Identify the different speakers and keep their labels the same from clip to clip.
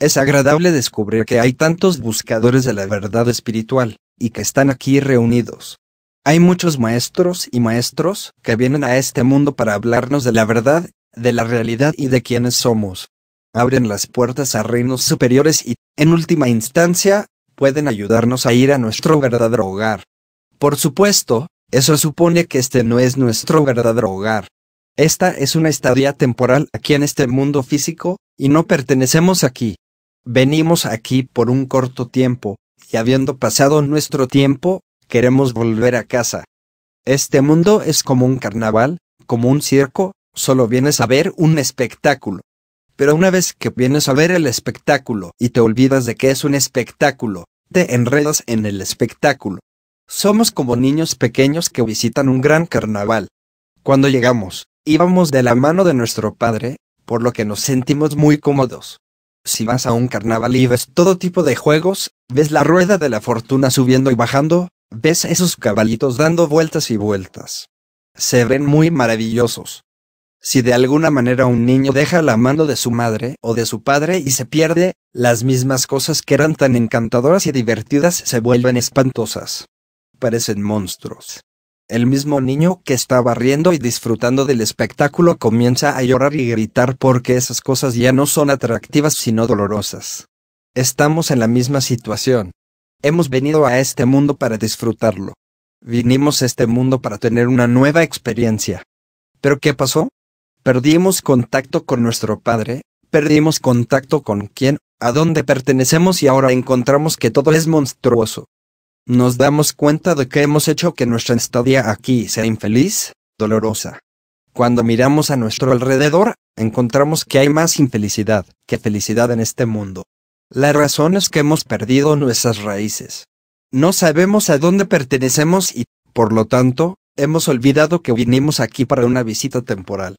Speaker 1: Es agradable descubrir que hay tantos buscadores de la verdad espiritual, y que están aquí reunidos. Hay muchos maestros y maestros que vienen a este mundo para hablarnos de la verdad, de la realidad y de quiénes somos. Abren las puertas a reinos superiores y, en última instancia, pueden ayudarnos a ir a nuestro verdadero hogar. Por supuesto, eso supone que este no es nuestro verdadero hogar. Esta es una estadía temporal aquí en este mundo físico, y no pertenecemos aquí venimos aquí por un corto tiempo, y habiendo pasado nuestro tiempo, queremos volver a casa. Este mundo es como un carnaval, como un circo, solo vienes a ver un espectáculo. Pero una vez que vienes a ver el espectáculo y te olvidas de que es un espectáculo, te enredas en el espectáculo. Somos como niños pequeños que visitan un gran carnaval. Cuando llegamos, íbamos de la mano de nuestro padre, por lo que nos sentimos muy cómodos si vas a un carnaval y ves todo tipo de juegos, ves la rueda de la fortuna subiendo y bajando, ves esos caballitos dando vueltas y vueltas. Se ven muy maravillosos. Si de alguna manera un niño deja la mano de su madre o de su padre y se pierde, las mismas cosas que eran tan encantadoras y divertidas se vuelven espantosas. Parecen monstruos el mismo niño que estaba riendo y disfrutando del espectáculo comienza a llorar y gritar porque esas cosas ya no son atractivas sino dolorosas. Estamos en la misma situación. Hemos venido a este mundo para disfrutarlo. Vinimos a este mundo para tener una nueva experiencia. ¿Pero qué pasó? Perdimos contacto con nuestro Padre, perdimos contacto con quién, a dónde pertenecemos y ahora encontramos que todo es monstruoso nos damos cuenta de que hemos hecho que nuestra estadía aquí sea infeliz, dolorosa. Cuando miramos a nuestro alrededor, encontramos que hay más infelicidad que felicidad en este mundo. La razón es que hemos perdido nuestras raíces. No sabemos a dónde pertenecemos y, por lo tanto, hemos olvidado que vinimos aquí para una visita temporal.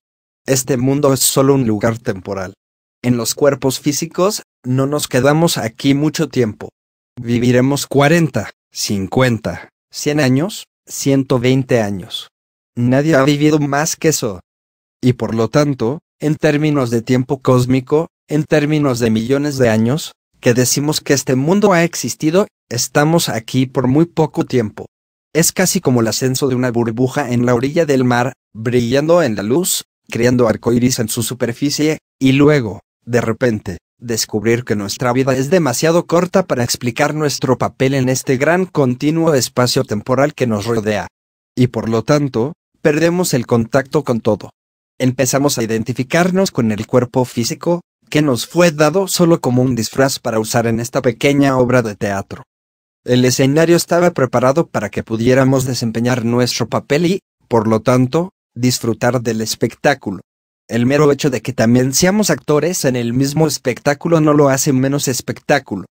Speaker 1: Este mundo es solo un lugar temporal. En los cuerpos físicos, no nos quedamos aquí mucho tiempo. Viviremos 40, 50, 100 años, 120 años. Nadie ha vivido más que eso. Y por lo tanto, en términos de tiempo cósmico, en términos de millones de años, que decimos que este mundo ha existido, estamos aquí por muy poco tiempo. Es casi como el ascenso de una burbuja en la orilla del mar, brillando en la luz, creando arcoíris en su superficie, y luego, de repente, descubrir que nuestra vida es demasiado corta para explicar nuestro papel en este gran continuo espacio temporal que nos rodea. Y por lo tanto, perdemos el contacto con todo. Empezamos a identificarnos con el cuerpo físico, que nos fue dado solo como un disfraz para usar en esta pequeña obra de teatro. El escenario estaba preparado para que pudiéramos desempeñar nuestro papel y, por lo tanto, disfrutar del espectáculo el mero hecho de que también seamos actores en el mismo espectáculo no lo hace menos espectáculo.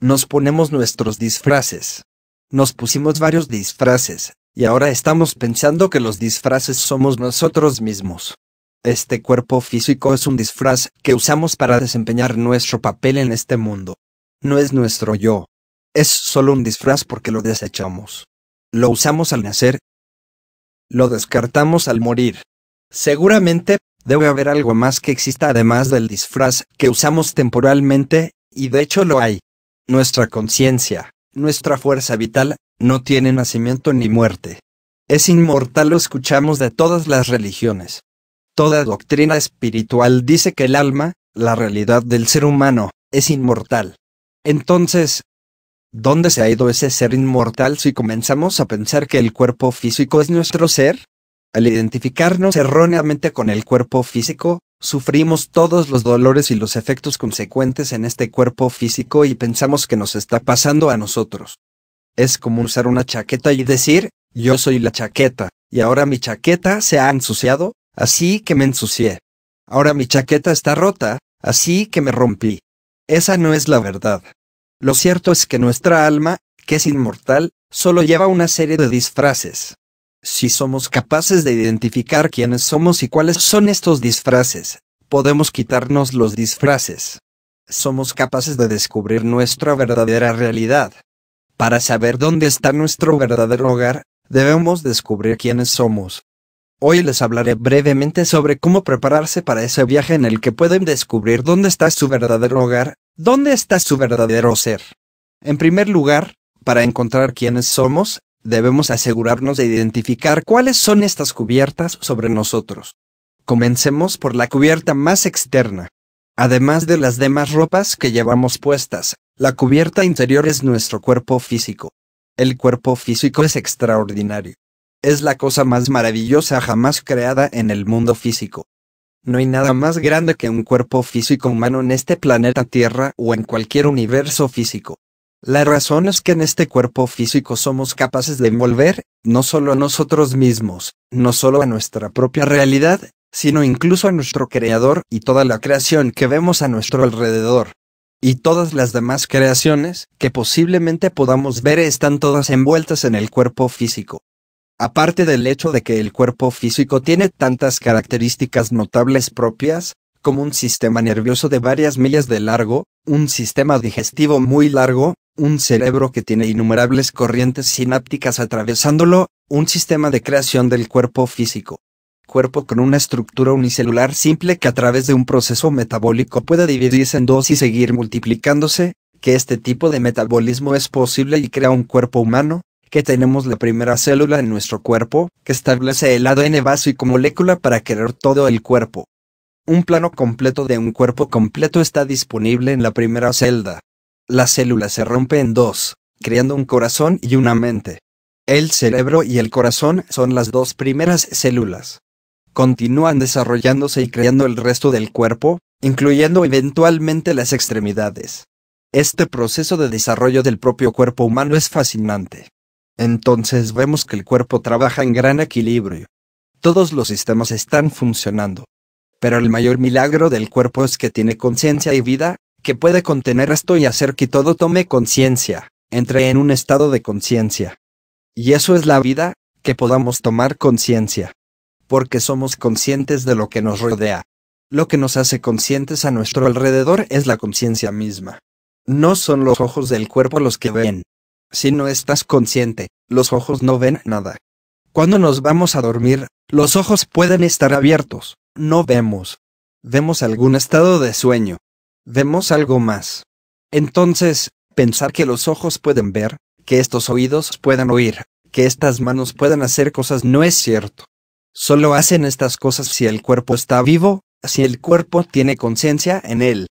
Speaker 1: Nos ponemos nuestros disfraces. Nos pusimos varios disfraces, y ahora estamos pensando que los disfraces somos nosotros mismos. Este cuerpo físico es un disfraz que usamos para desempeñar nuestro papel en este mundo. No es nuestro yo. Es solo un disfraz porque lo desechamos. Lo usamos al nacer. Lo descartamos al morir. Seguramente debe haber algo más que exista además del disfraz que usamos temporalmente, y de hecho lo hay. Nuestra conciencia, nuestra fuerza vital, no tiene nacimiento ni muerte. Es inmortal, lo escuchamos de todas las religiones. Toda doctrina espiritual dice que el alma, la realidad del ser humano, es inmortal. Entonces, ¿dónde se ha ido ese ser inmortal si comenzamos a pensar que el cuerpo físico es nuestro ser? Al identificarnos erróneamente con el cuerpo físico, sufrimos todos los dolores y los efectos consecuentes en este cuerpo físico y pensamos que nos está pasando a nosotros. Es como usar una chaqueta y decir, yo soy la chaqueta, y ahora mi chaqueta se ha ensuciado, así que me ensucié. Ahora mi chaqueta está rota, así que me rompí. Esa no es la verdad. Lo cierto es que nuestra alma, que es inmortal, solo lleva una serie de disfraces. Si somos capaces de identificar quiénes somos y cuáles son estos disfraces, podemos quitarnos los disfraces. Somos capaces de descubrir nuestra verdadera realidad. Para saber dónde está nuestro verdadero hogar, debemos descubrir quiénes somos. Hoy les hablaré brevemente sobre cómo prepararse para ese viaje en el que pueden descubrir dónde está su verdadero hogar, dónde está su verdadero ser. En primer lugar, para encontrar quiénes somos, debemos asegurarnos de identificar cuáles son estas cubiertas sobre nosotros. Comencemos por la cubierta más externa. Además de las demás ropas que llevamos puestas, la cubierta interior es nuestro cuerpo físico. El cuerpo físico es extraordinario. Es la cosa más maravillosa jamás creada en el mundo físico. No hay nada más grande que un cuerpo físico humano en este planeta Tierra o en cualquier universo físico. La razón es que en este cuerpo físico somos capaces de envolver, no solo a nosotros mismos, no solo a nuestra propia realidad, sino incluso a nuestro creador y toda la creación que vemos a nuestro alrededor. Y todas las demás creaciones que posiblemente podamos ver están todas envueltas en el cuerpo físico. Aparte del hecho de que el cuerpo físico tiene tantas características notables propias, como un sistema nervioso de varias millas de largo, un sistema digestivo muy largo, un cerebro que tiene innumerables corrientes sinápticas atravesándolo, un sistema de creación del cuerpo físico. Cuerpo con una estructura unicelular simple que a través de un proceso metabólico puede dividirse en dos y seguir multiplicándose, que este tipo de metabolismo es posible y crea un cuerpo humano, que tenemos la primera célula en nuestro cuerpo, que establece el ADN básico molécula para crear todo el cuerpo. Un plano completo de un cuerpo completo está disponible en la primera celda. La célula se rompe en dos, creando un corazón y una mente. El cerebro y el corazón son las dos primeras células. Continúan desarrollándose y creando el resto del cuerpo, incluyendo eventualmente las extremidades. Este proceso de desarrollo del propio cuerpo humano es fascinante. Entonces vemos que el cuerpo trabaja en gran equilibrio. Todos los sistemas están funcionando, pero el mayor milagro del cuerpo es que tiene conciencia y vida, que puede contener esto y hacer que todo tome conciencia, entre en un estado de conciencia. Y eso es la vida, que podamos tomar conciencia. Porque somos conscientes de lo que nos rodea. Lo que nos hace conscientes a nuestro alrededor es la conciencia misma. No son los ojos del cuerpo los que ven. Si no estás consciente, los ojos no ven nada. Cuando nos vamos a dormir, los ojos pueden estar abiertos, no vemos. Vemos algún estado de sueño. Vemos algo más. Entonces, pensar que los ojos pueden ver, que estos oídos puedan oír, que estas manos puedan hacer cosas no es cierto. Solo hacen estas cosas si el cuerpo está vivo, si el cuerpo tiene conciencia en él.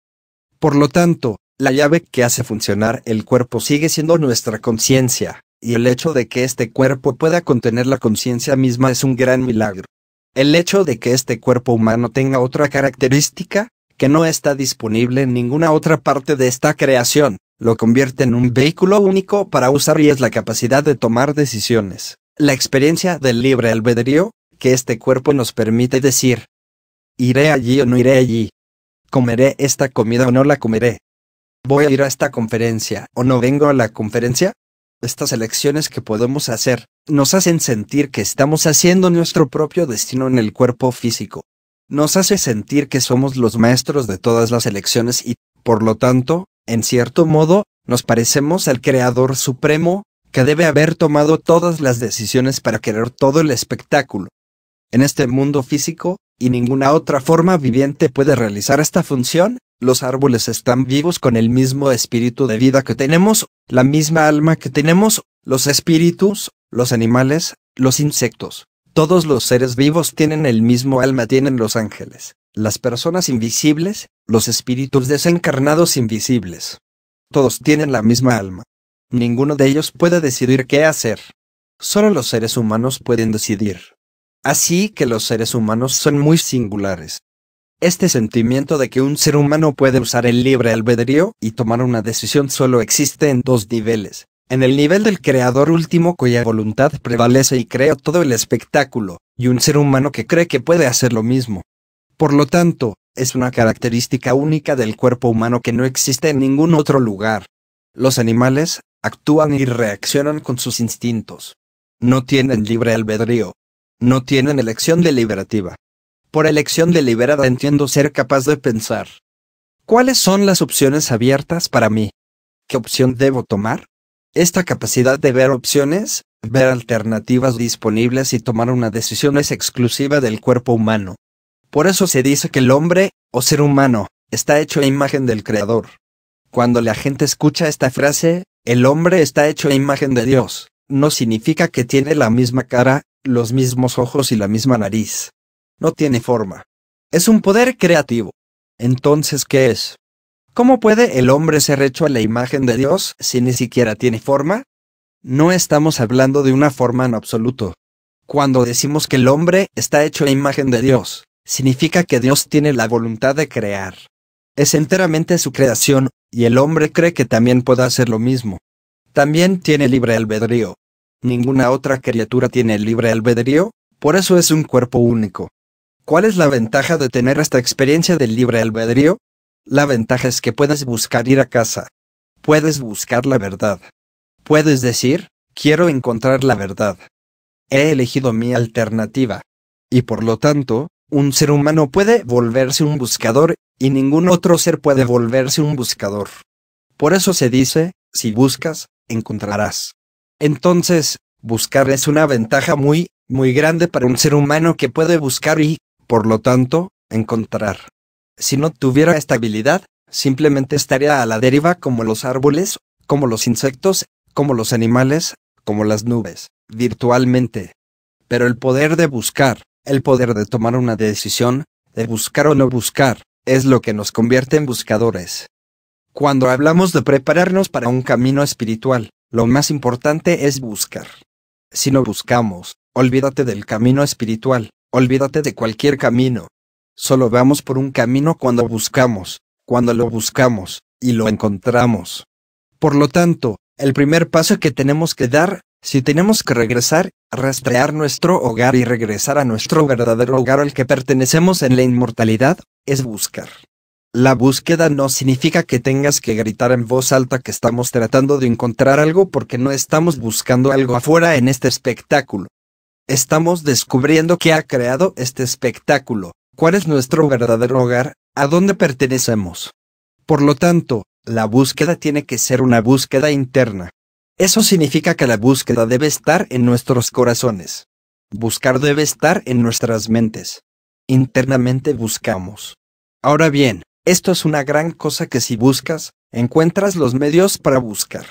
Speaker 1: Por lo tanto, la llave que hace funcionar el cuerpo sigue siendo nuestra conciencia, y el hecho de que este cuerpo pueda contener la conciencia misma es un gran milagro. El hecho de que este cuerpo humano tenga otra característica, que no está disponible en ninguna otra parte de esta creación, lo convierte en un vehículo único para usar y es la capacidad de tomar decisiones, la experiencia del libre albedrío, que este cuerpo nos permite decir, iré allí o no iré allí, comeré esta comida o no la comeré, voy a ir a esta conferencia o no vengo a la conferencia. Estas elecciones que podemos hacer nos hacen sentir que estamos haciendo nuestro propio destino en el cuerpo físico. Nos hace sentir que somos los maestros de todas las elecciones y, por lo tanto, en cierto modo, nos parecemos al Creador Supremo, que debe haber tomado todas las decisiones para querer todo el espectáculo. En este mundo físico, y ninguna otra forma viviente puede realizar esta función, los árboles están vivos con el mismo espíritu de vida que tenemos, la misma alma que tenemos, los espíritus, los animales, los insectos. Todos los seres vivos tienen el mismo alma, tienen los ángeles, las personas invisibles, los espíritus desencarnados invisibles. Todos tienen la misma alma. Ninguno de ellos puede decidir qué hacer. Solo los seres humanos pueden decidir. Así que los seres humanos son muy singulares. Este sentimiento de que un ser humano puede usar el libre albedrío y tomar una decisión solo existe en dos niveles, en el nivel del creador último cuya voluntad prevalece y crea todo el espectáculo, y un ser humano que cree que puede hacer lo mismo. Por lo tanto, es una característica única del cuerpo humano que no existe en ningún otro lugar. Los animales, actúan y reaccionan con sus instintos. No tienen libre albedrío. No tienen elección deliberativa. Por elección deliberada entiendo ser capaz de pensar. ¿Cuáles son las opciones abiertas para mí? ¿Qué opción debo tomar? Esta capacidad de ver opciones, ver alternativas disponibles y tomar una decisión es exclusiva del cuerpo humano. Por eso se dice que el hombre, o ser humano, está hecho a imagen del Creador. Cuando la gente escucha esta frase, el hombre está hecho a imagen de Dios, no significa que tiene la misma cara, los mismos ojos y la misma nariz. No tiene forma. Es un poder creativo. Entonces, ¿qué es? ¿Cómo puede el hombre ser hecho a la imagen de Dios si ni siquiera tiene forma? No estamos hablando de una forma en absoluto. Cuando decimos que el hombre está hecho a la imagen de Dios, significa que Dios tiene la voluntad de crear. Es enteramente su creación, y el hombre cree que también puede hacer lo mismo. También tiene libre albedrío. Ninguna otra criatura tiene libre albedrío, por eso es un cuerpo único. ¿Cuál es la ventaja de tener esta experiencia del libre albedrío? La ventaja es que puedes buscar ir a casa. Puedes buscar la verdad. Puedes decir, quiero encontrar la verdad. He elegido mi alternativa. Y por lo tanto, un ser humano puede volverse un buscador, y ningún otro ser puede volverse un buscador. Por eso se dice, si buscas, encontrarás. Entonces, buscar es una ventaja muy, muy grande para un ser humano que puede buscar y, por lo tanto, encontrar. Si no tuviera esta habilidad, simplemente estaría a la deriva como los árboles, como los insectos, como los animales, como las nubes, virtualmente. Pero el poder de buscar, el poder de tomar una decisión, de buscar o no buscar, es lo que nos convierte en buscadores. Cuando hablamos de prepararnos para un camino espiritual, lo más importante es buscar. Si no buscamos, olvídate del camino espiritual, olvídate de cualquier camino, Solo vamos por un camino cuando buscamos, cuando lo buscamos, y lo encontramos. Por lo tanto, el primer paso que tenemos que dar, si tenemos que regresar, rastrear nuestro hogar y regresar a nuestro verdadero hogar al que pertenecemos en la inmortalidad, es buscar. La búsqueda no significa que tengas que gritar en voz alta que estamos tratando de encontrar algo porque no estamos buscando algo afuera en este espectáculo. Estamos descubriendo qué ha creado este espectáculo, cuál es nuestro verdadero hogar, a dónde pertenecemos. Por lo tanto, la búsqueda tiene que ser una búsqueda interna. Eso significa que la búsqueda debe estar en nuestros corazones. Buscar debe estar en nuestras mentes. Internamente buscamos. Ahora bien, esto es una gran cosa que si buscas, encuentras los medios para buscar.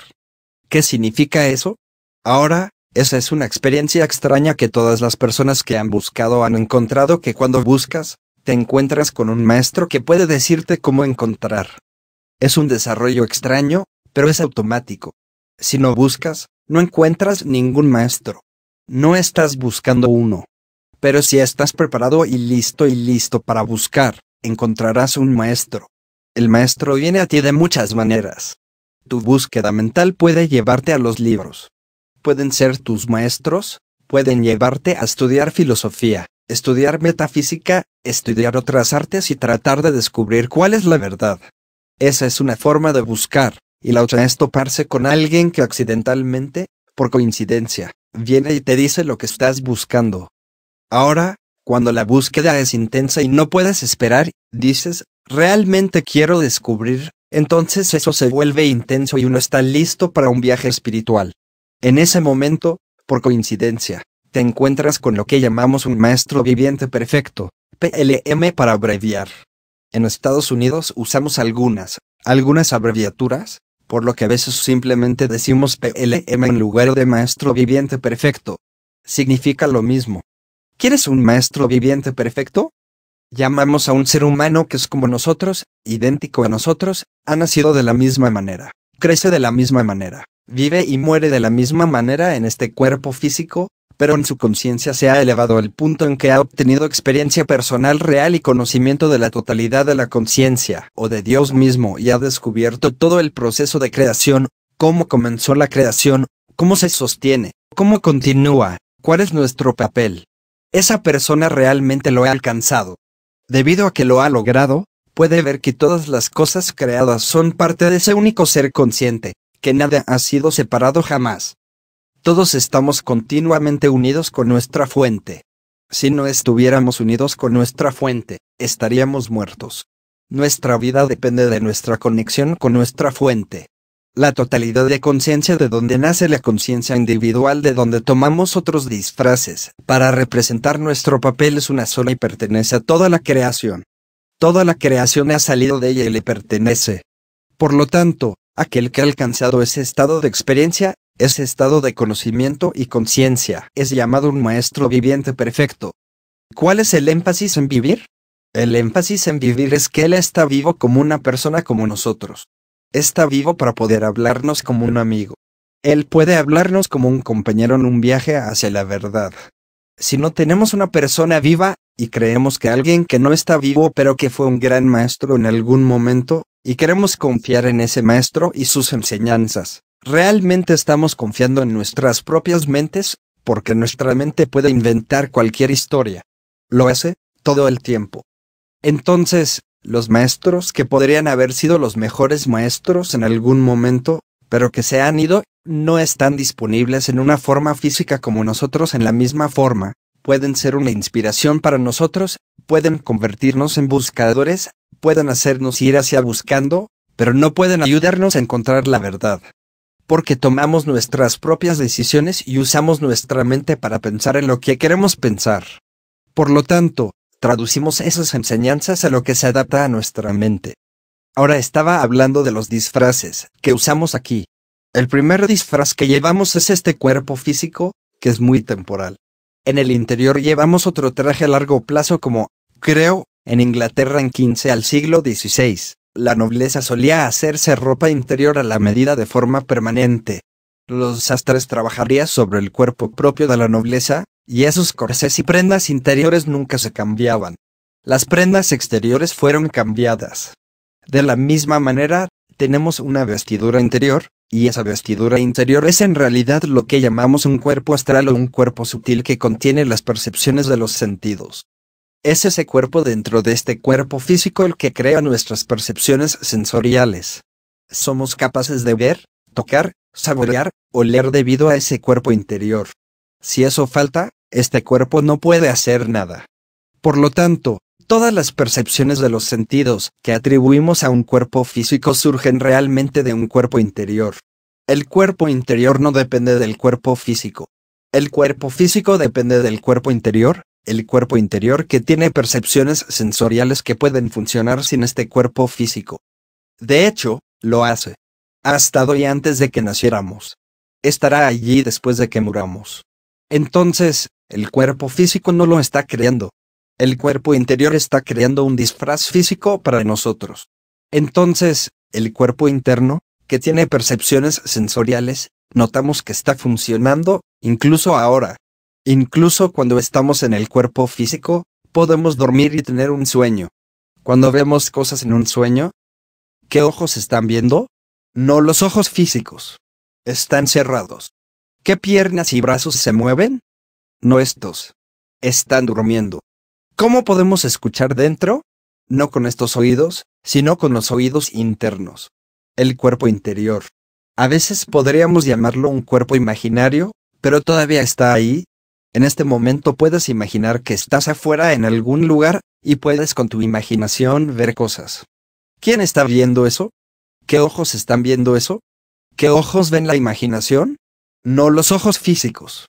Speaker 1: ¿Qué significa eso? Ahora, esa es una experiencia extraña que todas las personas que han buscado han encontrado que cuando buscas, te encuentras con un maestro que puede decirte cómo encontrar. Es un desarrollo extraño, pero es automático. Si no buscas, no encuentras ningún maestro. No estás buscando uno. Pero si estás preparado y listo y listo para buscar, encontrarás un maestro. El maestro viene a ti de muchas maneras. Tu búsqueda mental puede llevarte a los libros, pueden ser tus maestros, pueden llevarte a estudiar filosofía, estudiar metafísica, estudiar otras artes y tratar de descubrir cuál es la verdad. Esa es una forma de buscar, y la otra es toparse con alguien que accidentalmente, por coincidencia, viene y te dice lo que estás buscando. Ahora, cuando la búsqueda es intensa y no puedes esperar, dices, realmente quiero descubrir, entonces eso se vuelve intenso y uno está listo para un viaje espiritual. En ese momento, por coincidencia, te encuentras con lo que llamamos un maestro viviente perfecto, PLM para abreviar. En Estados Unidos usamos algunas, algunas abreviaturas, por lo que a veces simplemente decimos PLM en lugar de maestro viviente perfecto. Significa lo mismo. ¿Quieres un maestro viviente perfecto? Llamamos a un ser humano que es como nosotros, idéntico a nosotros, ha nacido de la misma manera, crece de la misma manera, Vive y muere de la misma manera en este cuerpo físico, pero en su conciencia se ha elevado al punto en que ha obtenido experiencia personal real y conocimiento de la totalidad de la conciencia o de Dios mismo y ha descubierto todo el proceso de creación, cómo comenzó la creación, cómo se sostiene, cómo continúa, cuál es nuestro papel. Esa persona realmente lo ha alcanzado. Debido a que lo ha logrado, puede ver que todas las cosas creadas son parte de ese único ser consciente, que nada ha sido separado jamás. Todos estamos continuamente unidos con nuestra fuente. Si no estuviéramos unidos con nuestra fuente, estaríamos muertos. Nuestra vida depende de nuestra conexión con nuestra fuente. La totalidad de conciencia de donde nace la conciencia individual de donde tomamos otros disfraces para representar nuestro papel es una sola y pertenece a toda la creación. Toda la creación ha salido de ella y le pertenece. Por lo tanto, Aquel que ha alcanzado ese estado de experiencia, ese estado de conocimiento y conciencia, es llamado un maestro viviente perfecto. ¿Cuál es el énfasis en vivir? El énfasis en vivir es que Él está vivo como una persona como nosotros. Está vivo para poder hablarnos como un amigo. Él puede hablarnos como un compañero en un viaje hacia la verdad. Si no tenemos una persona viva, y creemos que alguien que no está vivo pero que fue un gran maestro en algún momento, y queremos confiar en ese maestro y sus enseñanzas. ¿Realmente estamos confiando en nuestras propias mentes? Porque nuestra mente puede inventar cualquier historia. Lo hace todo el tiempo. Entonces, los maestros que podrían haber sido los mejores maestros en algún momento, pero que se han ido, no están disponibles en una forma física como nosotros en la misma forma, pueden ser una inspiración para nosotros, pueden convertirnos en buscadores, Pueden hacernos ir hacia buscando, pero no pueden ayudarnos a encontrar la verdad. Porque tomamos nuestras propias decisiones y usamos nuestra mente para pensar en lo que queremos pensar. Por lo tanto, traducimos esas enseñanzas a lo que se adapta a nuestra mente. Ahora estaba hablando de los disfraces que usamos aquí. El primer disfraz que llevamos es este cuerpo físico, que es muy temporal. En el interior llevamos otro traje a largo plazo como, creo, en Inglaterra en 15 al siglo XVI, la nobleza solía hacerse ropa interior a la medida de forma permanente. Los sastres trabajarían sobre el cuerpo propio de la nobleza, y esos corsés y prendas interiores nunca se cambiaban. Las prendas exteriores fueron cambiadas. De la misma manera, tenemos una vestidura interior, y esa vestidura interior es en realidad lo que llamamos un cuerpo astral o un cuerpo sutil que contiene las percepciones de los sentidos. Es ese cuerpo dentro de este cuerpo físico el que crea nuestras percepciones sensoriales. Somos capaces de ver, tocar, saborear, oler debido a ese cuerpo interior. Si eso falta, este cuerpo no puede hacer nada. Por lo tanto, todas las percepciones de los sentidos que atribuimos a un cuerpo físico surgen realmente de un cuerpo interior. El cuerpo interior no depende del cuerpo físico. El cuerpo físico depende del cuerpo interior, el cuerpo interior que tiene percepciones sensoriales que pueden funcionar sin este cuerpo físico. De hecho, lo hace. Ha estado antes de que naciéramos. Estará allí después de que muramos. Entonces, el cuerpo físico no lo está creando. El cuerpo interior está creando un disfraz físico para nosotros. Entonces, el cuerpo interno, que tiene percepciones sensoriales, notamos que está funcionando, incluso ahora. Incluso cuando estamos en el cuerpo físico, podemos dormir y tener un sueño. Cuando vemos cosas en un sueño, ¿qué ojos están viendo? No los ojos físicos. Están cerrados. ¿Qué piernas y brazos se mueven? No estos. Están durmiendo. ¿Cómo podemos escuchar dentro? No con estos oídos, sino con los oídos internos. El cuerpo interior. A veces podríamos llamarlo un cuerpo imaginario, pero todavía está ahí, en este momento puedes imaginar que estás afuera en algún lugar, y puedes con tu imaginación ver cosas. ¿Quién está viendo eso? ¿Qué ojos están viendo eso? ¿Qué ojos ven la imaginación? No los ojos físicos.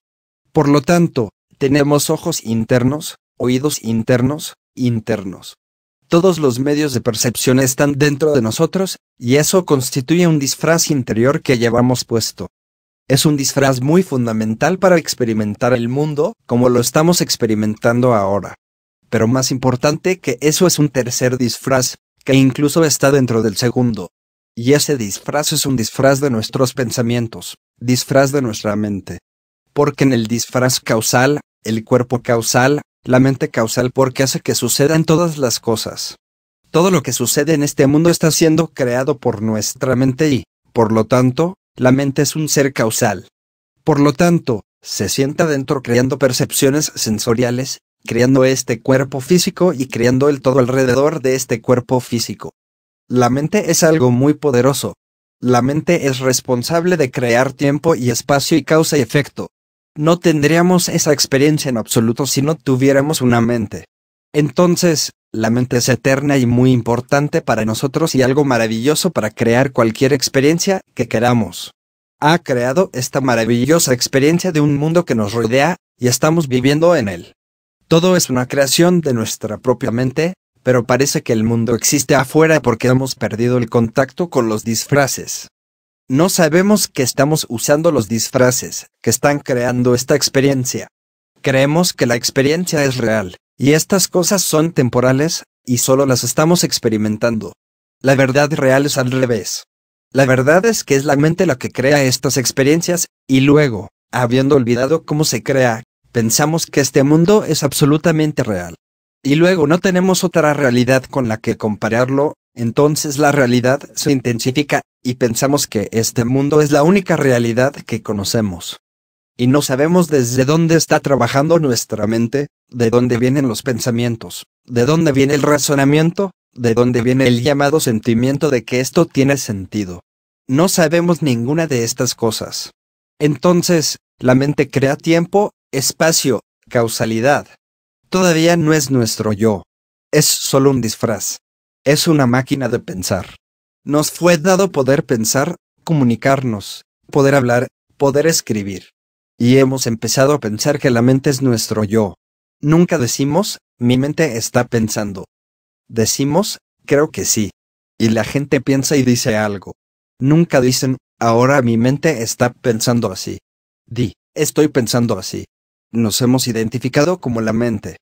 Speaker 1: Por lo tanto, tenemos ojos internos, oídos internos, internos. Todos los medios de percepción están dentro de nosotros, y eso constituye un disfraz interior que llevamos puesto. Es un disfraz muy fundamental para experimentar el mundo, como lo estamos experimentando ahora. Pero más importante que eso es un tercer disfraz, que incluso está dentro del segundo. Y ese disfraz es un disfraz de nuestros pensamientos, disfraz de nuestra mente. Porque en el disfraz causal, el cuerpo causal, la mente causal porque hace que sucedan todas las cosas. Todo lo que sucede en este mundo está siendo creado por nuestra mente y, por lo tanto, la mente es un ser causal. Por lo tanto, se sienta dentro creando percepciones sensoriales, creando este cuerpo físico y creando el todo alrededor de este cuerpo físico. La mente es algo muy poderoso. La mente es responsable de crear tiempo y espacio y causa y efecto. No tendríamos esa experiencia en absoluto si no tuviéramos una mente. Entonces, la mente es eterna y muy importante para nosotros y algo maravilloso para crear cualquier experiencia que queramos. Ha creado esta maravillosa experiencia de un mundo que nos rodea, y estamos viviendo en él. Todo es una creación de nuestra propia mente, pero parece que el mundo existe afuera porque hemos perdido el contacto con los disfraces. No sabemos que estamos usando los disfraces que están creando esta experiencia. Creemos que la experiencia es real, y estas cosas son temporales, y solo las estamos experimentando. La verdad real es al revés. La verdad es que es la mente la que crea estas experiencias, y luego, habiendo olvidado cómo se crea, pensamos que este mundo es absolutamente real. Y luego no tenemos otra realidad con la que compararlo, entonces la realidad se intensifica, y pensamos que este mundo es la única realidad que conocemos. Y no sabemos desde dónde está trabajando nuestra mente, de dónde vienen los pensamientos, de dónde viene el razonamiento, de dónde viene el llamado sentimiento de que esto tiene sentido. No sabemos ninguna de estas cosas. Entonces, la mente crea tiempo, espacio, causalidad. Todavía no es nuestro yo. Es solo un disfraz. Es una máquina de pensar. Nos fue dado poder pensar, comunicarnos, poder hablar, poder escribir. Y hemos empezado a pensar que la mente es nuestro yo. Nunca decimos, mi mente está pensando. Decimos, creo que sí. Y la gente piensa y dice algo. Nunca dicen, ahora mi mente está pensando así. Di, estoy pensando así. Nos hemos identificado como la mente.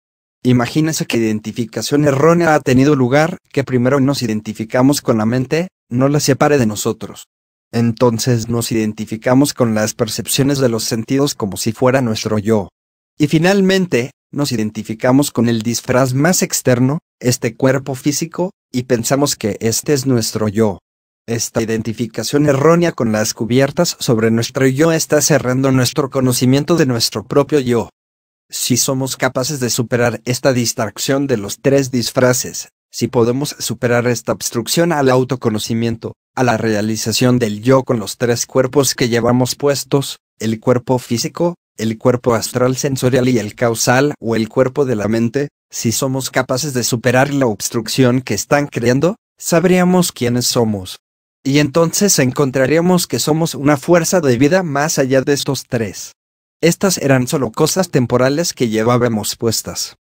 Speaker 1: Imagínese que identificación errónea ha tenido lugar, que primero nos identificamos con la mente, no la separe de nosotros. Entonces nos identificamos con las percepciones de los sentidos como si fuera nuestro yo. Y finalmente, nos identificamos con el disfraz más externo, este cuerpo físico, y pensamos que este es nuestro yo. Esta identificación errónea con las cubiertas sobre nuestro yo está cerrando nuestro conocimiento de nuestro propio yo. Si somos capaces de superar esta distracción de los tres disfraces, si podemos superar esta obstrucción al autoconocimiento, a la realización del yo con los tres cuerpos que llevamos puestos, el cuerpo físico, el cuerpo astral sensorial y el causal o el cuerpo de la mente, si somos capaces de superar la obstrucción que están creando, sabríamos quiénes somos. Y entonces encontraríamos que somos una fuerza de vida más allá de estos tres. Estas eran solo cosas temporales que llevábamos puestas.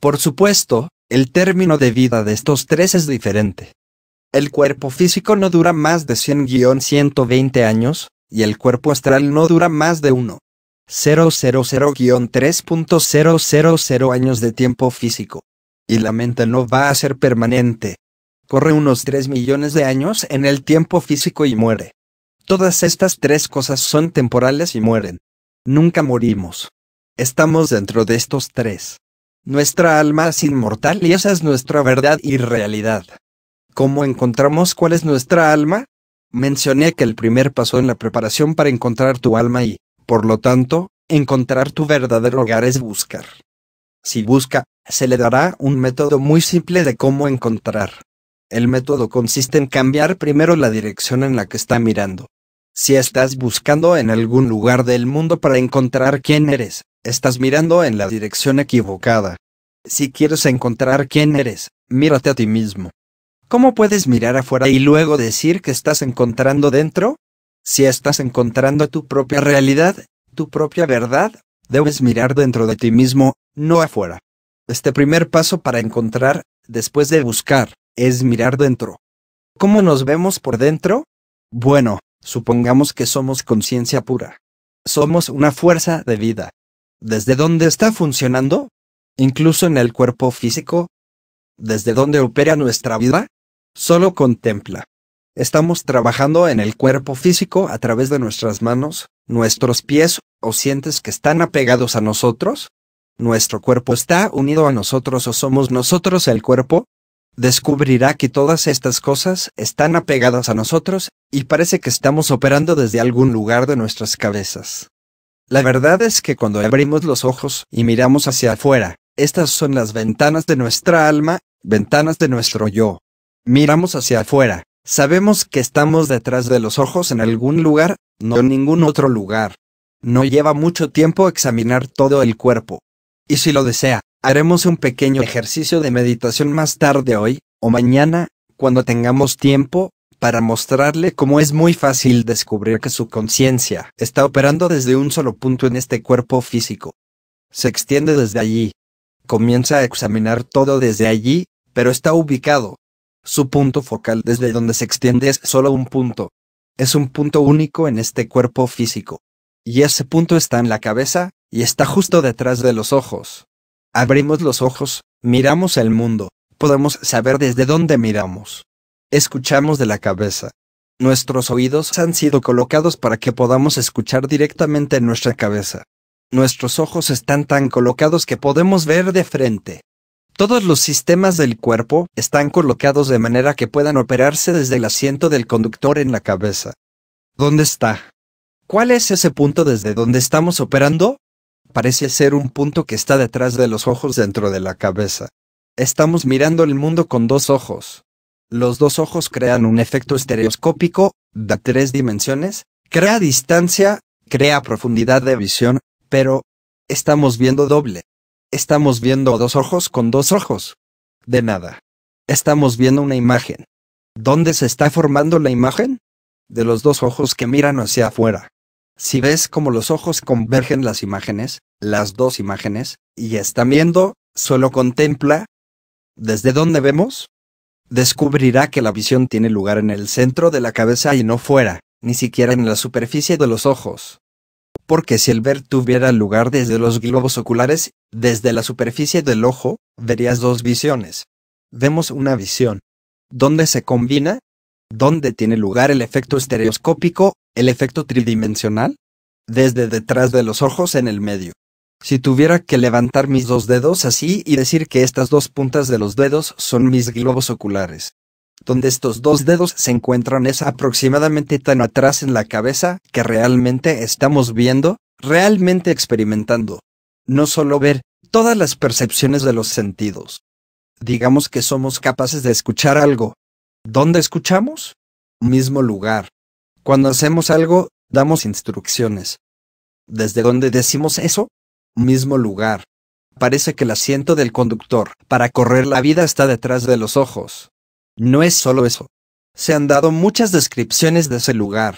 Speaker 1: Por supuesto, el término de vida de estos tres es diferente. El cuerpo físico no dura más de 100-120 años, y el cuerpo astral no dura más de 1.000-3.000 años de tiempo físico. Y la mente no va a ser permanente. Corre unos 3 millones de años en el tiempo físico y muere. Todas estas tres cosas son temporales y mueren. Nunca morimos. Estamos dentro de estos tres. Nuestra alma es inmortal y esa es nuestra verdad y realidad cómo encontramos cuál es nuestra alma, mencioné que el primer paso en la preparación para encontrar tu alma y, por lo tanto, encontrar tu verdadero hogar es buscar. Si busca, se le dará un método muy simple de cómo encontrar. El método consiste en cambiar primero la dirección en la que está mirando. Si estás buscando en algún lugar del mundo para encontrar quién eres, estás mirando en la dirección equivocada. Si quieres encontrar quién eres, mírate a ti mismo. ¿Cómo puedes mirar afuera y luego decir que estás encontrando dentro? Si estás encontrando tu propia realidad, tu propia verdad, debes mirar dentro de ti mismo, no afuera. Este primer paso para encontrar, después de buscar, es mirar dentro. ¿Cómo nos vemos por dentro? Bueno, supongamos que somos conciencia pura. Somos una fuerza de vida. ¿Desde dónde está funcionando? Incluso en el cuerpo físico. ¿Desde dónde opera nuestra vida? solo contempla. Estamos trabajando en el cuerpo físico a través de nuestras manos, nuestros pies o sientes que están apegados a nosotros. Nuestro cuerpo está unido a nosotros o somos nosotros el cuerpo. Descubrirá que todas estas cosas están apegadas a nosotros y parece que estamos operando desde algún lugar de nuestras cabezas. La verdad es que cuando abrimos los ojos y miramos hacia afuera, estas son las ventanas de nuestra alma, ventanas de nuestro yo. Miramos hacia afuera. Sabemos que estamos detrás de los ojos en algún lugar, no en ningún otro lugar. No lleva mucho tiempo examinar todo el cuerpo. Y si lo desea, haremos un pequeño ejercicio de meditación más tarde hoy, o mañana, cuando tengamos tiempo, para mostrarle cómo es muy fácil descubrir que su conciencia está operando desde un solo punto en este cuerpo físico. Se extiende desde allí. Comienza a examinar todo desde allí, pero está ubicado, su punto focal desde donde se extiende es solo un punto. Es un punto único en este cuerpo físico. Y ese punto está en la cabeza, y está justo detrás de los ojos. Abrimos los ojos, miramos el mundo, podemos saber desde dónde miramos. Escuchamos de la cabeza. Nuestros oídos han sido colocados para que podamos escuchar directamente en nuestra cabeza. Nuestros ojos están tan colocados que podemos ver de frente. Todos los sistemas del cuerpo están colocados de manera que puedan operarse desde el asiento del conductor en la cabeza. ¿Dónde está? ¿Cuál es ese punto desde donde estamos operando? Parece ser un punto que está detrás de los ojos dentro de la cabeza. Estamos mirando el mundo con dos ojos. Los dos ojos crean un efecto estereoscópico, da tres dimensiones, crea distancia, crea profundidad de visión, pero estamos viendo doble. Estamos viendo dos ojos con dos ojos. De nada. Estamos viendo una imagen. ¿Dónde se está formando la imagen? De los dos ojos que miran hacia afuera. Si ves cómo los ojos convergen las imágenes, las dos imágenes, y está viendo, solo contempla. ¿Desde dónde vemos? Descubrirá que la visión tiene lugar en el centro de la cabeza y no fuera, ni siquiera en la superficie de los ojos porque si el ver tuviera lugar desde los globos oculares, desde la superficie del ojo, verías dos visiones. Vemos una visión. ¿Dónde se combina? ¿Dónde tiene lugar el efecto estereoscópico, el efecto tridimensional? Desde detrás de los ojos en el medio. Si tuviera que levantar mis dos dedos así y decir que estas dos puntas de los dedos son mis globos oculares donde estos dos dedos se encuentran es aproximadamente tan atrás en la cabeza que realmente estamos viendo, realmente experimentando. No solo ver, todas las percepciones de los sentidos. Digamos que somos capaces de escuchar algo. ¿Dónde escuchamos? Mismo lugar. Cuando hacemos algo, damos instrucciones. ¿Desde dónde decimos eso? Mismo lugar. Parece que el asiento del conductor para correr la vida está detrás de los ojos. No es solo eso. Se han dado muchas descripciones de ese lugar.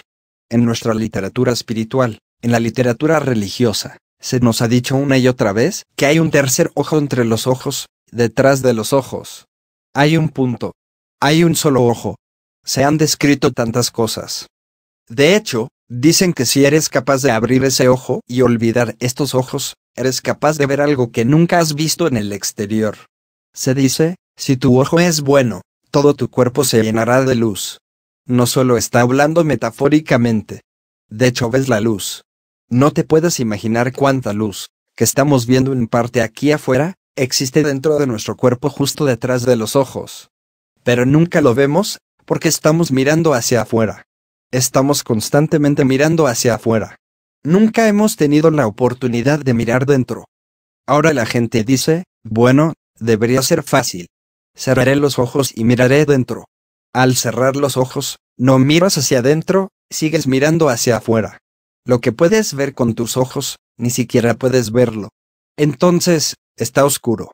Speaker 1: En nuestra literatura espiritual, en la literatura religiosa, se nos ha dicho una y otra vez que hay un tercer ojo entre los ojos, detrás de los ojos. Hay un punto. Hay un solo ojo. Se han descrito tantas cosas. De hecho, dicen que si eres capaz de abrir ese ojo y olvidar estos ojos, eres capaz de ver algo que nunca has visto en el exterior. Se dice, si tu ojo es bueno, todo tu cuerpo se llenará de luz. No solo está hablando metafóricamente. De hecho ves la luz. No te puedes imaginar cuánta luz, que estamos viendo en parte aquí afuera, existe dentro de nuestro cuerpo justo detrás de los ojos. Pero nunca lo vemos, porque estamos mirando hacia afuera. Estamos constantemente mirando hacia afuera. Nunca hemos tenido la oportunidad de mirar dentro. Ahora la gente dice, bueno, debería ser fácil. Cerraré los ojos y miraré dentro. Al cerrar los ojos, no miras hacia adentro, sigues mirando hacia afuera. Lo que puedes ver con tus ojos, ni siquiera puedes verlo. Entonces, está oscuro.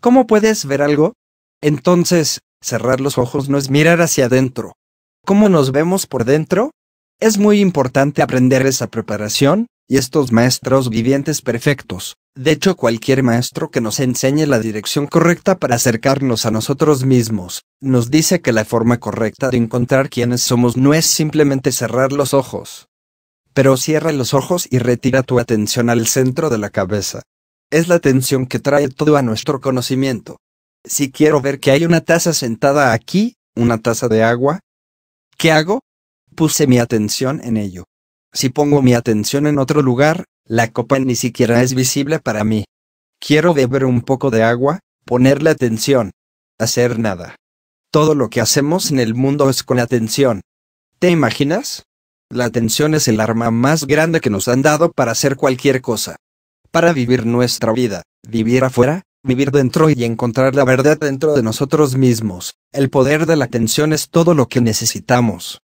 Speaker 1: ¿Cómo puedes ver algo? Entonces, cerrar los ojos no es mirar hacia adentro. ¿Cómo nos vemos por dentro? Es muy importante aprender esa preparación, y estos maestros vivientes perfectos, de hecho, cualquier maestro que nos enseñe la dirección correcta para acercarnos a nosotros mismos, nos dice que la forma correcta de encontrar quiénes somos no es simplemente cerrar los ojos. Pero cierra los ojos y retira tu atención al centro de la cabeza. Es la atención que trae todo a nuestro conocimiento. Si quiero ver que hay una taza sentada aquí, una taza de agua, ¿qué hago? Puse mi atención en ello. Si pongo mi atención en otro lugar, la copa ni siquiera es visible para mí. Quiero beber un poco de agua, ponerle atención. Hacer nada. Todo lo que hacemos en el mundo es con atención. ¿Te imaginas? La atención es el arma más grande que nos han dado para hacer cualquier cosa. Para vivir nuestra vida, vivir afuera, vivir dentro y encontrar la verdad dentro de nosotros mismos. El poder de la atención es todo lo que necesitamos.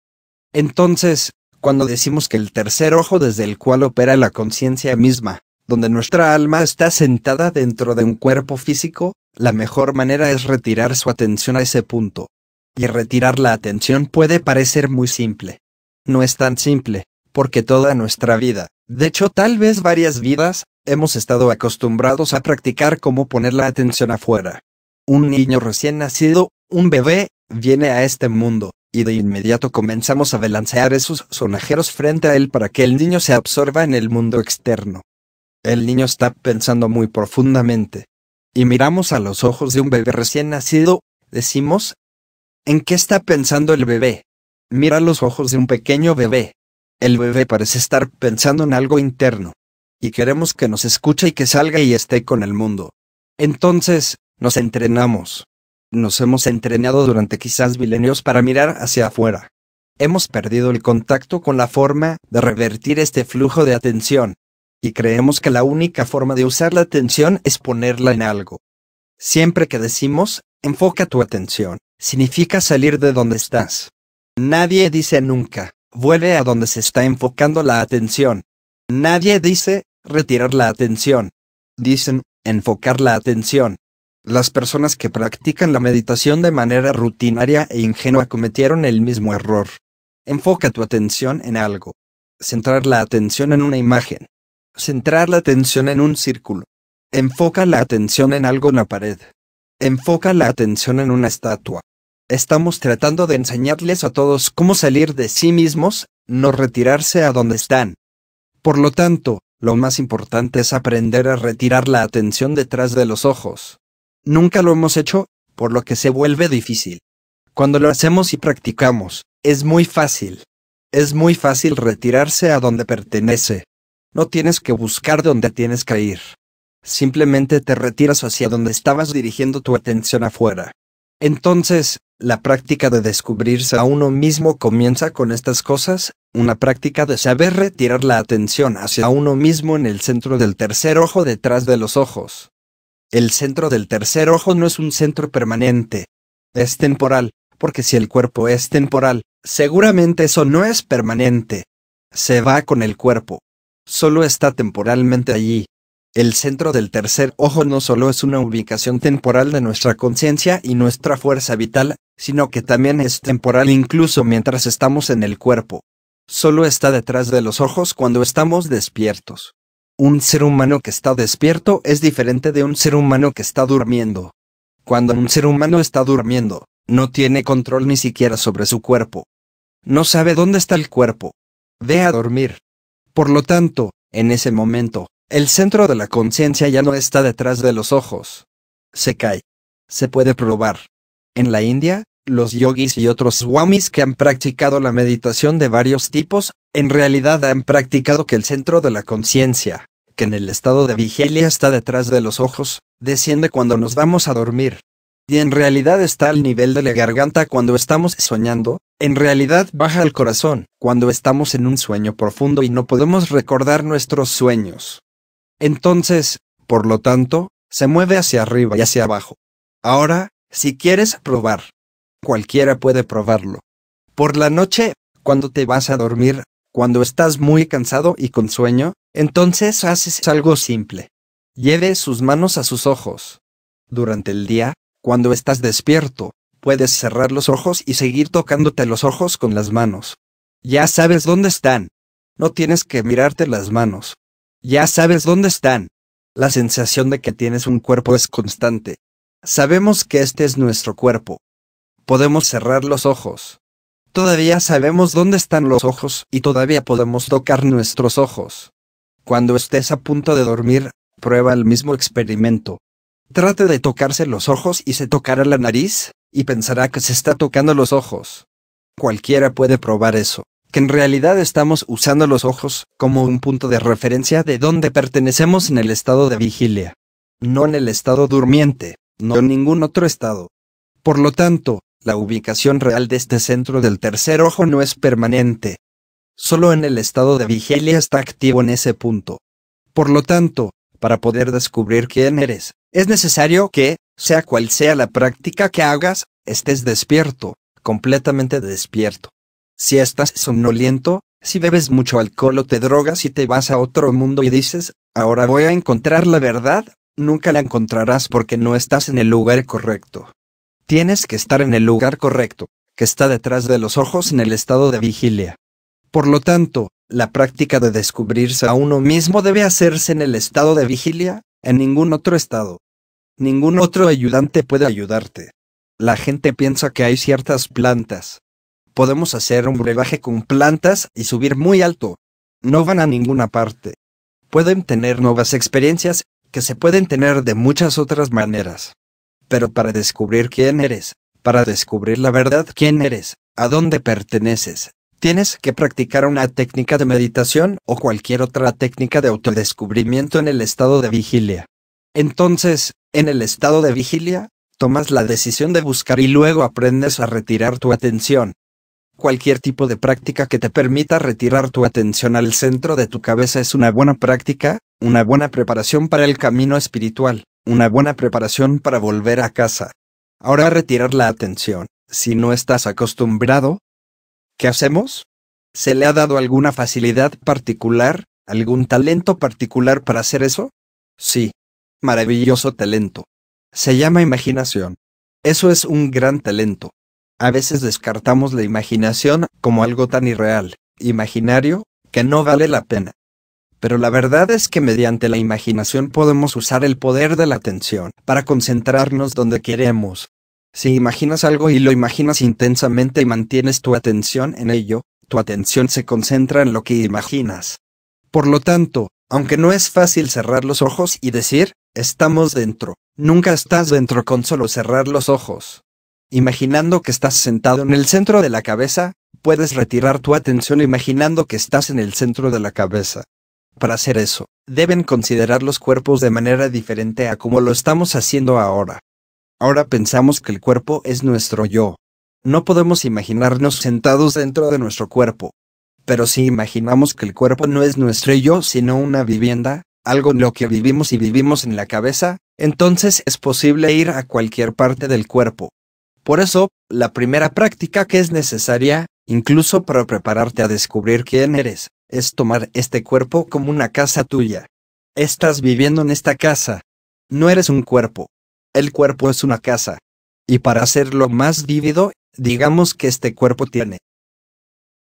Speaker 1: Entonces, cuando decimos que el tercer ojo desde el cual opera la conciencia misma, donde nuestra alma está sentada dentro de un cuerpo físico, la mejor manera es retirar su atención a ese punto. Y retirar la atención puede parecer muy simple. No es tan simple, porque toda nuestra vida, de hecho tal vez varias vidas, hemos estado acostumbrados a practicar cómo poner la atención afuera. Un niño recién nacido, un bebé, viene a este mundo, y de inmediato comenzamos a balancear esos sonajeros frente a él para que el niño se absorba en el mundo externo. El niño está pensando muy profundamente. Y miramos a los ojos de un bebé recién nacido, decimos, ¿en qué está pensando el bebé? Mira los ojos de un pequeño bebé. El bebé parece estar pensando en algo interno. Y queremos que nos escuche y que salga y esté con el mundo. Entonces, nos entrenamos nos hemos entrenado durante quizás milenios para mirar hacia afuera. Hemos perdido el contacto con la forma de revertir este flujo de atención, y creemos que la única forma de usar la atención es ponerla en algo. Siempre que decimos, enfoca tu atención, significa salir de donde estás. Nadie dice nunca, vuelve a donde se está enfocando la atención. Nadie dice, retirar la atención. Dicen, enfocar la atención las personas que practican la meditación de manera rutinaria e ingenua cometieron el mismo error. Enfoca tu atención en algo. Centrar la atención en una imagen. Centrar la atención en un círculo. Enfoca la atención en algo en la pared. Enfoca la atención en una estatua. Estamos tratando de enseñarles a todos cómo salir de sí mismos, no retirarse a donde están. Por lo tanto, lo más importante es aprender a retirar la atención detrás de los ojos. Nunca lo hemos hecho, por lo que se vuelve difícil. Cuando lo hacemos y practicamos, es muy fácil. Es muy fácil retirarse a donde pertenece. No tienes que buscar donde tienes que ir. Simplemente te retiras hacia donde estabas dirigiendo tu atención afuera. Entonces, la práctica de descubrirse a uno mismo comienza con estas cosas, una práctica de saber retirar la atención hacia uno mismo en el centro del tercer ojo detrás de los ojos. El centro del tercer ojo no es un centro permanente, es temporal, porque si el cuerpo es temporal, seguramente eso no es permanente. Se va con el cuerpo. Solo está temporalmente allí. El centro del tercer ojo no solo es una ubicación temporal de nuestra conciencia y nuestra fuerza vital, sino que también es temporal incluso mientras estamos en el cuerpo. Solo está detrás de los ojos cuando estamos despiertos. Un ser humano que está despierto es diferente de un ser humano que está durmiendo. Cuando un ser humano está durmiendo, no tiene control ni siquiera sobre su cuerpo. No sabe dónde está el cuerpo. Ve a dormir. Por lo tanto, en ese momento, el centro de la conciencia ya no está detrás de los ojos. Se cae. Se puede probar. En la India, los yogis y otros swamis que han practicado la meditación de varios tipos en realidad han practicado que el centro de la conciencia, que en el estado de vigilia está detrás de los ojos, desciende cuando nos vamos a dormir. Y en realidad está al nivel de la garganta cuando estamos soñando, en realidad baja al corazón, cuando estamos en un sueño profundo y no podemos recordar nuestros sueños. Entonces, por lo tanto, se mueve hacia arriba y hacia abajo. Ahora, si quieres probar, cualquiera puede probarlo. Por la noche, cuando te vas a dormir, cuando estás muy cansado y con sueño, entonces haces algo simple. Lleve sus manos a sus ojos. Durante el día, cuando estás despierto, puedes cerrar los ojos y seguir tocándote los ojos con las manos. Ya sabes dónde están. No tienes que mirarte las manos. Ya sabes dónde están. La sensación de que tienes un cuerpo es constante. Sabemos que este es nuestro cuerpo. Podemos cerrar los ojos todavía sabemos dónde están los ojos y todavía podemos tocar nuestros ojos. Cuando estés a punto de dormir, prueba el mismo experimento. Trate de tocarse los ojos y se tocará la nariz, y pensará que se está tocando los ojos. Cualquiera puede probar eso, que en realidad estamos usando los ojos como un punto de referencia de dónde pertenecemos en el estado de vigilia. No en el estado durmiente, no en ningún otro estado. Por lo tanto, la ubicación real de este centro del tercer ojo no es permanente. Solo en el estado de vigilia está activo en ese punto. Por lo tanto, para poder descubrir quién eres, es necesario que, sea cual sea la práctica que hagas, estés despierto, completamente despierto. Si estás somnoliento, si bebes mucho alcohol o te drogas y te vas a otro mundo y dices, ahora voy a encontrar la verdad, nunca la encontrarás porque no estás en el lugar correcto. Tienes que estar en el lugar correcto, que está detrás de los ojos en el estado de vigilia. Por lo tanto, la práctica de descubrirse a uno mismo debe hacerse en el estado de vigilia, en ningún otro estado. Ningún otro ayudante puede ayudarte. La gente piensa que hay ciertas plantas. Podemos hacer un brebaje con plantas y subir muy alto. No van a ninguna parte. Pueden tener nuevas experiencias, que se pueden tener de muchas otras maneras pero para descubrir quién eres, para descubrir la verdad quién eres, a dónde perteneces, tienes que practicar una técnica de meditación o cualquier otra técnica de autodescubrimiento en el estado de vigilia. Entonces, en el estado de vigilia, tomas la decisión de buscar y luego aprendes a retirar tu atención. Cualquier tipo de práctica que te permita retirar tu atención al centro de tu cabeza es una buena práctica, una buena preparación para el camino espiritual una buena preparación para volver a casa. Ahora retirar la atención, si no estás acostumbrado. ¿Qué hacemos? ¿Se le ha dado alguna facilidad particular, algún talento particular para hacer eso? Sí. Maravilloso talento. Se llama imaginación. Eso es un gran talento. A veces descartamos la imaginación como algo tan irreal, imaginario, que no vale la pena pero la verdad es que mediante la imaginación podemos usar el poder de la atención para concentrarnos donde queremos. Si imaginas algo y lo imaginas intensamente y mantienes tu atención en ello, tu atención se concentra en lo que imaginas. Por lo tanto, aunque no es fácil cerrar los ojos y decir, estamos dentro, nunca estás dentro con solo cerrar los ojos. Imaginando que estás sentado en el centro de la cabeza, puedes retirar tu atención imaginando que estás en el centro de la cabeza. Para hacer eso, deben considerar los cuerpos de manera diferente a como lo estamos haciendo ahora. Ahora pensamos que el cuerpo es nuestro yo. No podemos imaginarnos sentados dentro de nuestro cuerpo. Pero si imaginamos que el cuerpo no es nuestro yo, sino una vivienda, algo en lo que vivimos y vivimos en la cabeza, entonces es posible ir a cualquier parte del cuerpo. Por eso, la primera práctica que es necesaria, incluso para prepararte a descubrir quién eres, es tomar este cuerpo como una casa tuya. Estás viviendo en esta casa. No eres un cuerpo. El cuerpo es una casa. Y para hacerlo más vívido, digamos que este cuerpo tiene.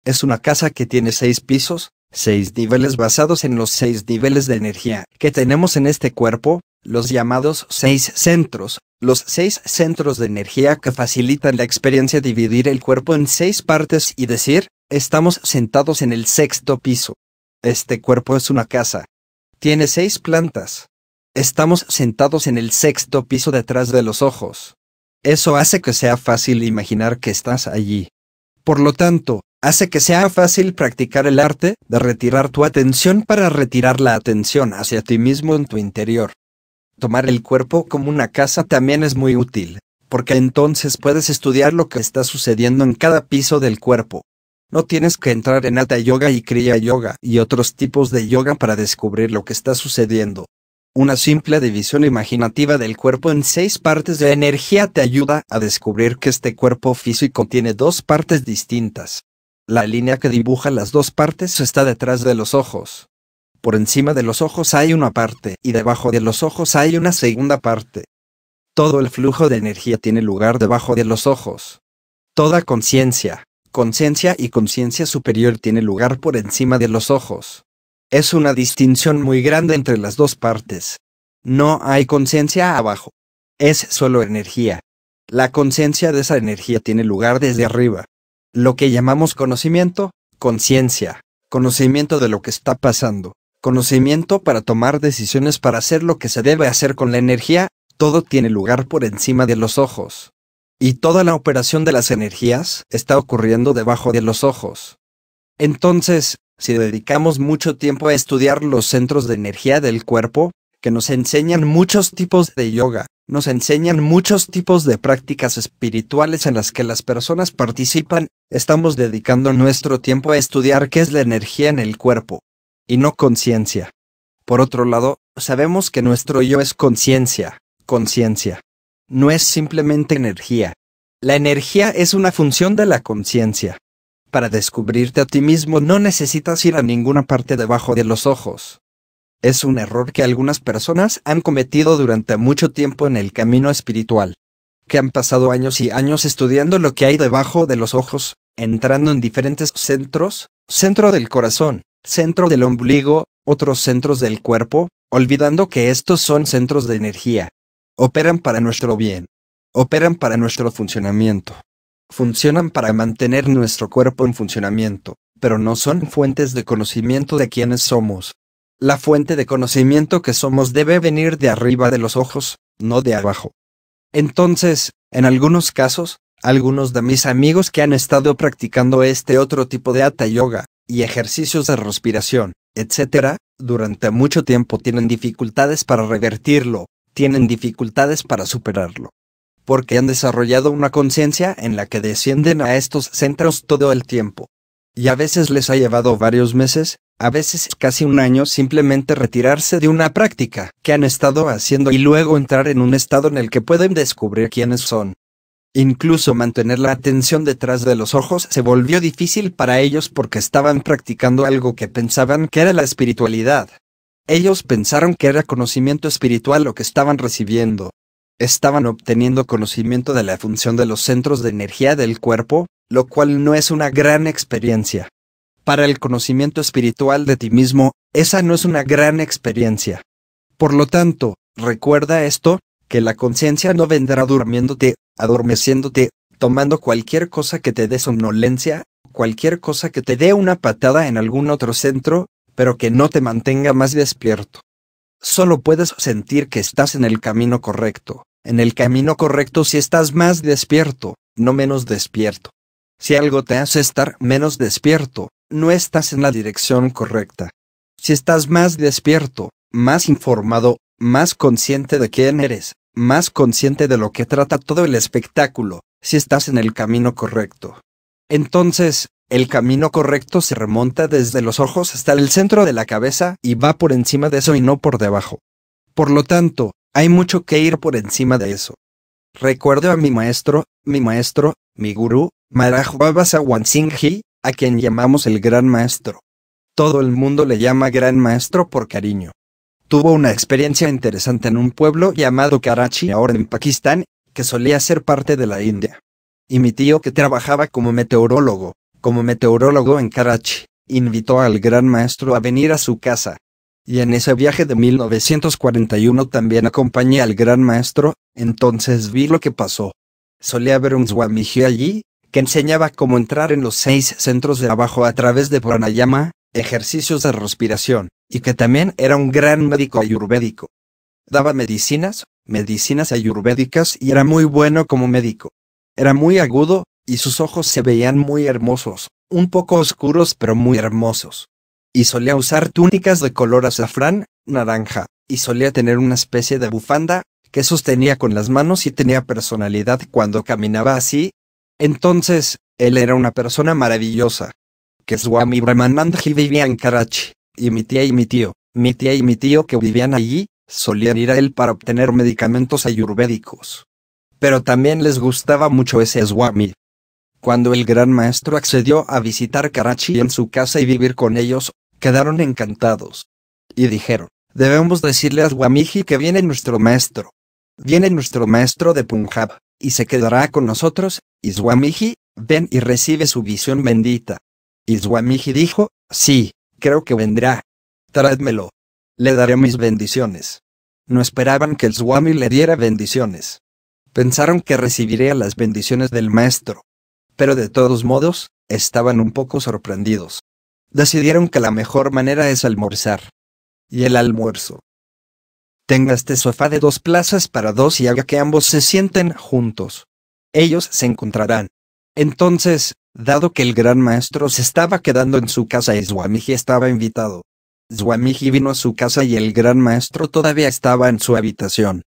Speaker 1: Es una casa que tiene seis pisos, seis niveles basados en los seis niveles de energía que tenemos en este cuerpo, los llamados seis centros, los seis centros de energía que facilitan la experiencia dividir el cuerpo en seis partes y decir, Estamos sentados en el sexto piso. Este cuerpo es una casa. Tiene seis plantas. Estamos sentados en el sexto piso detrás de los ojos. Eso hace que sea fácil imaginar que estás allí. Por lo tanto, hace que sea fácil practicar el arte de retirar tu atención para retirar la atención hacia ti mismo en tu interior. Tomar el cuerpo como una casa también es muy útil, porque entonces puedes estudiar lo que está sucediendo en cada piso del cuerpo. No tienes que entrar en alta Yoga y cría Yoga y otros tipos de yoga para descubrir lo que está sucediendo. Una simple división imaginativa del cuerpo en seis partes de energía te ayuda a descubrir que este cuerpo físico tiene dos partes distintas. La línea que dibuja las dos partes está detrás de los ojos. Por encima de los ojos hay una parte y debajo de los ojos hay una segunda parte. Todo el flujo de energía tiene lugar debajo de los ojos. Toda conciencia, conciencia y conciencia superior tiene lugar por encima de los ojos. Es una distinción muy grande entre las dos partes. No hay conciencia abajo. Es solo energía. La conciencia de esa energía tiene lugar desde arriba. Lo que llamamos conocimiento, conciencia, conocimiento de lo que está pasando, conocimiento para tomar decisiones para hacer lo que se debe hacer con la energía, todo tiene lugar por encima de los ojos y toda la operación de las energías está ocurriendo debajo de los ojos. Entonces, si dedicamos mucho tiempo a estudiar los centros de energía del cuerpo, que nos enseñan muchos tipos de yoga, nos enseñan muchos tipos de prácticas espirituales en las que las personas participan, estamos dedicando nuestro tiempo a estudiar qué es la energía en el cuerpo, y no conciencia. Por otro lado, sabemos que nuestro yo es conciencia, conciencia no es simplemente energía. La energía es una función de la conciencia. Para descubrirte a ti mismo no necesitas ir a ninguna parte debajo de los ojos. Es un error que algunas personas han cometido durante mucho tiempo en el camino espiritual, que han pasado años y años estudiando lo que hay debajo de los ojos, entrando en diferentes centros, centro del corazón, centro del ombligo, otros centros del cuerpo, olvidando que estos son centros de energía, operan para nuestro bien, operan para nuestro funcionamiento, funcionan para mantener nuestro cuerpo en funcionamiento, pero no son fuentes de conocimiento de quienes somos. La fuente de conocimiento que somos debe venir de arriba de los ojos, no de abajo. Entonces, en algunos casos, algunos de mis amigos que han estado practicando este otro tipo de hatha yoga, y ejercicios de respiración, etc., durante mucho tiempo tienen dificultades para revertirlo, tienen dificultades para superarlo, porque han desarrollado una conciencia en la que descienden a estos centros todo el tiempo. Y a veces les ha llevado varios meses, a veces casi un año simplemente retirarse de una práctica que han estado haciendo y luego entrar en un estado en el que pueden descubrir quiénes son. Incluso mantener la atención detrás de los ojos se volvió difícil para ellos porque estaban practicando algo que pensaban que era la espiritualidad, ellos pensaron que era conocimiento espiritual lo que estaban recibiendo. Estaban obteniendo conocimiento de la función de los centros de energía del cuerpo, lo cual no es una gran experiencia. Para el conocimiento espiritual de ti mismo, esa no es una gran experiencia. Por lo tanto, recuerda esto, que la conciencia no vendrá durmiéndote, adormeciéndote, tomando cualquier cosa que te dé somnolencia, cualquier cosa que te dé una patada en algún otro centro, pero que no te mantenga más despierto. Solo puedes sentir que estás en el camino correcto, en el camino correcto si estás más despierto, no menos despierto. Si algo te hace estar menos despierto, no estás en la dirección correcta. Si estás más despierto, más informado, más consciente de quién eres, más consciente de lo que trata todo el espectáculo, si estás en el camino correcto. Entonces, el camino correcto se remonta desde los ojos hasta el centro de la cabeza y va por encima de eso y no por debajo. Por lo tanto, hay mucho que ir por encima de eso. Recuerdo a mi maestro, mi maestro, mi gurú, Maharaj Baba Singhi, a quien llamamos el Gran Maestro. Todo el mundo le llama Gran Maestro por cariño. Tuvo una experiencia interesante en un pueblo llamado Karachi, ahora en Pakistán, que solía ser parte de la India. Y mi tío que trabajaba como meteorólogo, como meteorólogo en Karachi, invitó al gran maestro a venir a su casa. Y en ese viaje de 1941 también acompañé al gran maestro, entonces vi lo que pasó. Solía haber un Swamiji allí, que enseñaba cómo entrar en los seis centros de abajo a través de pranayama, ejercicios de respiración, y que también era un gran médico ayurvédico. Daba medicinas, medicinas ayurvédicas y era muy bueno como médico. Era muy agudo, y sus ojos se veían muy hermosos, un poco oscuros pero muy hermosos. Y solía usar túnicas de color azafrán, naranja, y solía tener una especie de bufanda, que sostenía con las manos y tenía personalidad cuando caminaba así. Entonces, él era una persona maravillosa. Que Swami Brahmanandji vivía en Karachi, y mi tía y mi tío, mi tía y mi tío que vivían allí, solían ir a él para obtener medicamentos ayurvédicos. Pero también les gustaba mucho ese Swami, cuando el gran maestro accedió a visitar Karachi en su casa y vivir con ellos, quedaron encantados. Y dijeron, debemos decirle a Swamiji que viene nuestro maestro. Viene nuestro maestro de Punjab, y se quedará con nosotros, y Swamiji, ven y recibe su visión bendita. Y Swamiji dijo, sí, creo que vendrá. Tráedmelo. Le daré mis bendiciones. No esperaban que el Swami le diera bendiciones. Pensaron que recibiría las bendiciones del maestro pero de todos modos, estaban un poco sorprendidos. Decidieron que la mejor manera es almorzar. Y el almuerzo. Tenga este sofá de dos plazas para dos y haga que ambos se sienten juntos. Ellos se encontrarán. Entonces, dado que el gran maestro se estaba quedando en su casa y Swamiji estaba invitado, Swamiji vino a su casa y el gran maestro todavía estaba en su habitación.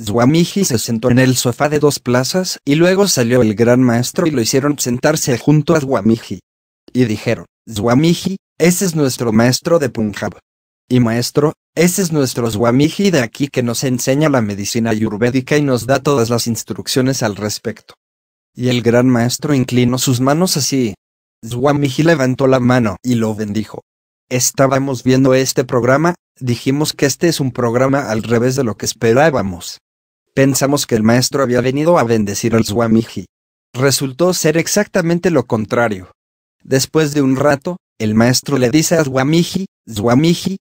Speaker 1: Swamiji se sentó en el sofá de dos plazas y luego salió el gran maestro y lo hicieron sentarse junto a Swamiji. Y dijeron, Swamiji, ese es nuestro maestro de Punjab. Y maestro, ese es nuestro Swamiji de aquí que nos enseña la medicina ayurvédica y nos da todas las instrucciones al respecto. Y el gran maestro inclinó sus manos así. Swamiji levantó la mano y lo bendijo. Estábamos viendo este programa, dijimos que este es un programa al revés de lo que esperábamos. Pensamos que el maestro había venido a bendecir al Swamiji. Resultó ser exactamente lo contrario. Después de un rato, el maestro le dice a Swamiji, Swamiji,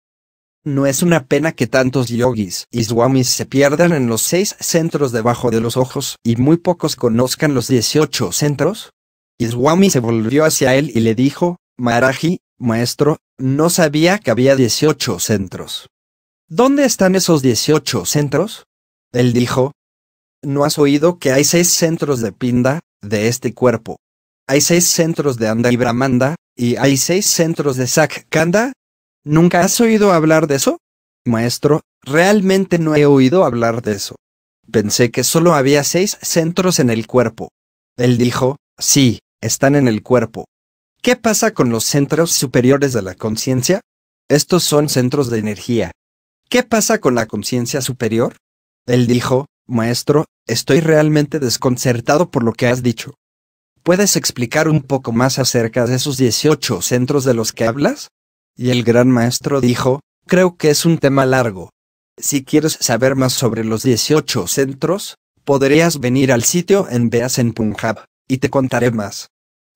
Speaker 1: no es una pena que tantos yogis y swamis se pierdan en los seis centros debajo de los ojos y muy pocos conozcan los dieciocho centros. Y Swami se volvió hacia él y le dijo, "Maraji, maestro, no sabía que había dieciocho centros. ¿Dónde están esos dieciocho centros? Él dijo, ¿no has oído que hay seis centros de Pinda, de este cuerpo? Hay seis centros de Anda y Brahmanda, y hay seis centros de Sakkanda. ¿Nunca has oído hablar de eso? Maestro, realmente no he oído hablar de eso. Pensé que solo había seis centros en el cuerpo. Él dijo, sí, están en el cuerpo. ¿Qué pasa con los centros superiores de la conciencia? Estos son centros de energía. ¿Qué pasa con la conciencia superior? Él dijo, Maestro, estoy realmente desconcertado por lo que has dicho. ¿Puedes explicar un poco más acerca de esos 18 centros de los que hablas? Y el gran maestro dijo, creo que es un tema largo. Si quieres saber más sobre los 18 centros, podrías venir al sitio en Beas en Punjab, y te contaré más.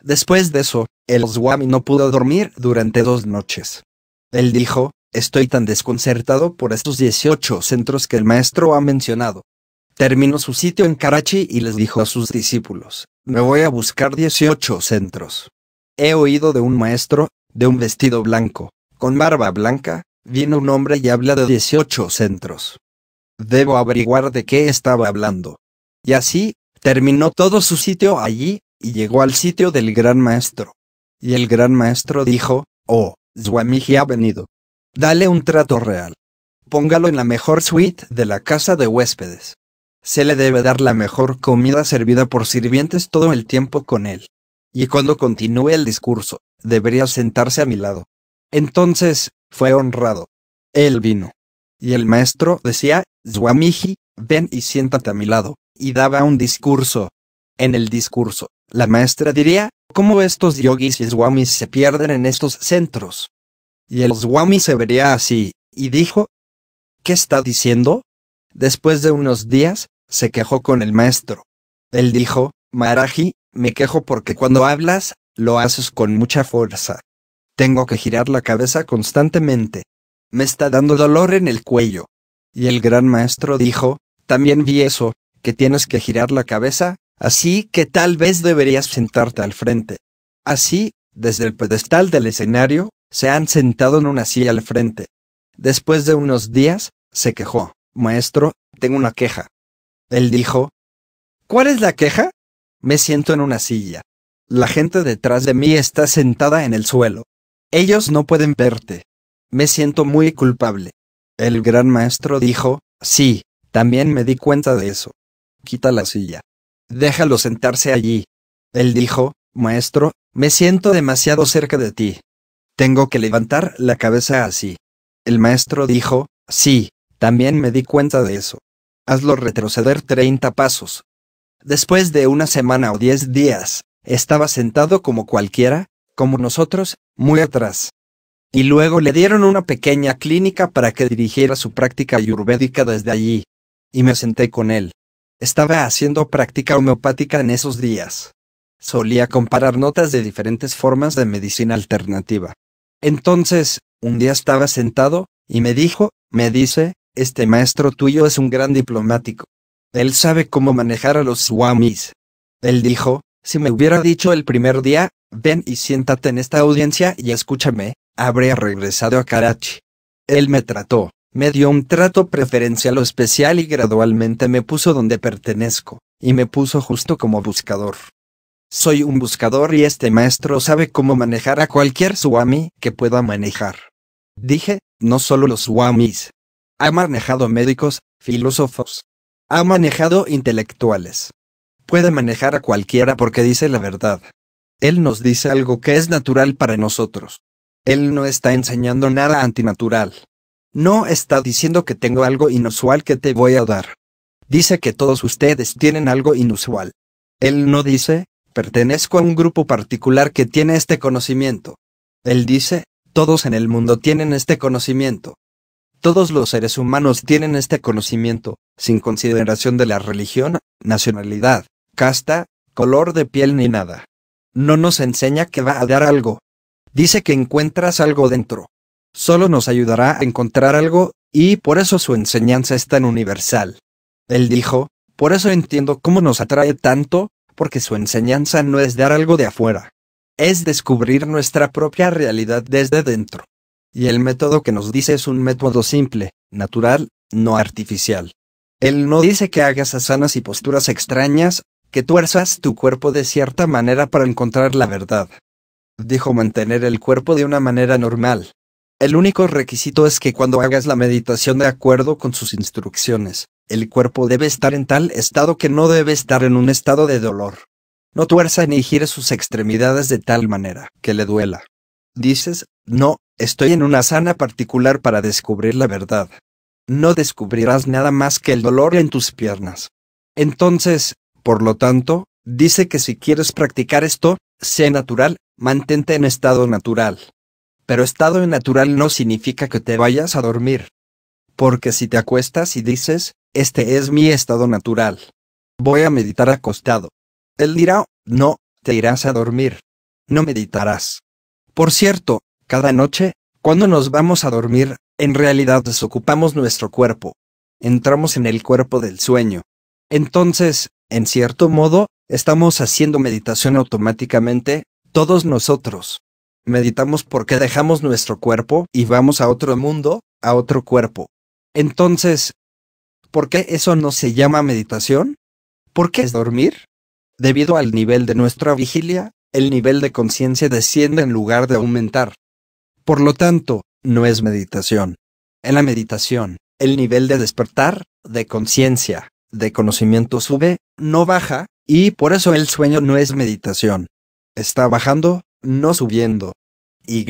Speaker 1: Después de eso, el Swami no pudo dormir durante dos noches. Él dijo, Estoy tan desconcertado por estos 18 centros que el maestro ha mencionado. Terminó su sitio en Karachi y les dijo a sus discípulos, me voy a buscar 18 centros. He oído de un maestro, de un vestido blanco, con barba blanca, viene un hombre y habla de 18 centros. Debo averiguar de qué estaba hablando. Y así, terminó todo su sitio allí, y llegó al sitio del gran maestro. Y el gran maestro dijo, Oh, Swamiji ha venido. Dale un trato real. Póngalo en la mejor suite de la casa de huéspedes. Se le debe dar la mejor comida servida por sirvientes todo el tiempo con él. Y cuando continúe el discurso, debería sentarse a mi lado. Entonces, fue honrado. Él vino. Y el maestro decía, Swamiji, ven y siéntate a mi lado, y daba un discurso. En el discurso, la maestra diría, ¿cómo estos yogis y swamis se pierden en estos centros? Y el Swami se vería así, y dijo, ¿qué está diciendo? Después de unos días, se quejó con el maestro. Él dijo, Maraji, me quejo porque cuando hablas, lo haces con mucha fuerza. Tengo que girar la cabeza constantemente. Me está dando dolor en el cuello. Y el gran maestro dijo, también vi eso, que tienes que girar la cabeza, así que tal vez deberías sentarte al frente. Así, desde el pedestal del escenario, se han sentado en una silla al frente. Después de unos días, se quejó. Maestro, tengo una queja. Él dijo, ¿Cuál es la queja? Me siento en una silla. La gente detrás de mí está sentada en el suelo. Ellos no pueden verte. Me siento muy culpable. El gran maestro dijo, sí, también me di cuenta de eso. Quita la silla. Déjalo sentarse allí. Él dijo, maestro, me siento demasiado cerca de ti. Tengo que levantar la cabeza así. El maestro dijo, sí, también me di cuenta de eso. Hazlo retroceder 30 pasos. Después de una semana o 10 días, estaba sentado como cualquiera, como nosotros, muy atrás. Y luego le dieron una pequeña clínica para que dirigiera su práctica ayurvédica desde allí. Y me senté con él. Estaba haciendo práctica homeopática en esos días. Solía comparar notas de diferentes formas de medicina alternativa. Entonces, un día estaba sentado, y me dijo, me dice, este maestro tuyo es un gran diplomático. Él sabe cómo manejar a los swamis. Él dijo, si me hubiera dicho el primer día, ven y siéntate en esta audiencia y escúchame, habría regresado a Karachi. Él me trató, me dio un trato preferencial o especial y gradualmente me puso donde pertenezco, y me puso justo como buscador. Soy un buscador y este maestro sabe cómo manejar a cualquier suami que pueda manejar. Dije, no solo los suamis. Ha manejado médicos, filósofos. Ha manejado intelectuales. Puede manejar a cualquiera porque dice la verdad. Él nos dice algo que es natural para nosotros. Él no está enseñando nada antinatural. No está diciendo que tengo algo inusual que te voy a dar. Dice que todos ustedes tienen algo inusual. Él no dice, pertenezco a un grupo particular que tiene este conocimiento. Él dice, todos en el mundo tienen este conocimiento. Todos los seres humanos tienen este conocimiento, sin consideración de la religión, nacionalidad, casta, color de piel ni nada. No nos enseña que va a dar algo. Dice que encuentras algo dentro. Solo nos ayudará a encontrar algo, y por eso su enseñanza es tan universal. Él dijo, por eso entiendo cómo nos atrae tanto, porque su enseñanza no es dar algo de afuera, es descubrir nuestra propia realidad desde dentro. Y el método que nos dice es un método simple, natural, no artificial. Él no dice que hagas asanas y posturas extrañas, que tuerzas tu cuerpo de cierta manera para encontrar la verdad. Dijo mantener el cuerpo de una manera normal. El único requisito es que cuando hagas la meditación de acuerdo con sus instrucciones, el cuerpo debe estar en tal estado que no debe estar en un estado de dolor. No tuerza ni gire sus extremidades de tal manera que le duela. Dices, no, estoy en una sana particular para descubrir la verdad. No descubrirás nada más que el dolor en tus piernas. Entonces, por lo tanto, dice que si quieres practicar esto, sea natural, mantente en estado natural. Pero estado natural no significa que te vayas a dormir. Porque si te acuestas y dices, este es mi estado natural. Voy a meditar acostado. Él dirá, no, te irás a dormir. No meditarás. Por cierto, cada noche, cuando nos vamos a dormir, en realidad desocupamos nuestro cuerpo. Entramos en el cuerpo del sueño. Entonces, en cierto modo, estamos haciendo meditación automáticamente, todos nosotros. Meditamos porque dejamos nuestro cuerpo y vamos a otro mundo, a otro cuerpo. Entonces, ¿Por qué eso no se llama meditación? ¿Por qué es dormir? Debido al nivel de nuestra vigilia, el nivel de conciencia desciende en lugar de aumentar. Por lo tanto, no es meditación. En la meditación, el nivel de despertar, de conciencia, de conocimiento sube, no baja, y por eso el sueño no es meditación. Está bajando, no subiendo. Y.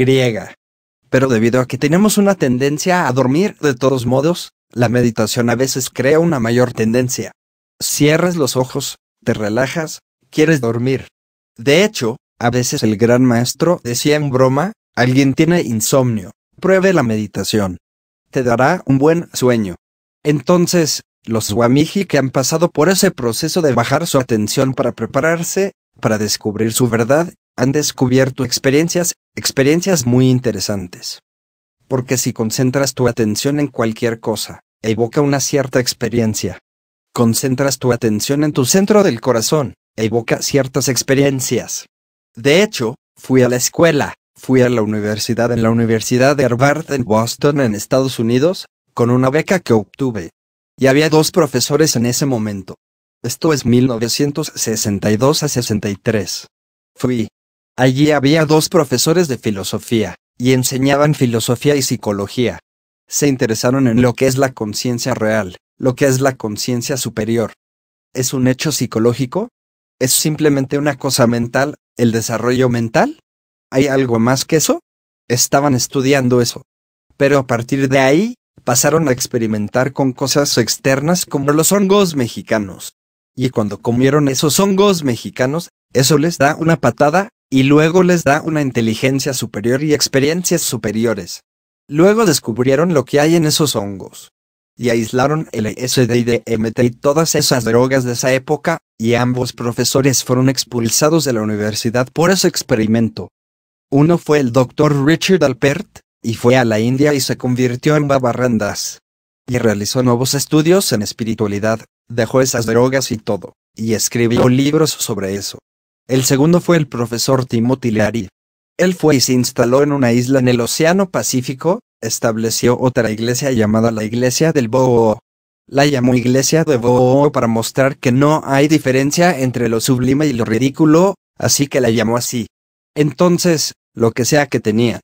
Speaker 1: Pero debido a que tenemos una tendencia a dormir de todos modos, la meditación a veces crea una mayor tendencia. Cierras los ojos, te relajas, quieres dormir. De hecho, a veces el gran maestro decía en broma, alguien tiene insomnio, pruebe la meditación. Te dará un buen sueño. Entonces, los Wamiji que han pasado por ese proceso de bajar su atención para prepararse, para descubrir su verdad, han descubierto experiencias, experiencias muy interesantes porque si concentras tu atención en cualquier cosa, evoca una cierta experiencia. Concentras tu atención en tu centro del corazón, evoca ciertas experiencias. De hecho, fui a la escuela, fui a la universidad en la Universidad de Harvard en Boston en Estados Unidos, con una beca que obtuve. Y había dos profesores en ese momento. Esto es 1962 a 63. Fui. Allí había dos profesores de filosofía, y enseñaban filosofía y psicología. Se interesaron en lo que es la conciencia real, lo que es la conciencia superior. ¿Es un hecho psicológico? ¿Es simplemente una cosa mental, el desarrollo mental? ¿Hay algo más que eso? Estaban estudiando eso. Pero a partir de ahí, pasaron a experimentar con cosas externas como los hongos mexicanos. Y cuando comieron esos hongos mexicanos, eso les da una patada y luego les da una inteligencia superior y experiencias superiores. Luego descubrieron lo que hay en esos hongos. Y aislaron LSD y DMT y todas esas drogas de esa época, y ambos profesores fueron expulsados de la universidad por ese experimento. Uno fue el doctor Richard Alpert, y fue a la India y se convirtió en babarrandas. Y realizó nuevos estudios en espiritualidad, dejó esas drogas y todo, y escribió libros sobre eso. El segundo fue el profesor Timothy Leary. Él fue y se instaló en una isla en el Océano Pacífico, estableció otra iglesia llamada la Iglesia del boho La llamó Iglesia de boho para mostrar que no hay diferencia entre lo sublime y lo ridículo, así que la llamó así. Entonces, lo que sea que tenía.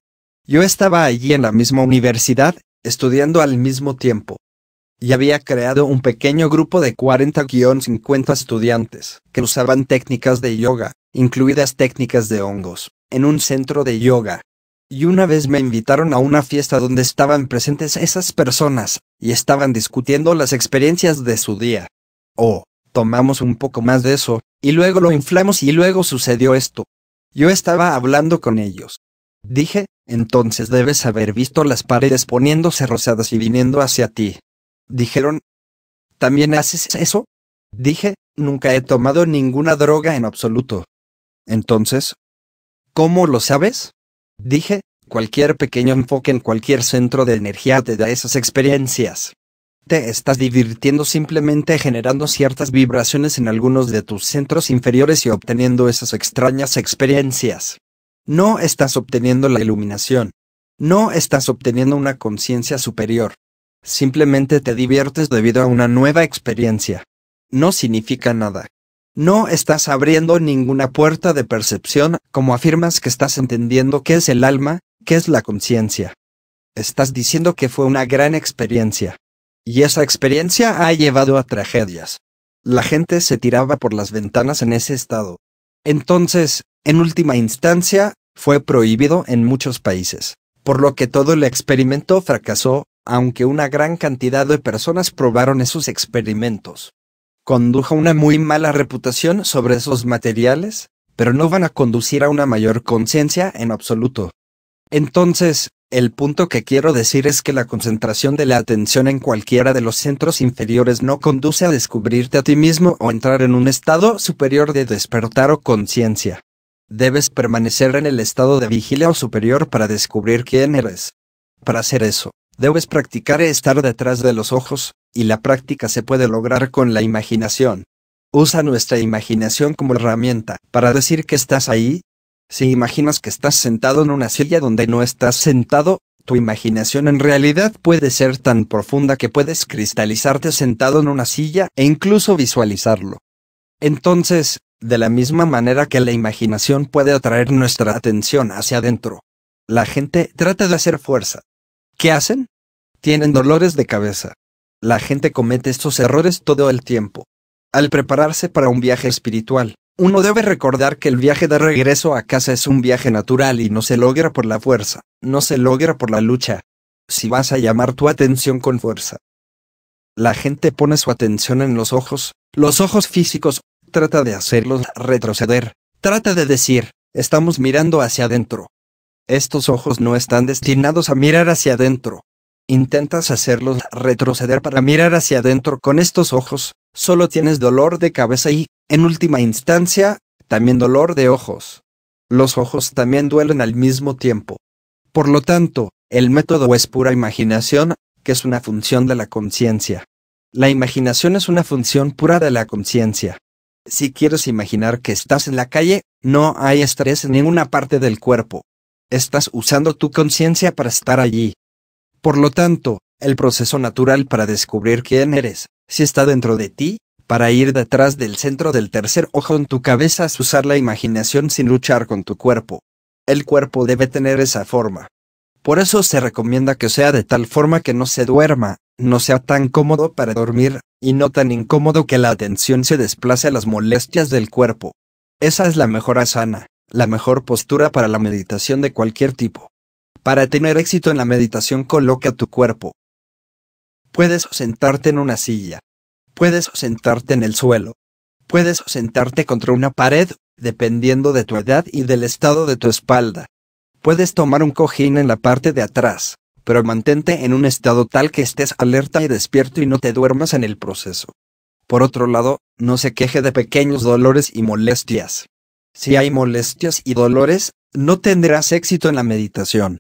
Speaker 1: Yo estaba allí en la misma universidad, estudiando al mismo tiempo. Y había creado un pequeño grupo de 40-50 estudiantes que usaban técnicas de yoga, incluidas técnicas de hongos, en un centro de yoga. Y una vez me invitaron a una fiesta donde estaban presentes esas personas, y estaban discutiendo las experiencias de su día. Oh, tomamos un poco más de eso, y luego lo inflamos y luego sucedió esto. Yo estaba hablando con ellos. Dije, entonces debes haber visto las paredes poniéndose rosadas y viniendo hacia ti. Dijeron, ¿también haces eso? Dije, nunca he tomado ninguna droga en absoluto. Entonces, ¿cómo lo sabes? Dije, cualquier pequeño enfoque en cualquier centro de energía te da esas experiencias. Te estás divirtiendo simplemente generando ciertas vibraciones en algunos de tus centros inferiores y obteniendo esas extrañas experiencias. No estás obteniendo la iluminación. No estás obteniendo una conciencia superior. Simplemente te diviertes debido a una nueva experiencia. No significa nada. No estás abriendo ninguna puerta de percepción, como afirmas que estás entendiendo qué es el alma, qué es la conciencia. Estás diciendo que fue una gran experiencia. Y esa experiencia ha llevado a tragedias. La gente se tiraba por las ventanas en ese estado. Entonces, en última instancia, fue prohibido en muchos países, por lo que todo el experimento fracasó, aunque una gran cantidad de personas probaron esos experimentos condujo una muy mala reputación sobre esos materiales, pero no van a conducir a una mayor conciencia en absoluto. Entonces, el punto que quiero decir es que la concentración de la atención en cualquiera de los centros inferiores no conduce a descubrirte a ti mismo o entrar en un estado superior de despertar o conciencia. Debes permanecer en el estado de vigilia o superior para descubrir quién eres. Para hacer eso, debes practicar estar detrás de los ojos, y la práctica se puede lograr con la imaginación. Usa nuestra imaginación como herramienta para decir que estás ahí. Si imaginas que estás sentado en una silla donde no estás sentado, tu imaginación en realidad puede ser tan profunda que puedes cristalizarte sentado en una silla e incluso visualizarlo. Entonces, de la misma manera que la imaginación puede atraer nuestra atención hacia adentro, la gente trata de hacer fuerza. ¿Qué hacen? Tienen dolores de cabeza, la gente comete estos errores todo el tiempo. Al prepararse para un viaje espiritual, uno debe recordar que el viaje de regreso a casa es un viaje natural y no se logra por la fuerza, no se logra por la lucha. Si vas a llamar tu atención con fuerza. La gente pone su atención en los ojos, los ojos físicos, trata de hacerlos retroceder, trata de decir, estamos mirando hacia adentro. Estos ojos no están destinados a mirar hacia adentro. Intentas hacerlos retroceder para mirar hacia adentro con estos ojos, solo tienes dolor de cabeza y, en última instancia, también dolor de ojos. Los ojos también duelen al mismo tiempo. Por lo tanto, el método es pura imaginación, que es una función de la conciencia. La imaginación es una función pura de la conciencia. Si quieres imaginar que estás en la calle, no hay estrés en ninguna parte del cuerpo. Estás usando tu conciencia para estar allí. Por lo tanto, el proceso natural para descubrir quién eres, si está dentro de ti, para ir detrás del centro del tercer ojo en tu cabeza es usar la imaginación sin luchar con tu cuerpo. El cuerpo debe tener esa forma. Por eso se recomienda que sea de tal forma que no se duerma, no sea tan cómodo para dormir, y no tan incómodo que la atención se desplace a las molestias del cuerpo. Esa es la mejor asana, la mejor postura para la meditación de cualquier tipo. Para tener éxito en la meditación coloca tu cuerpo. Puedes sentarte en una silla. Puedes sentarte en el suelo. Puedes sentarte contra una pared, dependiendo de tu edad y del estado de tu espalda. Puedes tomar un cojín en la parte de atrás, pero mantente en un estado tal que estés alerta y despierto y no te duermas en el proceso. Por otro lado, no se queje de pequeños dolores y molestias. Si hay molestias y dolores, no tendrás éxito en la meditación.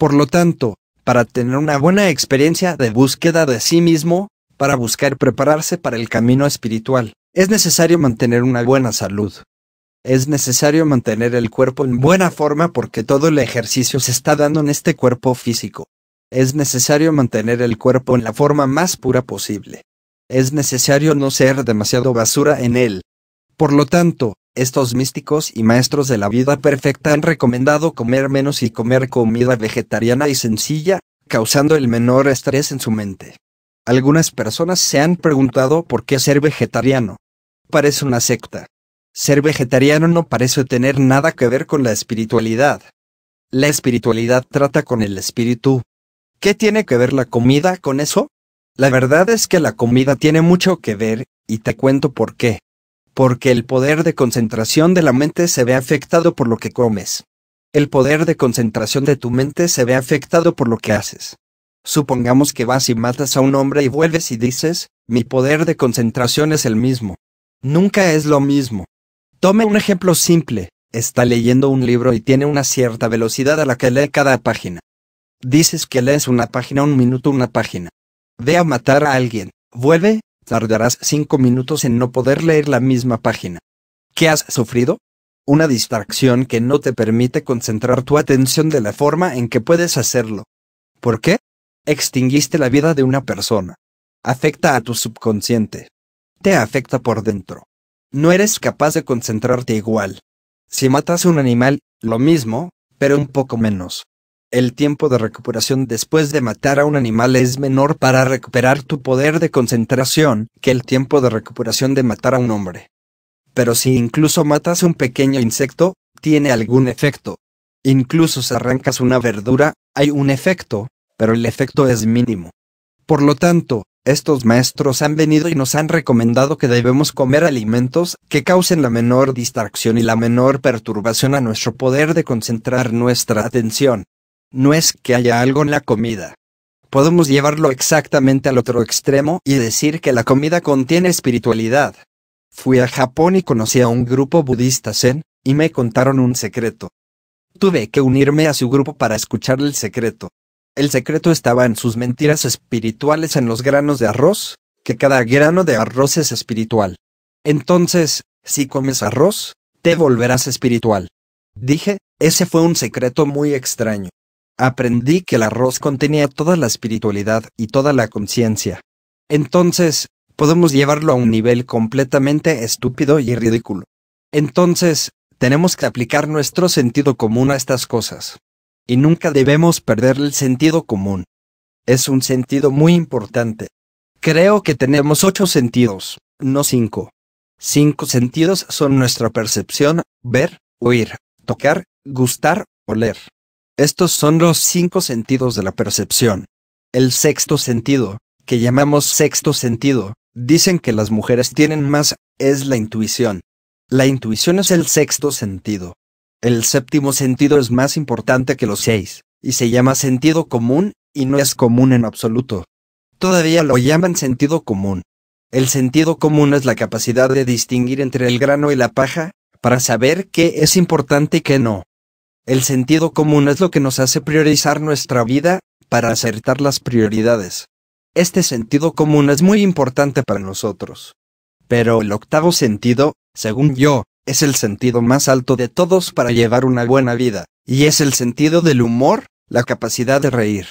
Speaker 1: Por lo tanto, para tener una buena experiencia de búsqueda de sí mismo, para buscar prepararse para el camino espiritual, es necesario mantener una buena salud. Es necesario mantener el cuerpo en buena forma porque todo el ejercicio se está dando en este cuerpo físico. Es necesario mantener el cuerpo en la forma más pura posible. Es necesario no ser demasiado basura en él. Por lo tanto, estos místicos y maestros de la vida perfecta han recomendado comer menos y comer comida vegetariana y sencilla, causando el menor estrés en su mente. Algunas personas se han preguntado por qué ser vegetariano. Parece una secta. Ser vegetariano no parece tener nada que ver con la espiritualidad. La espiritualidad trata con el espíritu. ¿Qué tiene que ver la comida con eso? La verdad es que la comida tiene mucho que ver, y te cuento por qué porque el poder de concentración de la mente se ve afectado por lo que comes. El poder de concentración de tu mente se ve afectado por lo que haces. Supongamos que vas y matas a un hombre y vuelves y dices, mi poder de concentración es el mismo. Nunca es lo mismo. Tome un ejemplo simple, está leyendo un libro y tiene una cierta velocidad a la que lee cada página. Dices que lees una página un minuto una página. Ve a matar a alguien, vuelve, tardarás cinco minutos en no poder leer la misma página. ¿Qué has sufrido? Una distracción que no te permite concentrar tu atención de la forma en que puedes hacerlo. ¿Por qué? Extinguiste la vida de una persona. Afecta a tu subconsciente. Te afecta por dentro. No eres capaz de concentrarte igual. Si matas a un animal, lo mismo, pero un poco menos. El tiempo de recuperación después de matar a un animal es menor para recuperar tu poder de concentración que el tiempo de recuperación de matar a un hombre. Pero si incluso matas un pequeño insecto, tiene algún efecto. Incluso si arrancas una verdura, hay un efecto, pero el efecto es mínimo. Por lo tanto, estos maestros han venido y nos han recomendado que debemos comer alimentos que causen la menor distracción y la menor perturbación a nuestro poder de concentrar nuestra atención. No es que haya algo en la comida. Podemos llevarlo exactamente al otro extremo y decir que la comida contiene espiritualidad. Fui a Japón y conocí a un grupo budista zen, y me contaron un secreto. Tuve que unirme a su grupo para escuchar el secreto. El secreto estaba en sus mentiras espirituales en los granos de arroz, que cada grano de arroz es espiritual. Entonces, si comes arroz, te volverás espiritual. Dije, ese fue un secreto muy extraño aprendí que el arroz contenía toda la espiritualidad y toda la conciencia. Entonces, podemos llevarlo a un nivel completamente estúpido y ridículo. Entonces, tenemos que aplicar nuestro sentido común a estas cosas. Y nunca debemos perder el sentido común. Es un sentido muy importante. Creo que tenemos ocho sentidos, no cinco. Cinco sentidos son nuestra percepción, ver, oír, tocar, gustar, oler, estos son los cinco sentidos de la percepción. El sexto sentido, que llamamos sexto sentido, dicen que las mujeres tienen más, es la intuición. La intuición es el sexto sentido. El séptimo sentido es más importante que los seis, y se llama sentido común, y no es común en absoluto. Todavía lo llaman sentido común. El sentido común es la capacidad de distinguir entre el grano y la paja, para saber qué es importante y qué no. El sentido común es lo que nos hace priorizar nuestra vida, para acertar las prioridades. Este sentido común es muy importante para nosotros. Pero el octavo sentido, según yo, es el sentido más alto de todos para llevar una buena vida, y es el sentido del humor, la capacidad de reír.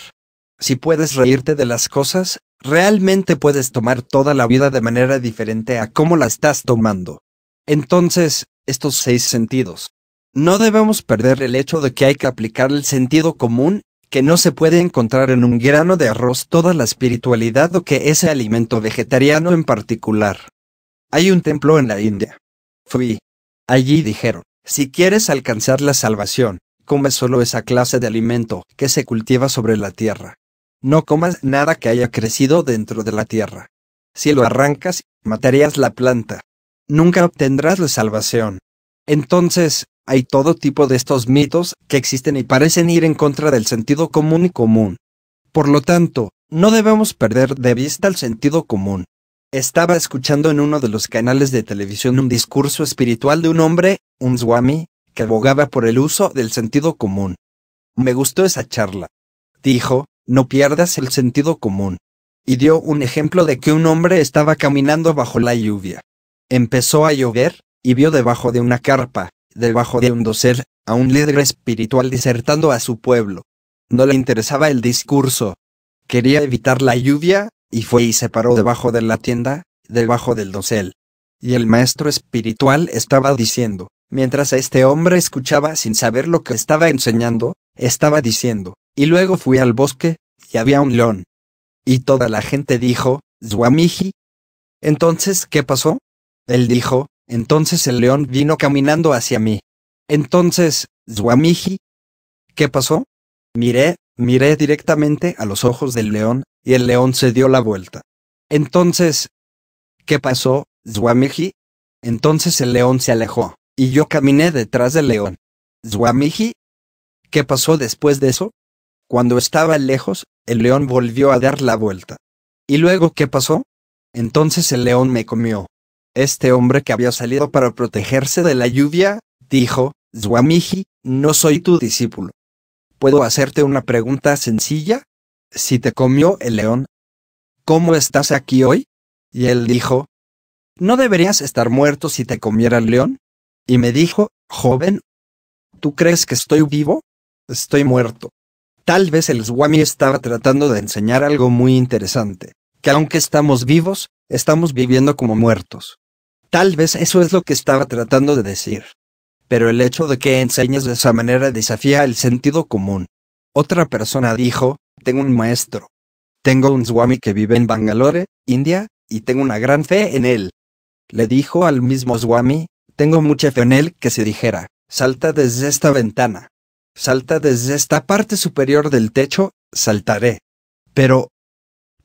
Speaker 1: Si puedes reírte de las cosas, realmente puedes tomar toda la vida de manera diferente a cómo la estás tomando. Entonces, estos seis sentidos, no debemos perder el hecho de que hay que aplicar el sentido común, que no se puede encontrar en un grano de arroz toda la espiritualidad o que ese alimento vegetariano en particular. Hay un templo en la India. Fui. Allí dijeron, si quieres alcanzar la salvación, come solo esa clase de alimento que se cultiva sobre la tierra. No comas nada que haya crecido dentro de la tierra. Si lo arrancas, matarías la planta. Nunca obtendrás la salvación. Entonces, hay todo tipo de estos mitos que existen y parecen ir en contra del sentido común y común. Por lo tanto, no debemos perder de vista el sentido común. Estaba escuchando en uno de los canales de televisión un discurso espiritual de un hombre, un swami, que abogaba por el uso del sentido común. Me gustó esa charla. Dijo, no pierdas el sentido común. Y dio un ejemplo de que un hombre estaba caminando bajo la lluvia. Empezó a llover, y vio debajo de una carpa, debajo de un dosel, a un líder espiritual disertando a su pueblo. No le interesaba el discurso. Quería evitar la lluvia, y fue y se paró debajo de la tienda, debajo del dosel. Y el maestro espiritual estaba diciendo, mientras este hombre escuchaba sin saber lo que estaba enseñando, estaba diciendo, y luego fui al bosque, y había un león. Y toda la gente dijo, Zwamiji. Entonces, ¿qué pasó? Él dijo, entonces el león vino caminando hacia mí. Entonces, Swamiji, ¿qué pasó? Miré, miré directamente a los ojos del león, y el león se dio la vuelta. Entonces, ¿qué pasó, Swamiji? Entonces el león se alejó, y yo caminé detrás del león. Swamiji, ¿qué pasó después de eso? Cuando estaba lejos, el león volvió a dar la vuelta. ¿Y luego qué pasó? Entonces el león me comió, este hombre que había salido para protegerse de la lluvia, dijo, Swamiji, no soy tu discípulo. ¿Puedo hacerte una pregunta sencilla? Si te comió el león, ¿cómo estás aquí hoy? Y él dijo, ¿no deberías estar muerto si te comiera el león? Y me dijo, joven, ¿tú crees que estoy vivo? Estoy muerto. Tal vez el Swami estaba tratando de enseñar algo muy interesante, que aunque estamos vivos, estamos viviendo como muertos. Tal vez eso es lo que estaba tratando de decir. Pero el hecho de que enseñes de esa manera desafía el sentido común. Otra persona dijo, tengo un maestro. Tengo un Swami que vive en Bangalore, India, y tengo una gran fe en él. Le dijo al mismo Swami, tengo mucha fe en él que se dijera, salta desde esta ventana. Salta desde esta parte superior del techo, saltaré. Pero,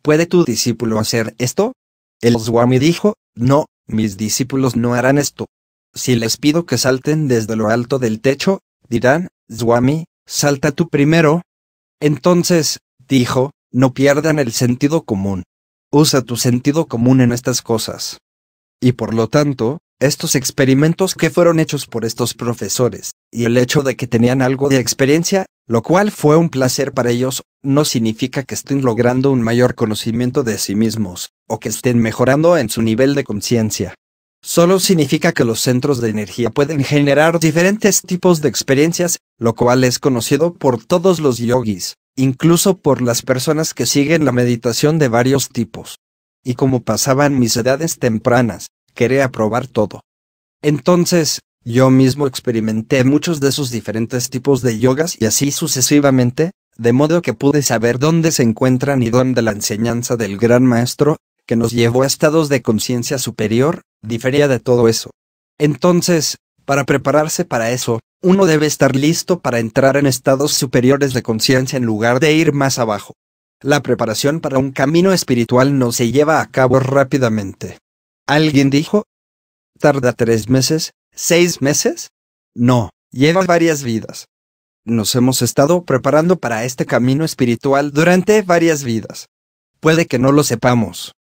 Speaker 1: ¿puede tu discípulo hacer esto? El Swami dijo, no, mis discípulos no harán esto. Si les pido que salten desde lo alto del techo, dirán, Swami, salta tú primero. Entonces, dijo, no pierdan el sentido común. Usa tu sentido común en estas cosas. Y por lo tanto, estos experimentos que fueron hechos por estos profesores, y el hecho de que tenían algo de experiencia, lo cual fue un placer para ellos, no significa que estén logrando un mayor conocimiento de sí mismos, o que estén mejorando en su nivel de conciencia. Solo significa que los centros de energía pueden generar diferentes tipos de experiencias, lo cual es conocido por todos los yogis, incluso por las personas que siguen la meditación de varios tipos. Y como pasaban mis edades tempranas, quería probar todo. Entonces, yo mismo experimenté muchos de esos diferentes tipos de yogas y así sucesivamente, de modo que pude saber dónde se encuentran y dónde la enseñanza del gran maestro, que nos llevó a estados de conciencia superior, difería de todo eso. Entonces, para prepararse para eso, uno debe estar listo para entrar en estados superiores de conciencia en lugar de ir más abajo. La preparación para un camino espiritual no se lleva a cabo rápidamente. Alguien dijo, tarda tres meses, seis meses? No, lleva varias vidas. Nos hemos estado preparando para este camino espiritual durante varias vidas. Puede que no lo sepamos.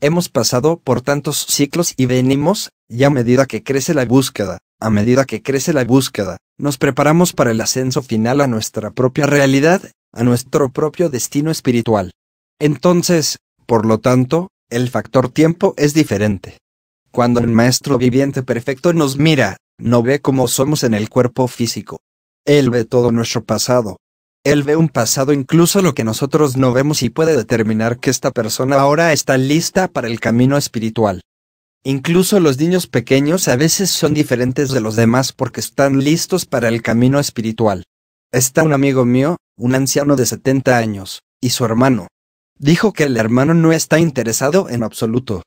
Speaker 1: Hemos pasado por tantos ciclos y venimos, y a medida que crece la búsqueda, a medida que crece la búsqueda, nos preparamos para el ascenso final a nuestra propia realidad, a nuestro propio destino espiritual. Entonces, por lo tanto, el factor tiempo es diferente. Cuando el Maestro viviente perfecto nos mira, no ve cómo somos en el cuerpo físico. Él ve todo nuestro pasado. Él ve un pasado incluso lo que nosotros no vemos y puede determinar que esta persona ahora está lista para el camino espiritual. Incluso los niños pequeños a veces son diferentes de los demás porque están listos para el camino espiritual. Está un amigo mío, un anciano de 70 años, y su hermano. Dijo que el hermano no está interesado en absoluto.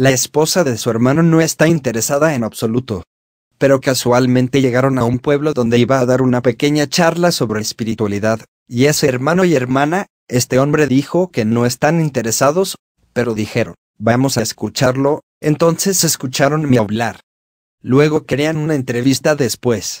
Speaker 1: La esposa de su hermano no está interesada en absoluto. Pero casualmente llegaron a un pueblo donde iba a dar una pequeña charla sobre espiritualidad, y ese hermano y hermana, este hombre dijo que no están interesados, pero dijeron, vamos a escucharlo, entonces escucharon mi hablar. Luego querían una entrevista después.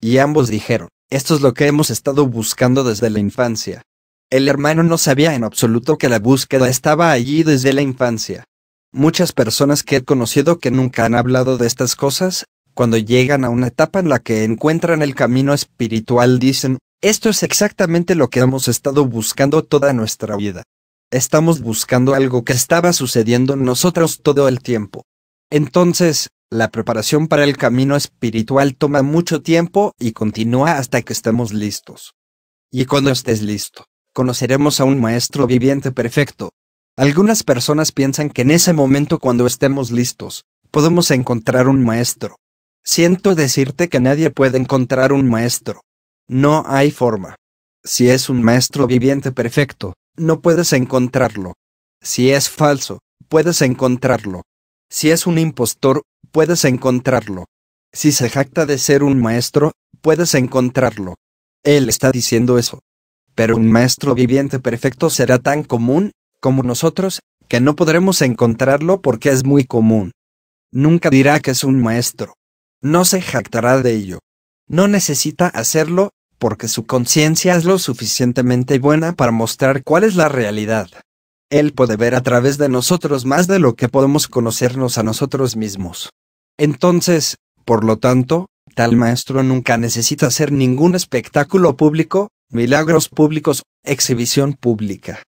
Speaker 1: Y ambos dijeron, esto es lo que hemos estado buscando desde la infancia. El hermano no sabía en absoluto que la búsqueda estaba allí desde la infancia. Muchas personas que he conocido que nunca han hablado de estas cosas, cuando llegan a una etapa en la que encuentran el camino espiritual dicen, esto es exactamente lo que hemos estado buscando toda nuestra vida. Estamos buscando algo que estaba sucediendo en nosotros todo el tiempo. Entonces, la preparación para el camino espiritual toma mucho tiempo y continúa hasta que estemos listos. Y cuando estés listo, conoceremos a un maestro viviente perfecto, algunas personas piensan que en ese momento cuando estemos listos, podemos encontrar un maestro. Siento decirte que nadie puede encontrar un maestro. No hay forma. Si es un maestro viviente perfecto, no puedes encontrarlo. Si es falso, puedes encontrarlo. Si es un impostor, puedes encontrarlo. Si se jacta de ser un maestro, puedes encontrarlo. Él está diciendo eso. Pero un maestro viviente perfecto será tan común como nosotros, que no podremos encontrarlo porque es muy común. Nunca dirá que es un maestro. No se jactará de ello. No necesita hacerlo, porque su conciencia es lo suficientemente buena para mostrar cuál es la realidad. Él puede ver a través de nosotros más de lo que podemos conocernos a nosotros mismos. Entonces, por lo tanto, tal maestro nunca necesita hacer ningún espectáculo público, milagros públicos, exhibición pública.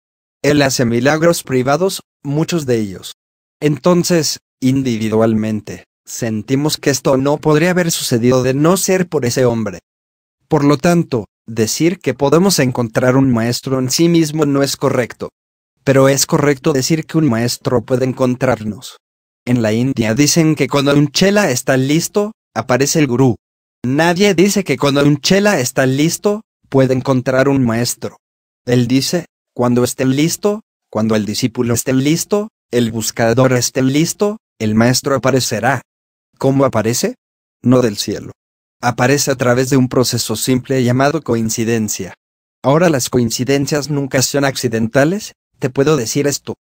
Speaker 1: Él hace milagros privados, muchos de ellos. Entonces, individualmente, sentimos que esto no podría haber sucedido de no ser por ese hombre. Por lo tanto, decir que podemos encontrar un maestro en sí mismo no es correcto. Pero es correcto decir que un maestro puede encontrarnos. En la India dicen que cuando un chela está listo, aparece el gurú. Nadie dice que cuando un chela está listo, puede encontrar un maestro. Él dice, cuando estén listo, cuando el discípulo esté listo, el buscador esté listo, el maestro aparecerá. ¿Cómo aparece? No del cielo. Aparece a través de un proceso simple llamado coincidencia. Ahora las coincidencias nunca son accidentales, te puedo decir esto.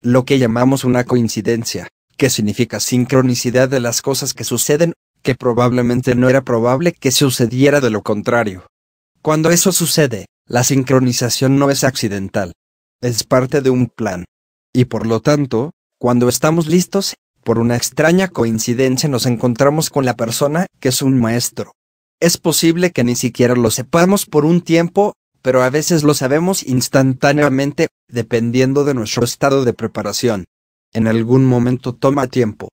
Speaker 1: Lo que llamamos una coincidencia, que significa sincronicidad de las cosas que suceden, que probablemente no era probable que sucediera de lo contrario. Cuando eso sucede, la sincronización no es accidental, es parte de un plan. Y por lo tanto, cuando estamos listos, por una extraña coincidencia nos encontramos con la persona que es un maestro. Es posible que ni siquiera lo sepamos por un tiempo, pero a veces lo sabemos instantáneamente, dependiendo de nuestro estado de preparación. En algún momento toma tiempo.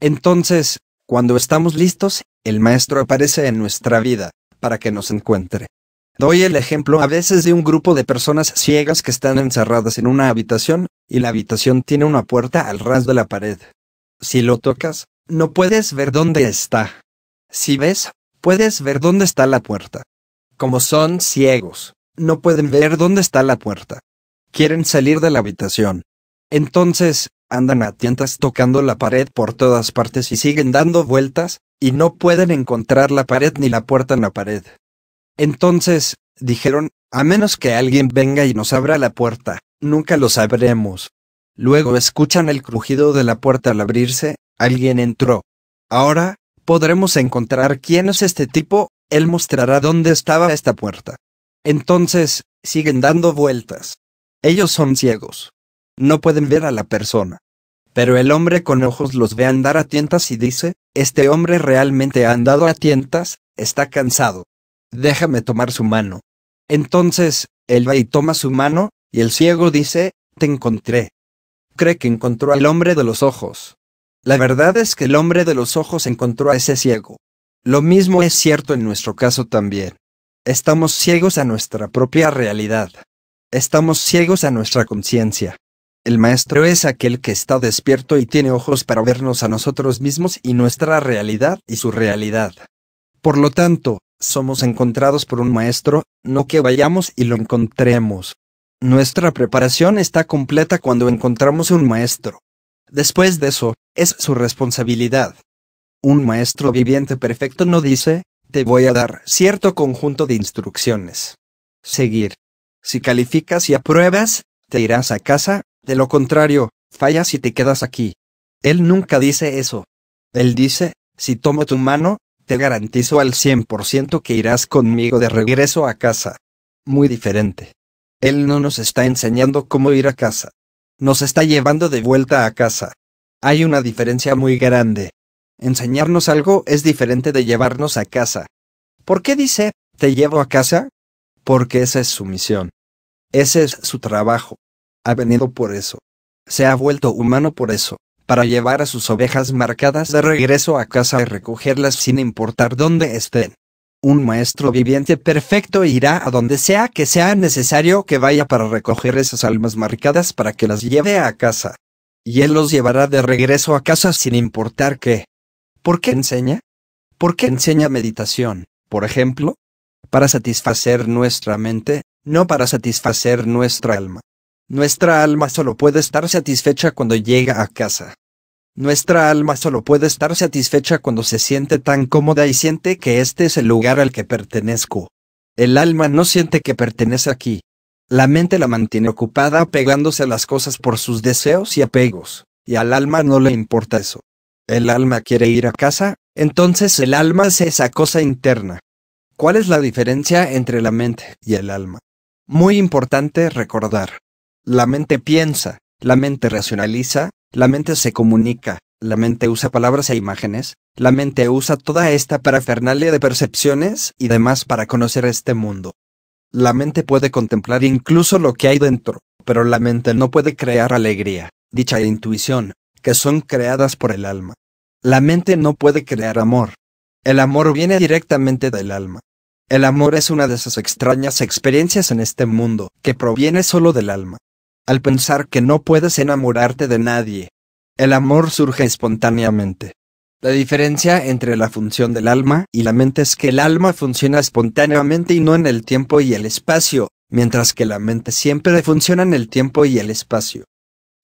Speaker 1: Entonces, cuando estamos listos, el maestro aparece en nuestra vida, para que nos encuentre. Doy el ejemplo a veces de un grupo de personas ciegas que están encerradas en una habitación, y la habitación tiene una puerta al ras de la pared. Si lo tocas, no puedes ver dónde está. Si ves, puedes ver dónde está la puerta. Como son ciegos, no pueden ver dónde está la puerta. Quieren salir de la habitación. Entonces, andan a tientas tocando la pared por todas partes y siguen dando vueltas, y no pueden encontrar la pared ni la puerta en la pared. Entonces, dijeron, a menos que alguien venga y nos abra la puerta, nunca lo sabremos. Luego escuchan el crujido de la puerta al abrirse, alguien entró. Ahora, podremos encontrar quién es este tipo, él mostrará dónde estaba esta puerta. Entonces, siguen dando vueltas. Ellos son ciegos. No pueden ver a la persona. Pero el hombre con ojos los ve andar a tientas y dice, este hombre realmente ha andado a tientas, está cansado déjame tomar su mano. Entonces, él va y toma su mano, y el ciego dice, te encontré. Cree que encontró al hombre de los ojos. La verdad es que el hombre de los ojos encontró a ese ciego. Lo mismo es cierto en nuestro caso también. Estamos ciegos a nuestra propia realidad. Estamos ciegos a nuestra conciencia. El maestro es aquel que está despierto y tiene ojos para vernos a nosotros mismos y nuestra realidad y su realidad. Por lo tanto, somos encontrados por un maestro, no que vayamos y lo encontremos. Nuestra preparación está completa cuando encontramos un maestro. Después de eso, es su responsabilidad. Un maestro viviente perfecto no dice, te voy a dar cierto conjunto de instrucciones. Seguir. Si calificas y apruebas, te irás a casa, de lo contrario, fallas y te quedas aquí. Él nunca dice eso. Él dice, si tomo tu mano, te garantizo al 100% que irás conmigo de regreso a casa. Muy diferente. Él no nos está enseñando cómo ir a casa. Nos está llevando de vuelta a casa. Hay una diferencia muy grande. Enseñarnos algo es diferente de llevarnos a casa. ¿Por qué dice, te llevo a casa? Porque esa es su misión. Ese es su trabajo. Ha venido por eso. Se ha vuelto humano por eso para llevar a sus ovejas marcadas de regreso a casa y recogerlas sin importar dónde estén. Un maestro viviente perfecto irá a donde sea que sea necesario que vaya para recoger esas almas marcadas para que las lleve a casa. Y él los llevará de regreso a casa sin importar qué. ¿Por qué enseña? ¿Por qué enseña meditación, por ejemplo? Para satisfacer nuestra mente, no para satisfacer nuestra alma. Nuestra alma solo puede estar satisfecha cuando llega a casa. Nuestra alma solo puede estar satisfecha cuando se siente tan cómoda y siente que este es el lugar al que pertenezco. El alma no siente que pertenece aquí. La mente la mantiene ocupada pegándose a las cosas por sus deseos y apegos, y al alma no le importa eso. El alma quiere ir a casa, entonces el alma es esa cosa interna. ¿Cuál es la diferencia entre la mente y el alma? Muy importante recordar. La mente piensa, la mente racionaliza, la mente se comunica, la mente usa palabras e imágenes, la mente usa toda esta parafernalia de percepciones y demás para conocer este mundo. La mente puede contemplar incluso lo que hay dentro, pero la mente no puede crear alegría, dicha e intuición, que son creadas por el alma. La mente no puede crear amor. El amor viene directamente del alma. El amor es una de esas extrañas experiencias en este mundo, que proviene solo del alma al pensar que no puedes enamorarte de nadie. El amor surge espontáneamente. La diferencia entre la función del alma y la mente es que el alma funciona espontáneamente y no en el tiempo y el espacio, mientras que la mente siempre funciona en el tiempo y el espacio.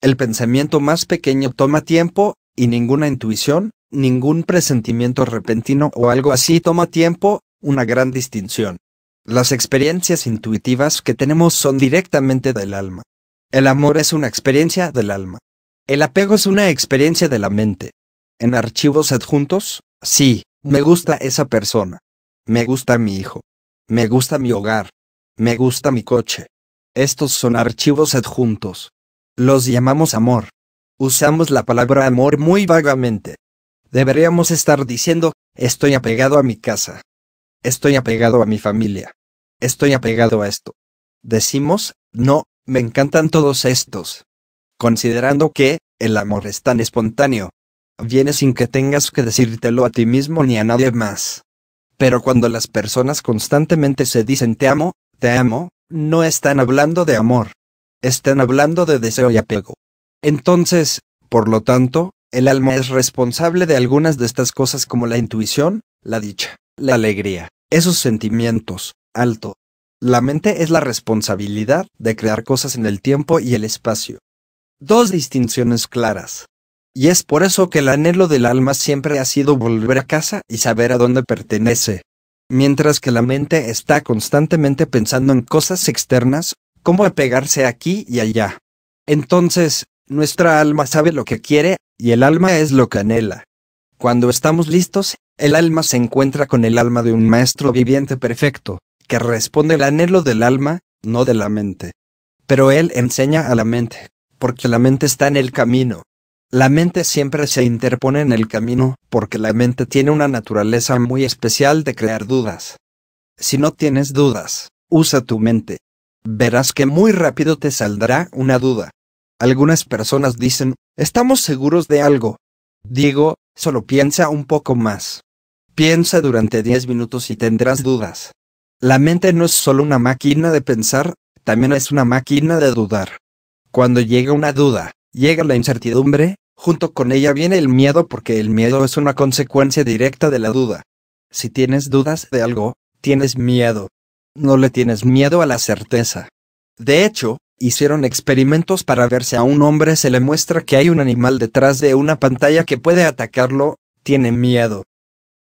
Speaker 1: El pensamiento más pequeño toma tiempo, y ninguna intuición, ningún presentimiento repentino o algo así toma tiempo, una gran distinción. Las experiencias intuitivas que tenemos son directamente del alma. El amor es una experiencia del alma. El apego es una experiencia de la mente. En archivos adjuntos, sí, me gusta esa persona. Me gusta mi hijo. Me gusta mi hogar. Me gusta mi coche. Estos son archivos adjuntos. Los llamamos amor. Usamos la palabra amor muy vagamente. Deberíamos estar diciendo, estoy apegado a mi casa. Estoy apegado a mi familia. Estoy apegado a esto. Decimos, no, me encantan todos estos. Considerando que, el amor es tan espontáneo. Viene sin que tengas que decírtelo a ti mismo ni a nadie más. Pero cuando las personas constantemente se dicen te amo, te amo, no están hablando de amor. Están hablando de deseo y apego. Entonces, por lo tanto, el alma es responsable de algunas de estas cosas como la intuición, la dicha, la alegría, esos sentimientos, alto, la mente es la responsabilidad de crear cosas en el tiempo y el espacio. Dos distinciones claras. Y es por eso que el anhelo del alma siempre ha sido volver a casa y saber a dónde pertenece. Mientras que la mente está constantemente pensando en cosas externas, cómo apegarse aquí y allá. Entonces, nuestra alma sabe lo que quiere, y el alma es lo que anhela. Cuando estamos listos, el alma se encuentra con el alma de un maestro viviente perfecto, que responde el anhelo del alma, no de la mente. Pero él enseña a la mente, porque la mente está en el camino. La mente siempre se interpone en el camino, porque la mente tiene una naturaleza muy especial de crear dudas. Si no tienes dudas, usa tu mente. Verás que muy rápido te saldrá una duda. Algunas personas dicen, estamos seguros de algo. Digo, solo piensa un poco más. Piensa durante diez minutos y tendrás dudas. La mente no es solo una máquina de pensar, también es una máquina de dudar. Cuando llega una duda, llega la incertidumbre, junto con ella viene el miedo porque el miedo es una consecuencia directa de la duda. Si tienes dudas de algo, tienes miedo. No le tienes miedo a la certeza. De hecho, hicieron experimentos para ver si a un hombre se le muestra que hay un animal detrás de una pantalla que puede atacarlo, tiene miedo.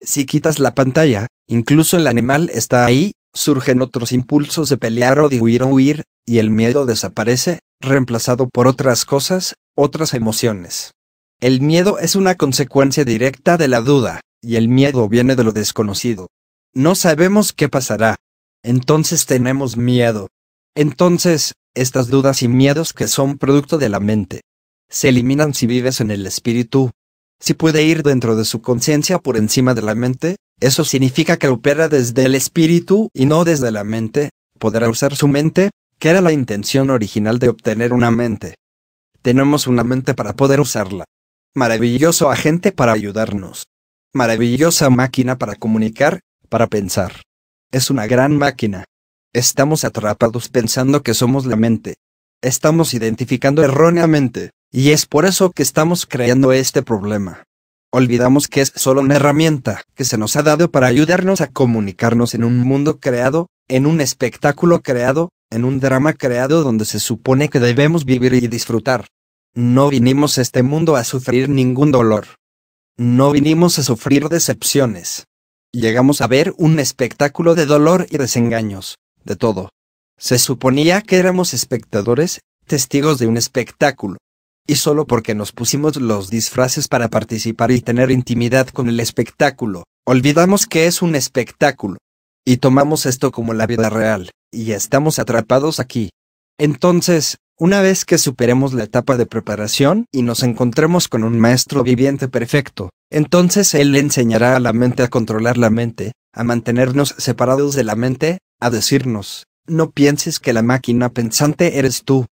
Speaker 1: Si quitas la pantalla, incluso el animal está ahí, surgen otros impulsos de pelear o de huir o huir, y el miedo desaparece, reemplazado por otras cosas, otras emociones. El miedo es una consecuencia directa de la duda, y el miedo viene de lo desconocido. No sabemos qué pasará. Entonces tenemos miedo. Entonces, estas dudas y miedos que son producto de la mente, se eliminan si vives en el espíritu. Si puede ir dentro de su conciencia por encima de la mente, eso significa que opera desde el espíritu y no desde la mente, podrá usar su mente, que era la intención original de obtener una mente. Tenemos una mente para poder usarla. Maravilloso agente para ayudarnos. Maravillosa máquina para comunicar, para pensar. Es una gran máquina. Estamos atrapados pensando que somos la mente. Estamos identificando erróneamente, y es por eso que estamos creando este problema olvidamos que es solo una herramienta que se nos ha dado para ayudarnos a comunicarnos en un mundo creado, en un espectáculo creado, en un drama creado donde se supone que debemos vivir y disfrutar. No vinimos a este mundo a sufrir ningún dolor. No vinimos a sufrir decepciones. Llegamos a ver un espectáculo de dolor y desengaños, de todo. Se suponía que éramos espectadores, testigos de un espectáculo, y solo porque nos pusimos los disfraces para participar y tener intimidad con el espectáculo, olvidamos que es un espectáculo. Y tomamos esto como la vida real, y estamos atrapados aquí. Entonces, una vez que superemos la etapa de preparación y nos encontremos con un maestro viviente perfecto, entonces él le enseñará a la mente a controlar la mente, a mantenernos separados de la mente, a decirnos, no pienses que la máquina pensante eres tú,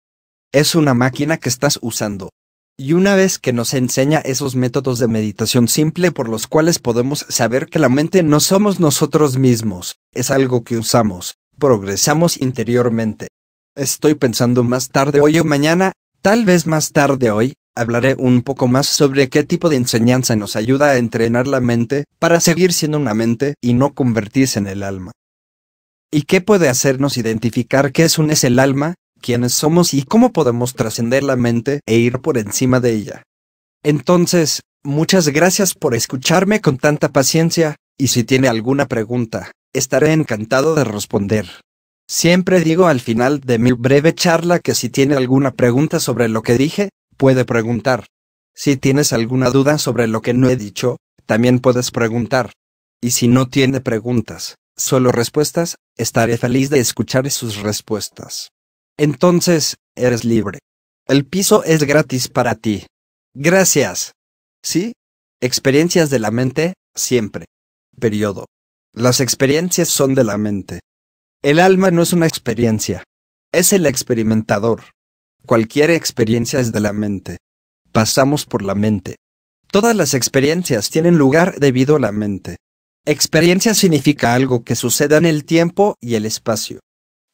Speaker 1: es una máquina que estás usando. Y una vez que nos enseña esos métodos de meditación simple por los cuales podemos saber que la mente no somos nosotros mismos, es algo que usamos, progresamos interiormente. Estoy pensando más tarde hoy o mañana, tal vez más tarde hoy, hablaré un poco más sobre qué tipo de enseñanza nos ayuda a entrenar la mente para seguir siendo una mente y no convertirse en el alma. ¿Y qué puede hacernos identificar qué es un es el alma quiénes somos y cómo podemos trascender la mente e ir por encima de ella. Entonces, muchas gracias por escucharme con tanta paciencia, y si tiene alguna pregunta, estaré encantado de responder. Siempre digo al final de mi breve charla que si tiene alguna pregunta sobre lo que dije, puede preguntar. Si tienes alguna duda sobre lo que no he dicho, también puedes preguntar. Y si no tiene preguntas, solo respuestas, estaré feliz de escuchar sus respuestas. Entonces, eres libre. El piso es gratis para ti. Gracias. Sí. Experiencias de la mente, siempre. Periodo. Las experiencias son de la mente. El alma no es una experiencia. Es el experimentador. Cualquier experiencia es de la mente. Pasamos por la mente. Todas las experiencias tienen lugar debido a la mente. Experiencia significa algo que suceda en el tiempo y el espacio.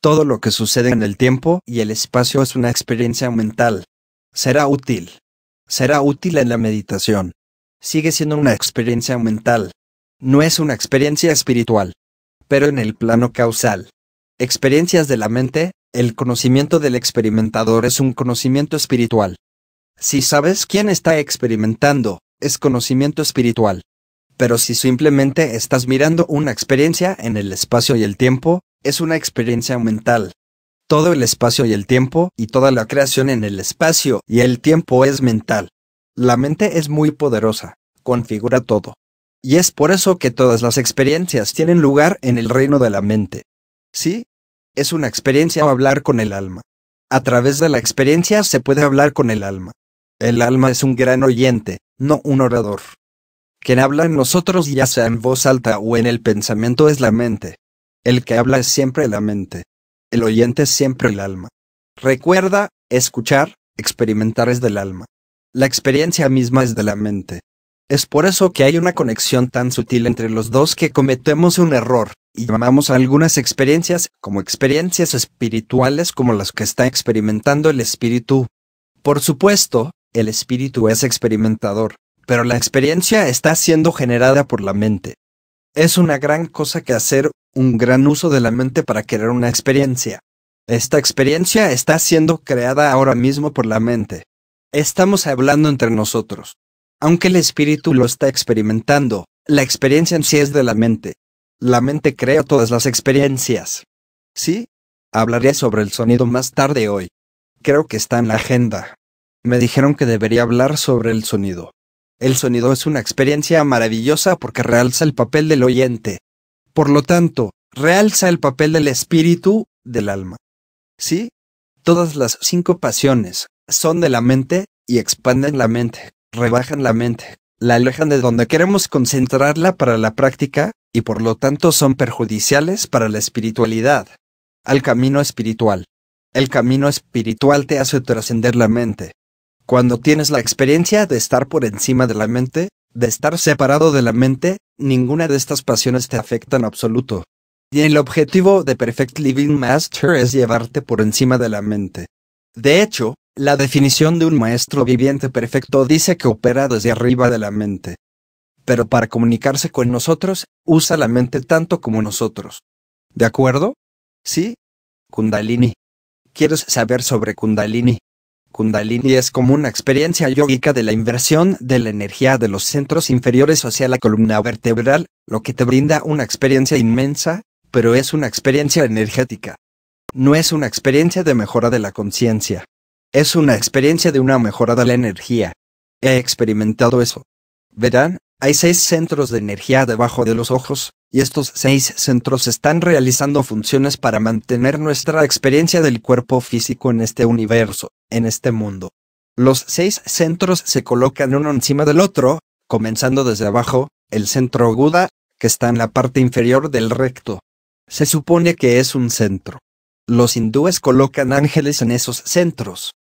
Speaker 1: Todo lo que sucede en el tiempo y el espacio es una experiencia mental. Será útil. Será útil en la meditación. Sigue siendo una experiencia mental. No es una experiencia espiritual. Pero en el plano causal. Experiencias de la mente, el conocimiento del experimentador es un conocimiento espiritual. Si sabes quién está experimentando, es conocimiento espiritual. Pero si simplemente estás mirando una experiencia en el espacio y el tiempo, es una experiencia mental. Todo el espacio y el tiempo y toda la creación en el espacio y el tiempo es mental. La mente es muy poderosa, configura todo. Y es por eso que todas las experiencias tienen lugar en el reino de la mente. Sí, es una experiencia hablar con el alma. A través de la experiencia se puede hablar con el alma. El alma es un gran oyente, no un orador. Quien habla en nosotros ya sea en voz alta o en el pensamiento es la mente. El que habla es siempre la mente. El oyente es siempre el alma. Recuerda, escuchar, experimentar es del alma. La experiencia misma es de la mente. Es por eso que hay una conexión tan sutil entre los dos que cometemos un error, y llamamos a algunas experiencias como experiencias espirituales como las que está experimentando el espíritu. Por supuesto, el espíritu es experimentador, pero la experiencia está siendo generada por la mente. Es una gran cosa que hacer un gran uso de la mente para crear una experiencia. Esta experiencia está siendo creada ahora mismo por la mente. Estamos hablando entre nosotros. Aunque el espíritu lo está experimentando, la experiencia en sí es de la mente. La mente crea todas las experiencias. Sí, hablaré sobre el sonido más tarde hoy. Creo que está en la agenda. Me dijeron que debería hablar sobre el sonido. El sonido es una experiencia maravillosa porque realza el papel del oyente. Por lo tanto, realza el papel del espíritu del alma. ¿Sí? Todas las cinco pasiones son de la mente y expanden la mente, rebajan la mente, la alejan de donde queremos concentrarla para la práctica y por lo tanto son perjudiciales para la espiritualidad, al camino espiritual. El camino espiritual te hace trascender la mente. Cuando tienes la experiencia de estar por encima de la mente, de estar separado de la mente, ninguna de estas pasiones te afecta en absoluto. Y el objetivo de Perfect Living Master es llevarte por encima de la mente. De hecho, la definición de un maestro viviente perfecto dice que opera desde arriba de la mente. Pero para comunicarse con nosotros, usa la mente tanto como nosotros. ¿De acuerdo? Sí. Kundalini. ¿Quieres saber sobre Kundalini? Kundalini es como una experiencia yógica de la inversión de la energía de los centros inferiores hacia la columna vertebral, lo que te brinda una experiencia inmensa, pero es una experiencia energética. No es una experiencia de mejora de la conciencia. Es una experiencia de una mejora de la energía. He experimentado eso. Verán, hay seis centros de energía debajo de los ojos, y estos seis centros están realizando funciones para mantener nuestra experiencia del cuerpo físico en este universo, en este mundo. Los seis centros se colocan uno encima del otro, comenzando desde abajo, el centro aguda, que está en la parte inferior del recto. Se supone que es un centro. Los hindúes colocan ángeles en esos centros.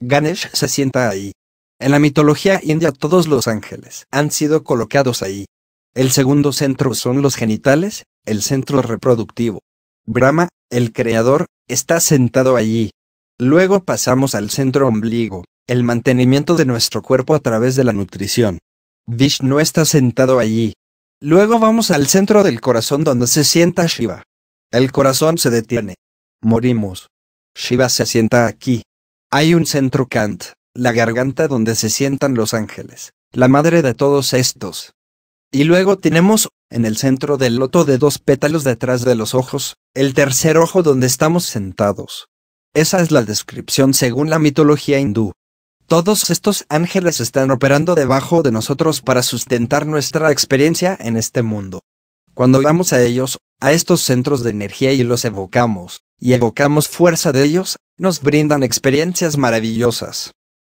Speaker 1: Ganesh se sienta ahí. En la mitología india todos los ángeles han sido colocados ahí. El segundo centro son los genitales, el centro reproductivo. Brahma, el creador, está sentado allí. Luego pasamos al centro ombligo, el mantenimiento de nuestro cuerpo a través de la nutrición. Vishnu está sentado allí. Luego vamos al centro del corazón donde se sienta Shiva. El corazón se detiene. Morimos. Shiva se sienta aquí. Hay un centro Kant, la garganta donde se sientan los ángeles, la madre de todos estos. Y luego tenemos, en el centro del loto de dos pétalos detrás de los ojos, el tercer ojo donde estamos sentados. Esa es la descripción según la mitología hindú. Todos estos ángeles están operando debajo de nosotros para sustentar nuestra experiencia en este mundo. Cuando vamos a ellos, a estos centros de energía y los evocamos, y evocamos fuerza de ellos, nos brindan experiencias maravillosas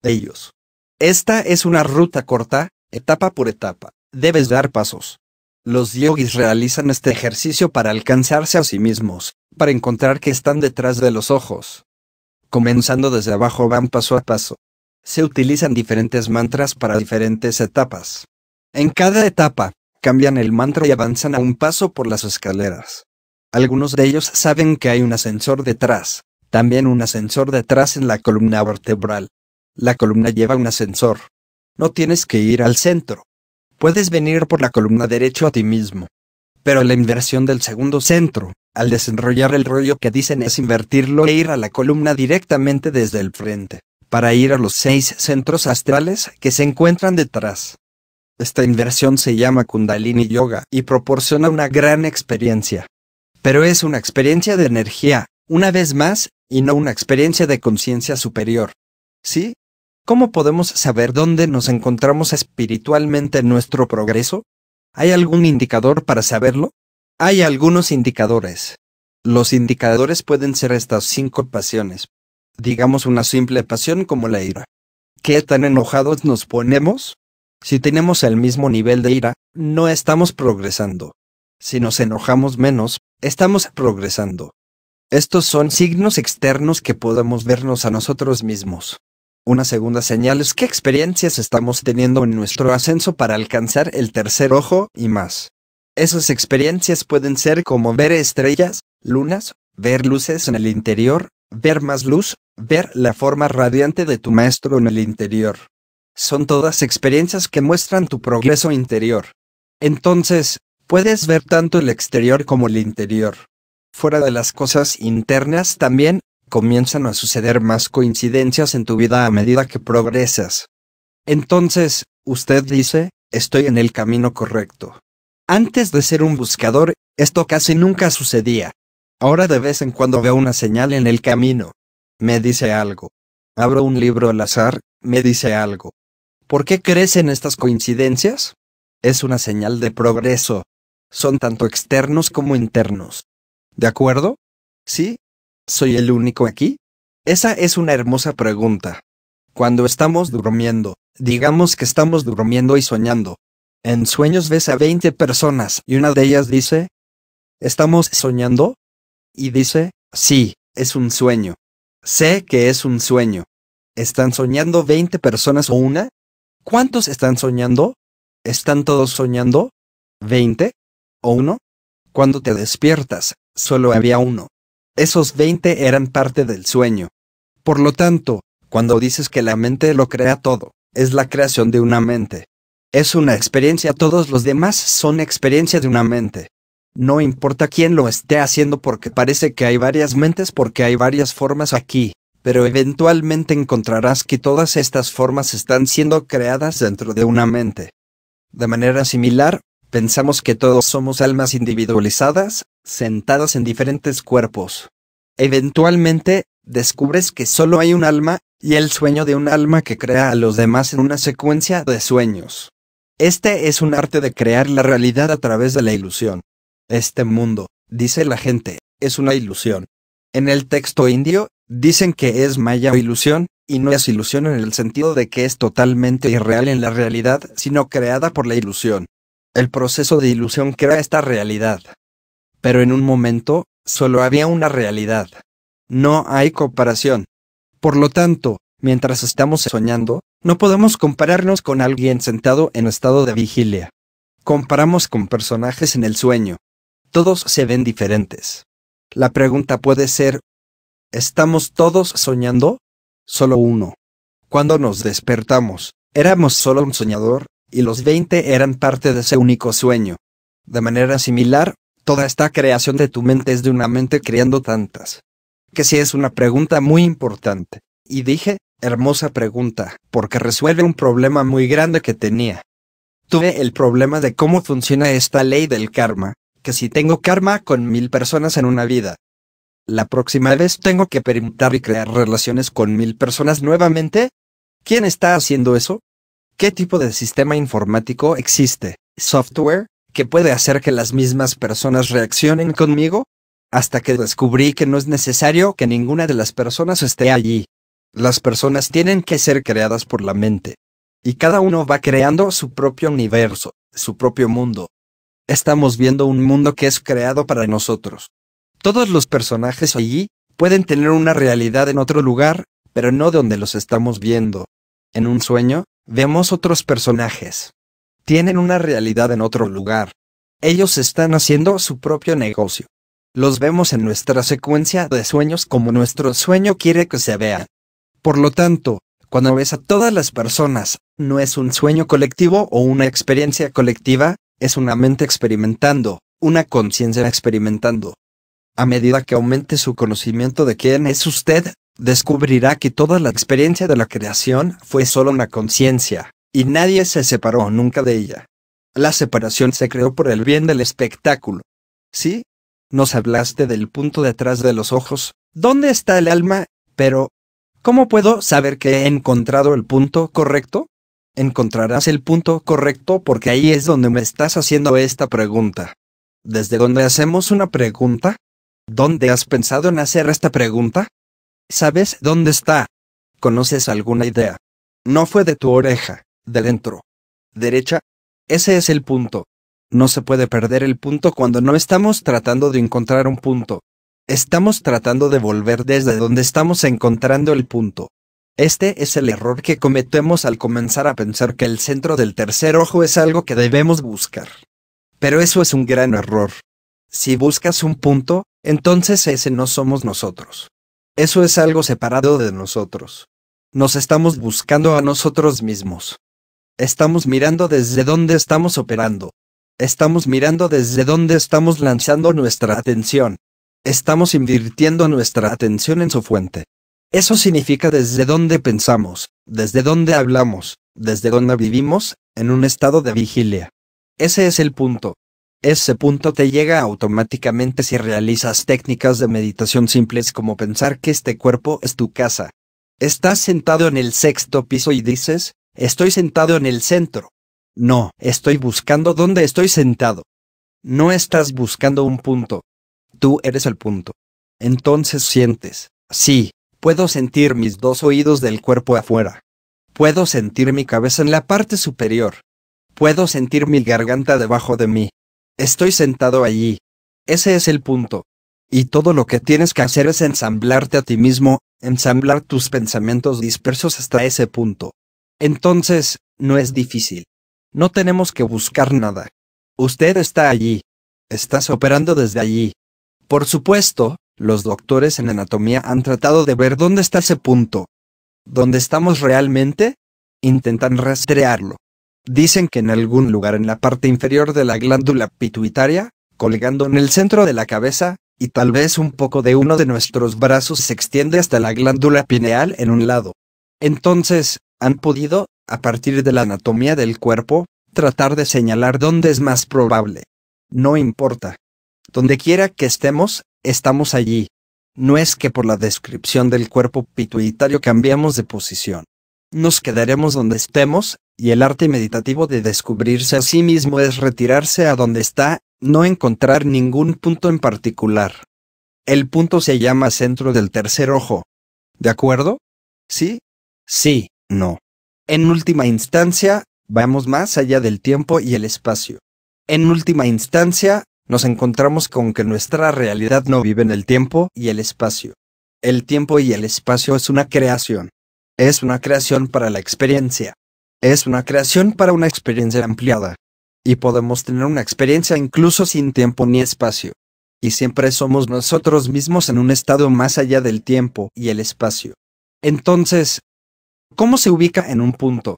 Speaker 1: ellos. Esta es una ruta corta, etapa por etapa. Debes dar pasos. Los yogis realizan este ejercicio para alcanzarse a sí mismos, para encontrar que están detrás de los ojos. Comenzando desde abajo van paso a paso. Se utilizan diferentes mantras para diferentes etapas. En cada etapa, cambian el mantra y avanzan a un paso por las escaleras. Algunos de ellos saben que hay un ascensor detrás, también un ascensor detrás en la columna vertebral, la columna lleva un ascensor. No tienes que ir al centro. Puedes venir por la columna derecho a ti mismo. Pero la inversión del segundo centro, al desenrollar el rollo que dicen es invertirlo e ir a la columna directamente desde el frente, para ir a los seis centros astrales que se encuentran detrás. Esta inversión se llama Kundalini Yoga y proporciona una gran experiencia. Pero es una experiencia de energía, una vez más, y no una experiencia de conciencia superior. Sí, ¿Cómo podemos saber dónde nos encontramos espiritualmente en nuestro progreso? ¿Hay algún indicador para saberlo? Hay algunos indicadores. Los indicadores pueden ser estas cinco pasiones. Digamos una simple pasión como la ira. ¿Qué tan enojados nos ponemos? Si tenemos el mismo nivel de ira, no estamos progresando. Si nos enojamos menos, estamos progresando. Estos son signos externos que podemos vernos a nosotros mismos. Una segunda señal es qué experiencias estamos teniendo en nuestro ascenso para alcanzar el tercer ojo y más. Esas experiencias pueden ser como ver estrellas, lunas, ver luces en el interior, ver más luz, ver la forma radiante de tu maestro en el interior. Son todas experiencias que muestran tu progreso interior. Entonces, puedes ver tanto el exterior como el interior. Fuera de las cosas internas también, comienzan a suceder más coincidencias en tu vida a medida que progresas. Entonces, usted dice, estoy en el camino correcto. Antes de ser un buscador, esto casi nunca sucedía. Ahora de vez en cuando veo una señal en el camino. Me dice algo. Abro un libro al azar, me dice algo. ¿Por qué crecen estas coincidencias? Es una señal de progreso. Son tanto externos como internos. ¿De acuerdo? Sí, ¿Soy el único aquí? Esa es una hermosa pregunta. Cuando estamos durmiendo, digamos que estamos durmiendo y soñando. En sueños ves a 20 personas y una de ellas dice, ¿estamos soñando? Y dice, sí, es un sueño. Sé que es un sueño. ¿Están soñando 20 personas o una? ¿Cuántos están soñando? ¿Están todos soñando? ¿20? ¿O uno? Cuando te despiertas, solo había uno. Esos 20 eran parte del sueño. Por lo tanto, cuando dices que la mente lo crea todo, es la creación de una mente. Es una experiencia, todos los demás son experiencia de una mente. No importa quién lo esté haciendo porque parece que hay varias mentes porque hay varias formas aquí, pero eventualmente encontrarás que todas estas formas están siendo creadas dentro de una mente. De manera similar, pensamos que todos somos almas individualizadas, Sentados en diferentes cuerpos. Eventualmente, descubres que solo hay un alma, y el sueño de un alma que crea a los demás en una secuencia de sueños. Este es un arte de crear la realidad a través de la ilusión. Este mundo, dice la gente, es una ilusión. En el texto indio, dicen que es maya o ilusión, y no es ilusión en el sentido de que es totalmente irreal en la realidad, sino creada por la ilusión. El proceso de ilusión crea esta realidad pero en un momento solo había una realidad. No hay comparación. Por lo tanto, mientras estamos soñando, no podemos compararnos con alguien sentado en estado de vigilia. Comparamos con personajes en el sueño. Todos se ven diferentes. La pregunta puede ser, ¿estamos todos soñando? Solo uno. Cuando nos despertamos, éramos solo un soñador, y los 20 eran parte de ese único sueño. De manera similar, toda esta creación de tu mente es de una mente creando tantas. Que sí es una pregunta muy importante. Y dije, hermosa pregunta, porque resuelve un problema muy grande que tenía. Tuve el problema de cómo funciona esta ley del karma, que si tengo karma con mil personas en una vida, la próxima vez tengo que preguntar y crear relaciones con mil personas nuevamente. ¿Quién está haciendo eso? ¿Qué tipo de sistema informático existe? ¿Software? que puede hacer que las mismas personas reaccionen conmigo, hasta que descubrí que no es necesario que ninguna de las personas esté allí. Las personas tienen que ser creadas por la mente. Y cada uno va creando su propio universo, su propio mundo. Estamos viendo un mundo que es creado para nosotros. Todos los personajes allí pueden tener una realidad en otro lugar, pero no donde los estamos viendo. En un sueño, vemos otros personajes, tienen una realidad en otro lugar. Ellos están haciendo su propio negocio. Los vemos en nuestra secuencia de sueños como nuestro sueño quiere que se vea. Por lo tanto, cuando ves a todas las personas, no es un sueño colectivo o una experiencia colectiva, es una mente experimentando, una conciencia experimentando. A medida que aumente su conocimiento de quién es usted, descubrirá que toda la experiencia de la creación fue solo una conciencia, y nadie se separó nunca de ella. La separación se creó por el bien del espectáculo. Sí, nos hablaste del punto detrás de los ojos, ¿dónde está el alma? Pero, ¿cómo puedo saber que he encontrado el punto correcto? Encontrarás el punto correcto porque ahí es donde me estás haciendo esta pregunta. ¿Desde dónde hacemos una pregunta? ¿Dónde has pensado en hacer esta pregunta? ¿Sabes dónde está? ¿Conoces alguna idea? No fue de tu oreja de dentro. Derecha. Ese es el punto. No se puede perder el punto cuando no estamos tratando de encontrar un punto. Estamos tratando de volver desde donde estamos encontrando el punto. Este es el error que cometemos al comenzar a pensar que el centro del tercer ojo es algo que debemos buscar. Pero eso es un gran error. Si buscas un punto, entonces ese no somos nosotros. Eso es algo separado de nosotros. Nos estamos buscando a nosotros mismos. Estamos mirando desde dónde estamos operando. Estamos mirando desde dónde estamos lanzando nuestra atención. Estamos invirtiendo nuestra atención en su fuente. Eso significa desde dónde pensamos, desde dónde hablamos, desde dónde vivimos, en un estado de vigilia. Ese es el punto. Ese punto te llega automáticamente si realizas técnicas de meditación simples como pensar que este cuerpo es tu casa. Estás sentado en el sexto piso y dices, Estoy sentado en el centro. No, estoy buscando dónde estoy sentado. No estás buscando un punto. Tú eres el punto. Entonces sientes. Sí, puedo sentir mis dos oídos del cuerpo afuera. Puedo sentir mi cabeza en la parte superior. Puedo sentir mi garganta debajo de mí. Estoy sentado allí. Ese es el punto. Y todo lo que tienes que hacer es ensamblarte a ti mismo, ensamblar tus pensamientos dispersos hasta ese punto. Entonces, no es difícil. No tenemos que buscar nada. Usted está allí. Estás operando desde allí. Por supuesto, los doctores en anatomía han tratado de ver dónde está ese punto. ¿Dónde estamos realmente? Intentan rastrearlo. Dicen que en algún lugar en la parte inferior de la glándula pituitaria, colgando en el centro de la cabeza, y tal vez un poco de uno de nuestros brazos se extiende hasta la glándula pineal en un lado. Entonces, han podido, a partir de la anatomía del cuerpo, tratar de señalar dónde es más probable. No importa. Donde quiera que estemos, estamos allí. No es que por la descripción del cuerpo pituitario cambiamos de posición. Nos quedaremos donde estemos, y el arte meditativo de descubrirse a sí mismo es retirarse a donde está, no encontrar ningún punto en particular. El punto se llama centro del tercer ojo. ¿De acuerdo? Sí. Sí. No. En última instancia, vamos más allá del tiempo y el espacio. En última instancia, nos encontramos con que nuestra realidad no vive en el tiempo y el espacio. El tiempo y el espacio es una creación. Es una creación para la experiencia. Es una creación para una experiencia ampliada. Y podemos tener una experiencia incluso sin tiempo ni espacio. Y siempre somos nosotros mismos en un estado más allá del tiempo y el espacio. Entonces, ¿Cómo se ubica en un punto?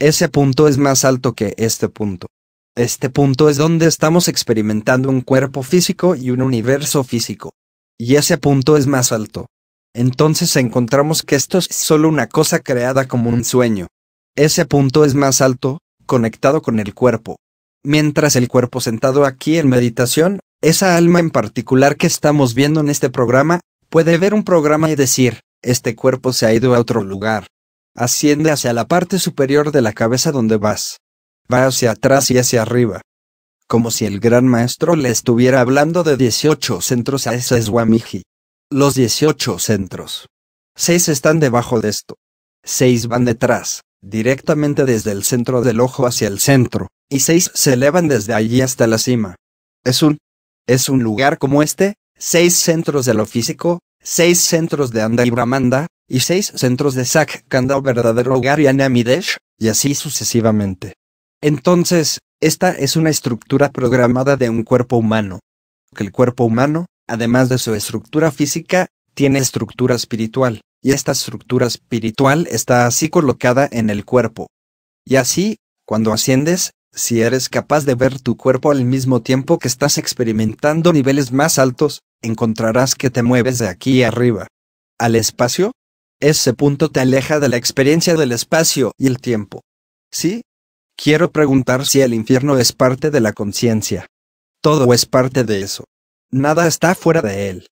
Speaker 1: Ese punto es más alto que este punto. Este punto es donde estamos experimentando un cuerpo físico y un universo físico. Y ese punto es más alto. Entonces encontramos que esto es solo una cosa creada como un sueño. Ese punto es más alto, conectado con el cuerpo. Mientras el cuerpo sentado aquí en meditación, esa alma en particular que estamos viendo en este programa, puede ver un programa y decir, este cuerpo se ha ido a otro lugar. Asciende hacia la parte superior de la cabeza donde vas. Va hacia atrás y hacia arriba. Como si el gran maestro le estuviera hablando de 18 centros a ese Swamiji. Los 18 centros. Seis están debajo de esto. Seis van detrás, directamente desde el centro del ojo hacia el centro, y seis se elevan desde allí hasta la cima. Es un... Es un lugar como este, seis centros de lo físico, seis centros de y Bramanda, y seis centros de Kanda o verdadero hogar y Anamidesh, y así sucesivamente. Entonces, esta es una estructura programada de un cuerpo humano. Que el cuerpo humano, además de su estructura física, tiene estructura espiritual, y esta estructura espiritual está así colocada en el cuerpo. Y así, cuando asciendes, si eres capaz de ver tu cuerpo al mismo tiempo que estás experimentando niveles más altos, encontrarás que te mueves de aquí arriba. Al espacio. Ese punto te aleja de la experiencia del espacio y el tiempo. ¿Sí? Quiero preguntar si el infierno es parte de la conciencia. Todo es parte de eso. Nada está fuera de él.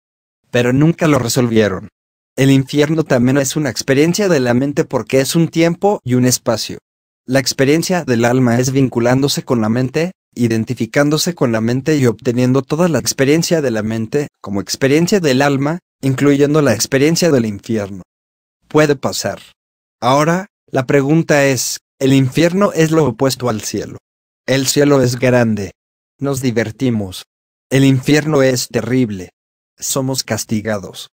Speaker 1: Pero nunca lo resolvieron. El infierno también es una experiencia de la mente porque es un tiempo y un espacio. La experiencia del alma es vinculándose con la mente, identificándose con la mente y obteniendo toda la experiencia de la mente como experiencia del alma, incluyendo la experiencia del infierno. Puede pasar. Ahora, la pregunta es, el infierno es lo opuesto al cielo. El cielo es grande. Nos divertimos. El infierno es terrible. Somos castigados.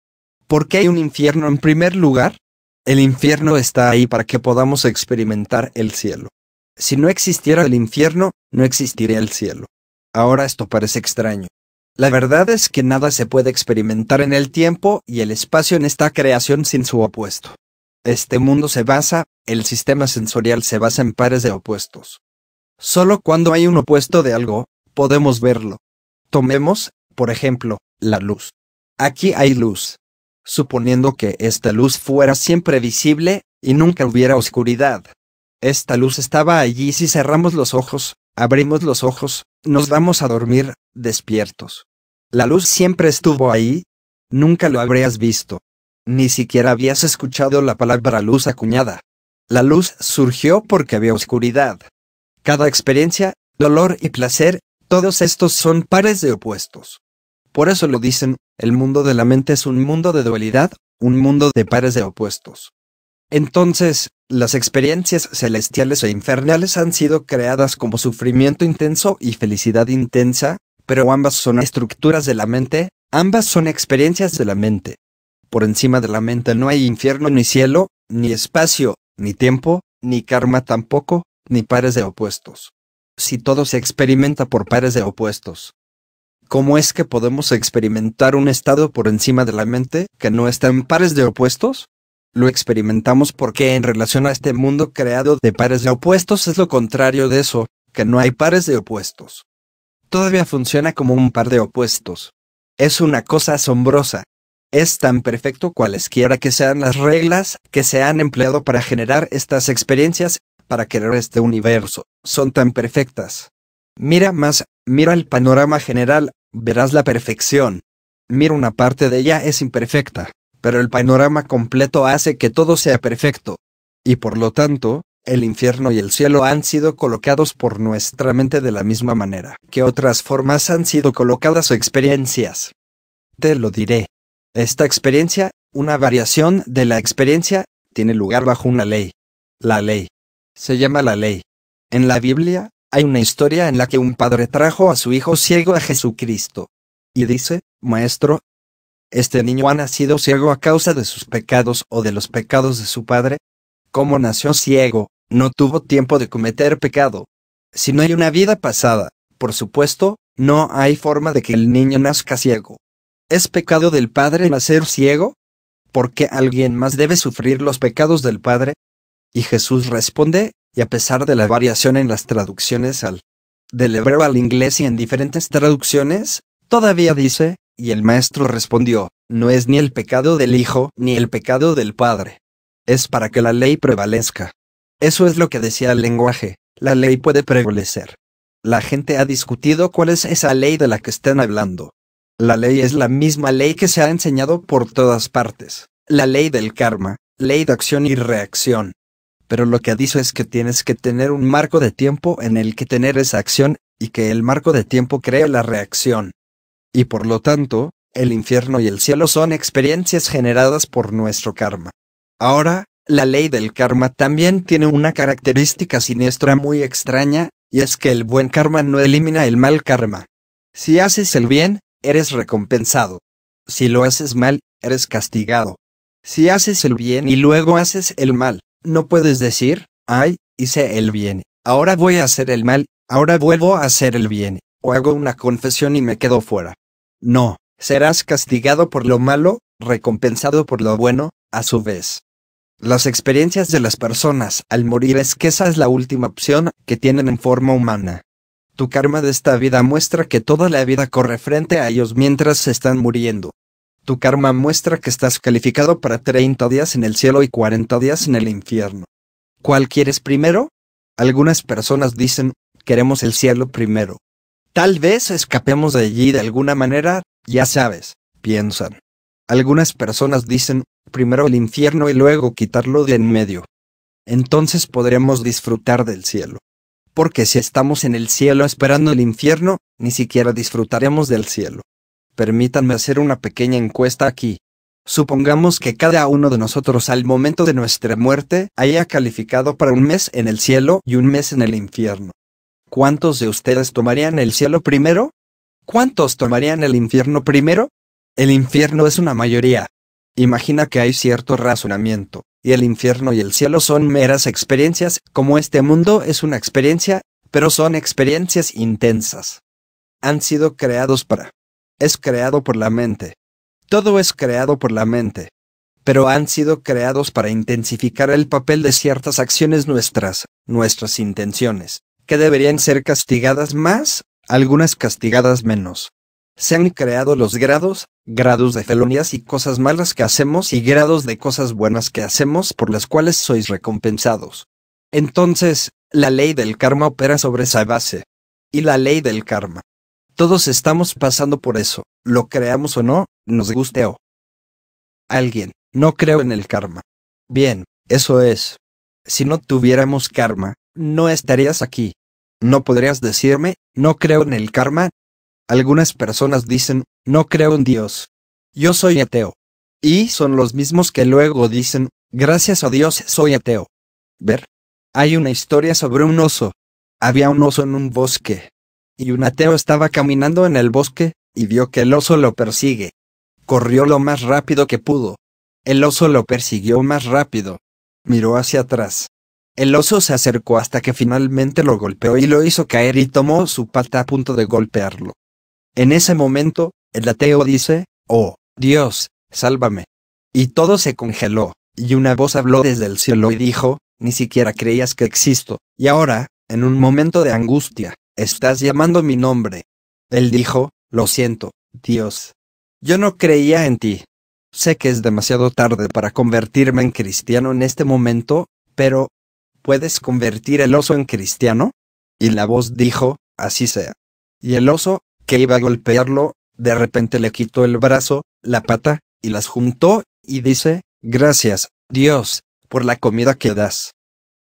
Speaker 1: ¿Por qué hay un infierno en primer lugar? El infierno está ahí para que podamos experimentar el cielo. Si no existiera el infierno, no existiría el cielo. Ahora esto parece extraño. La verdad es que nada se puede experimentar en el tiempo y el espacio en esta creación sin su opuesto. Este mundo se basa, el sistema sensorial se basa en pares de opuestos. Solo cuando hay un opuesto de algo, podemos verlo. Tomemos, por ejemplo, la luz. Aquí hay luz. Suponiendo que esta luz fuera siempre visible, y nunca hubiera oscuridad. Esta luz estaba allí si cerramos los ojos, abrimos los ojos, nos vamos a dormir, despiertos. La luz siempre estuvo ahí, nunca lo habrías visto. Ni siquiera habías escuchado la palabra luz acuñada. La luz surgió porque había oscuridad. Cada experiencia, dolor y placer, todos estos son pares de opuestos. Por eso lo dicen, el mundo de la mente es un mundo de dualidad, un mundo de pares de opuestos. Entonces, las experiencias celestiales e infernales han sido creadas como sufrimiento intenso y felicidad intensa, pero ambas son estructuras de la mente, ambas son experiencias de la mente. Por encima de la mente no hay infierno ni cielo, ni espacio, ni tiempo, ni karma tampoco, ni pares de opuestos. Si todo se experimenta por pares de opuestos, ¿cómo es que podemos experimentar un estado por encima de la mente que no está en pares de opuestos? Lo experimentamos porque en relación a este mundo creado de pares de opuestos es lo contrario de eso, que no hay pares de opuestos. Todavía funciona como un par de opuestos. Es una cosa asombrosa. Es tan perfecto cualesquiera que sean las reglas que se han empleado para generar estas experiencias, para crear este universo, son tan perfectas. Mira más, mira el panorama general, verás la perfección. Mira una parte de ella es imperfecta pero el panorama completo hace que todo sea perfecto. Y por lo tanto, el infierno y el cielo han sido colocados por nuestra mente de la misma manera que otras formas han sido colocadas o experiencias. Te lo diré. Esta experiencia, una variación de la experiencia, tiene lugar bajo una ley. La ley. Se llama la ley. En la Biblia, hay una historia en la que un padre trajo a su hijo ciego a Jesucristo. Y dice, Maestro, este niño ha nacido ciego a causa de sus pecados o de los pecados de su padre. ¿Cómo nació ciego, no tuvo tiempo de cometer pecado. Si no hay una vida pasada, por supuesto, no hay forma de que el niño nazca ciego. ¿Es pecado del padre nacer ciego? ¿Por qué alguien más debe sufrir los pecados del padre? Y Jesús responde, y a pesar de la variación en las traducciones al del hebreo al inglés y en diferentes traducciones, todavía dice, y el maestro respondió, no es ni el pecado del hijo ni el pecado del padre. Es para que la ley prevalezca. Eso es lo que decía el lenguaje, la ley puede prevalecer. La gente ha discutido cuál es esa ley de la que están hablando. La ley es la misma ley que se ha enseñado por todas partes, la ley del karma, ley de acción y reacción. Pero lo que dicho es que tienes que tener un marco de tiempo en el que tener esa acción, y que el marco de tiempo crea la reacción y por lo tanto, el infierno y el cielo son experiencias generadas por nuestro karma. Ahora, la ley del karma también tiene una característica siniestra muy extraña, y es que el buen karma no elimina el mal karma. Si haces el bien, eres recompensado. Si lo haces mal, eres castigado. Si haces el bien y luego haces el mal, no puedes decir, ay, hice el bien, ahora voy a hacer el mal, ahora vuelvo a hacer el bien, o hago una confesión y me quedo fuera. No, serás castigado por lo malo, recompensado por lo bueno, a su vez. Las experiencias de las personas al morir es que esa es la última opción que tienen en forma humana. Tu karma de esta vida muestra que toda la vida corre frente a ellos mientras se están muriendo. Tu karma muestra que estás calificado para 30 días en el cielo y 40 días en el infierno. ¿Cuál quieres primero? Algunas personas dicen, queremos el cielo primero. Tal vez escapemos de allí de alguna manera, ya sabes, piensan. Algunas personas dicen, primero el infierno y luego quitarlo de en medio. Entonces podremos disfrutar del cielo. Porque si estamos en el cielo esperando el infierno, ni siquiera disfrutaremos del cielo. Permítanme hacer una pequeña encuesta aquí. Supongamos que cada uno de nosotros al momento de nuestra muerte haya calificado para un mes en el cielo y un mes en el infierno. ¿Cuántos de ustedes tomarían el cielo primero? ¿Cuántos tomarían el infierno primero? El infierno es una mayoría. Imagina que hay cierto razonamiento, y el infierno y el cielo son meras experiencias, como este mundo es una experiencia, pero son experiencias intensas. Han sido creados para. Es creado por la mente. Todo es creado por la mente. Pero han sido creados para intensificar el papel de ciertas acciones nuestras, nuestras intenciones, que deberían ser castigadas más, algunas castigadas menos. Se han creado los grados, grados de felonías y cosas malas que hacemos y grados de cosas buenas que hacemos por las cuales sois recompensados. Entonces, la ley del karma opera sobre esa base. Y la ley del karma. Todos estamos pasando por eso, lo creamos o no, nos guste o. Alguien, no creo en el karma. Bien, eso es. Si no tuviéramos karma, no estarías aquí. No podrías decirme, no creo en el karma. Algunas personas dicen, no creo en Dios. Yo soy ateo. Y son los mismos que luego dicen, gracias a Dios soy ateo. Ver. Hay una historia sobre un oso. Había un oso en un bosque. Y un ateo estaba caminando en el bosque, y vio que el oso lo persigue. Corrió lo más rápido que pudo. El oso lo persiguió más rápido. Miró hacia atrás. El oso se acercó hasta que finalmente lo golpeó y lo hizo caer y tomó su pata a punto de golpearlo. En ese momento, el ateo dice, Oh, Dios, sálvame. Y todo se congeló, y una voz habló desde el cielo y dijo, Ni siquiera creías que existo, y ahora, en un momento de angustia, estás llamando mi nombre. Él dijo, Lo siento, Dios. Yo no creía en ti. Sé que es demasiado tarde para convertirme en cristiano en este momento, pero, ¿Puedes convertir el oso en cristiano? Y la voz dijo, así sea. Y el oso, que iba a golpearlo, de repente le quitó el brazo, la pata, y las juntó, y dice, gracias, Dios, por la comida que das.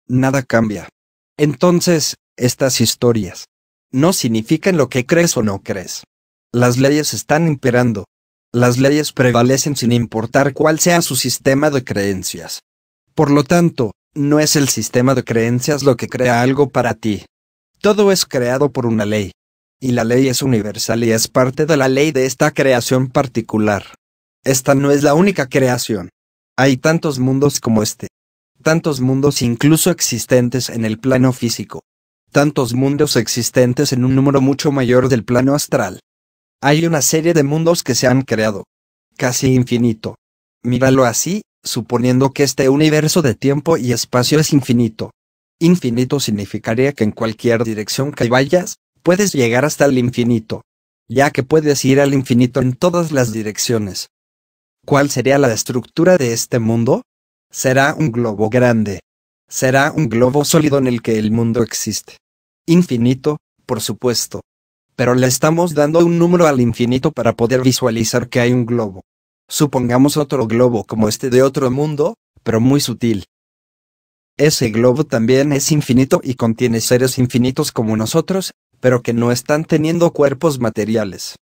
Speaker 1: Nada cambia. Entonces, estas historias no significan lo que crees o no crees. Las leyes están imperando. Las leyes prevalecen sin importar cuál sea su sistema de creencias. Por lo tanto, no es el sistema de creencias lo que crea algo para ti. Todo es creado por una ley. Y la ley es universal y es parte de la ley de esta creación particular. Esta no es la única creación. Hay tantos mundos como este. Tantos mundos incluso existentes en el plano físico. Tantos mundos existentes en un número mucho mayor del plano astral. Hay una serie de mundos que se han creado. Casi infinito. Míralo así suponiendo que este universo de tiempo y espacio es infinito. Infinito significaría que en cualquier dirección que vayas, puedes llegar hasta el infinito, ya que puedes ir al infinito en todas las direcciones. ¿Cuál sería la estructura de este mundo? Será un globo grande. Será un globo sólido en el que el mundo existe. Infinito, por supuesto. Pero le estamos dando un número al infinito para poder visualizar que hay un globo. Supongamos otro globo como este de otro mundo, pero muy sutil. Ese globo también es infinito y contiene seres infinitos como nosotros, pero que no están teniendo cuerpos materiales.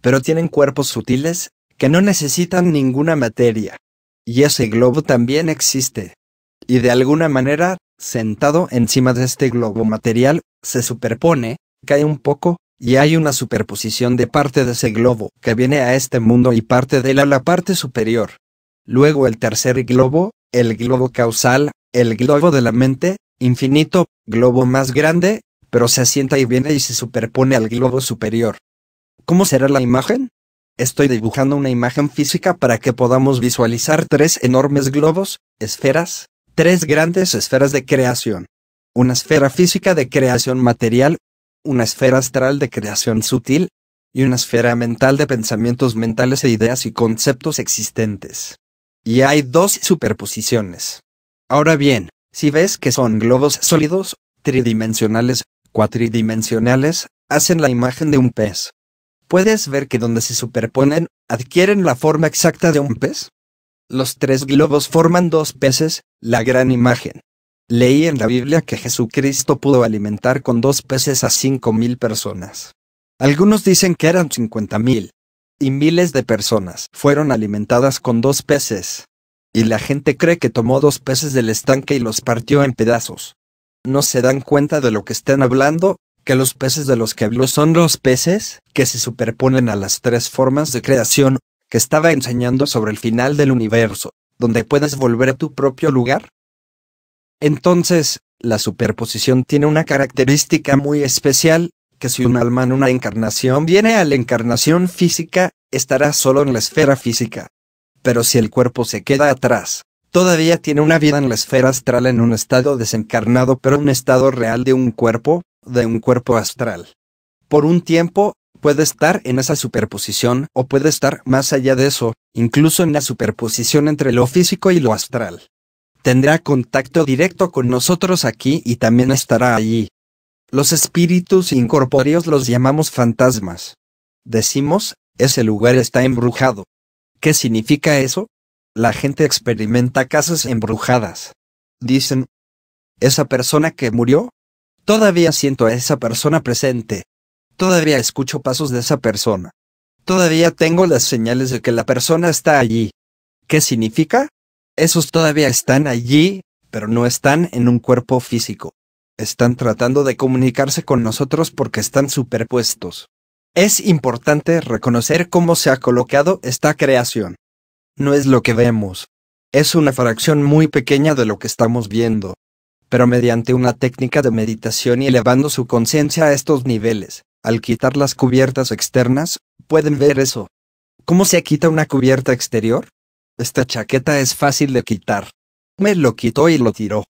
Speaker 1: Pero tienen cuerpos sutiles, que no necesitan ninguna materia. Y ese globo también existe. Y de alguna manera, sentado encima de este globo material, se superpone, cae un poco, y hay una superposición de parte de ese globo que viene a este mundo y parte de él a la parte superior. Luego el tercer globo, el globo causal, el globo de la mente, infinito, globo más grande, pero se asienta y viene y se superpone al globo superior. ¿Cómo será la imagen? Estoy dibujando una imagen física para que podamos visualizar tres enormes globos, esferas, tres grandes esferas de creación. Una esfera física de creación material, una esfera astral de creación sutil, y una esfera mental de pensamientos mentales e ideas y conceptos existentes. Y hay dos superposiciones. Ahora bien, si ves que son globos sólidos, tridimensionales, cuatridimensionales, hacen la imagen de un pez. ¿Puedes ver que donde se superponen, adquieren la forma exacta de un pez? Los tres globos forman dos peces, la gran imagen. Leí en la Biblia que Jesucristo pudo alimentar con dos peces a cinco mil personas. Algunos dicen que eran cincuenta mil. Y miles de personas fueron alimentadas con dos peces. Y la gente cree que tomó dos peces del estanque y los partió en pedazos. No se dan cuenta de lo que están hablando, que los peces de los que habló son los peces que se superponen a las tres formas de creación que estaba enseñando sobre el final del universo, donde puedes volver a tu propio lugar entonces, la superposición tiene una característica muy especial, que si un alma en una encarnación viene a la encarnación física, estará solo en la esfera física. Pero si el cuerpo se queda atrás, todavía tiene una vida en la esfera astral en un estado desencarnado pero un estado real de un cuerpo, de un cuerpo astral. Por un tiempo, puede estar en esa superposición o puede estar más allá de eso, incluso en la superposición entre lo físico y lo astral tendrá contacto directo con nosotros aquí y también estará allí. Los espíritus incorpóreos los llamamos fantasmas. Decimos, ese lugar está embrujado. ¿Qué significa eso? La gente experimenta casas embrujadas. Dicen, esa persona que murió, todavía siento a esa persona presente. Todavía escucho pasos de esa persona. Todavía tengo las señales de que la persona está allí. ¿Qué significa? esos todavía están allí, pero no están en un cuerpo físico. Están tratando de comunicarse con nosotros porque están superpuestos. Es importante reconocer cómo se ha colocado esta creación. No es lo que vemos. Es una fracción muy pequeña de lo que estamos viendo. Pero mediante una técnica de meditación y elevando su conciencia a estos niveles, al quitar las cubiertas externas, pueden ver eso. ¿Cómo se quita una cubierta exterior? Esta chaqueta es fácil de quitar. Me lo quitó y lo tiró.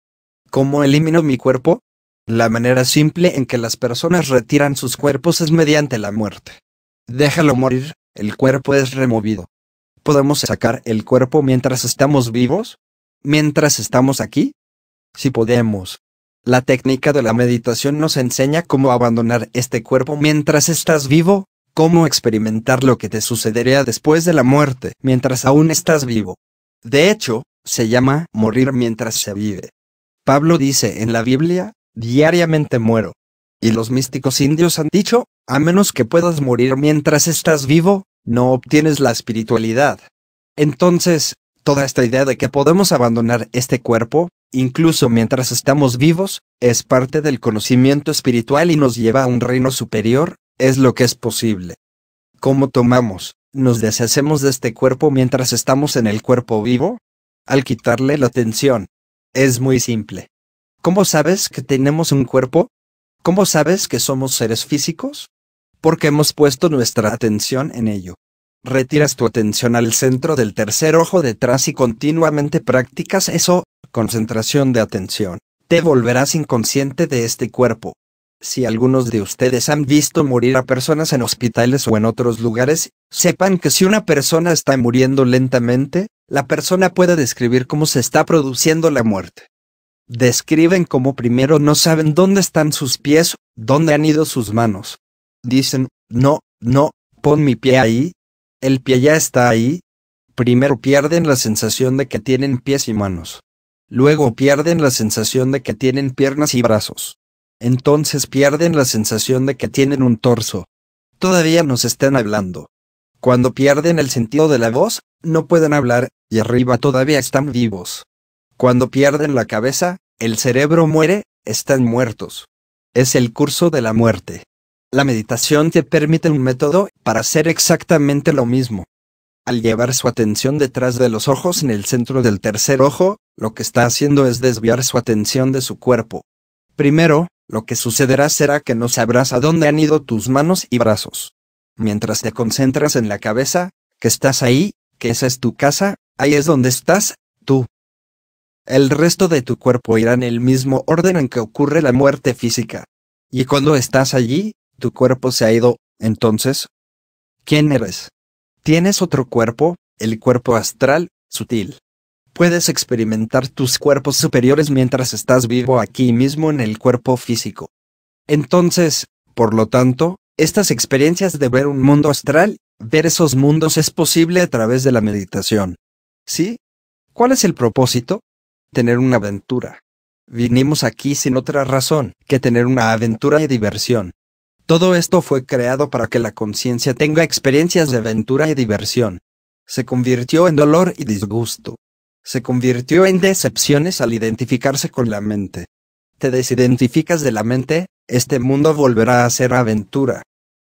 Speaker 1: ¿Cómo elimino mi cuerpo? La manera simple en que las personas retiran sus cuerpos es mediante la muerte. Déjalo morir, el cuerpo es removido. ¿Podemos sacar el cuerpo mientras estamos vivos? ¿Mientras estamos aquí? Si podemos. La técnica de la meditación nos enseña cómo abandonar este cuerpo mientras estás vivo, cómo experimentar lo que te sucedería después de la muerte, mientras aún estás vivo. De hecho, se llama morir mientras se vive. Pablo dice en la Biblia, diariamente muero. Y los místicos indios han dicho, a menos que puedas morir mientras estás vivo, no obtienes la espiritualidad. Entonces, toda esta idea de que podemos abandonar este cuerpo, incluso mientras estamos vivos, es parte del conocimiento espiritual y nos lleva a un reino superior, es lo que es posible. ¿Cómo tomamos, nos deshacemos de este cuerpo mientras estamos en el cuerpo vivo? Al quitarle la atención. Es muy simple. ¿Cómo sabes que tenemos un cuerpo? ¿Cómo sabes que somos seres físicos? Porque hemos puesto nuestra atención en ello. Retiras tu atención al centro del tercer ojo detrás y continuamente practicas eso, concentración de atención. Te volverás inconsciente de este cuerpo. Si algunos de ustedes han visto morir a personas en hospitales o en otros lugares, sepan que si una persona está muriendo lentamente, la persona puede describir cómo se está produciendo la muerte. Describen cómo primero no saben dónde están sus pies, dónde han ido sus manos. Dicen, no, no, pon mi pie ahí. El pie ya está ahí. Primero pierden la sensación de que tienen pies y manos. Luego pierden la sensación de que tienen piernas y brazos entonces pierden la sensación de que tienen un torso. Todavía nos están hablando. Cuando pierden el sentido de la voz, no pueden hablar, y arriba todavía están vivos. Cuando pierden la cabeza, el cerebro muere, están muertos. Es el curso de la muerte. La meditación te permite un método para hacer exactamente lo mismo. Al llevar su atención detrás de los ojos en el centro del tercer ojo, lo que está haciendo es desviar su atención de su cuerpo. Primero, lo que sucederá será que no sabrás a dónde han ido tus manos y brazos. Mientras te concentras en la cabeza, que estás ahí, que esa es tu casa, ahí es donde estás, tú. El resto de tu cuerpo irá en el mismo orden en que ocurre la muerte física. Y cuando estás allí, tu cuerpo se ha ido, entonces, ¿quién eres? Tienes otro cuerpo, el cuerpo astral, sutil. Puedes experimentar tus cuerpos superiores mientras estás vivo aquí mismo en el cuerpo físico. Entonces, por lo tanto, estas experiencias de ver un mundo astral, ver esos mundos es posible a través de la meditación. ¿Sí? ¿Cuál es el propósito? Tener una aventura. Vinimos aquí sin otra razón que tener una aventura y diversión. Todo esto fue creado para que la conciencia tenga experiencias de aventura y diversión. Se convirtió en dolor y disgusto, se convirtió en decepciones al identificarse con la mente. Te desidentificas de la mente, este mundo volverá a ser aventura.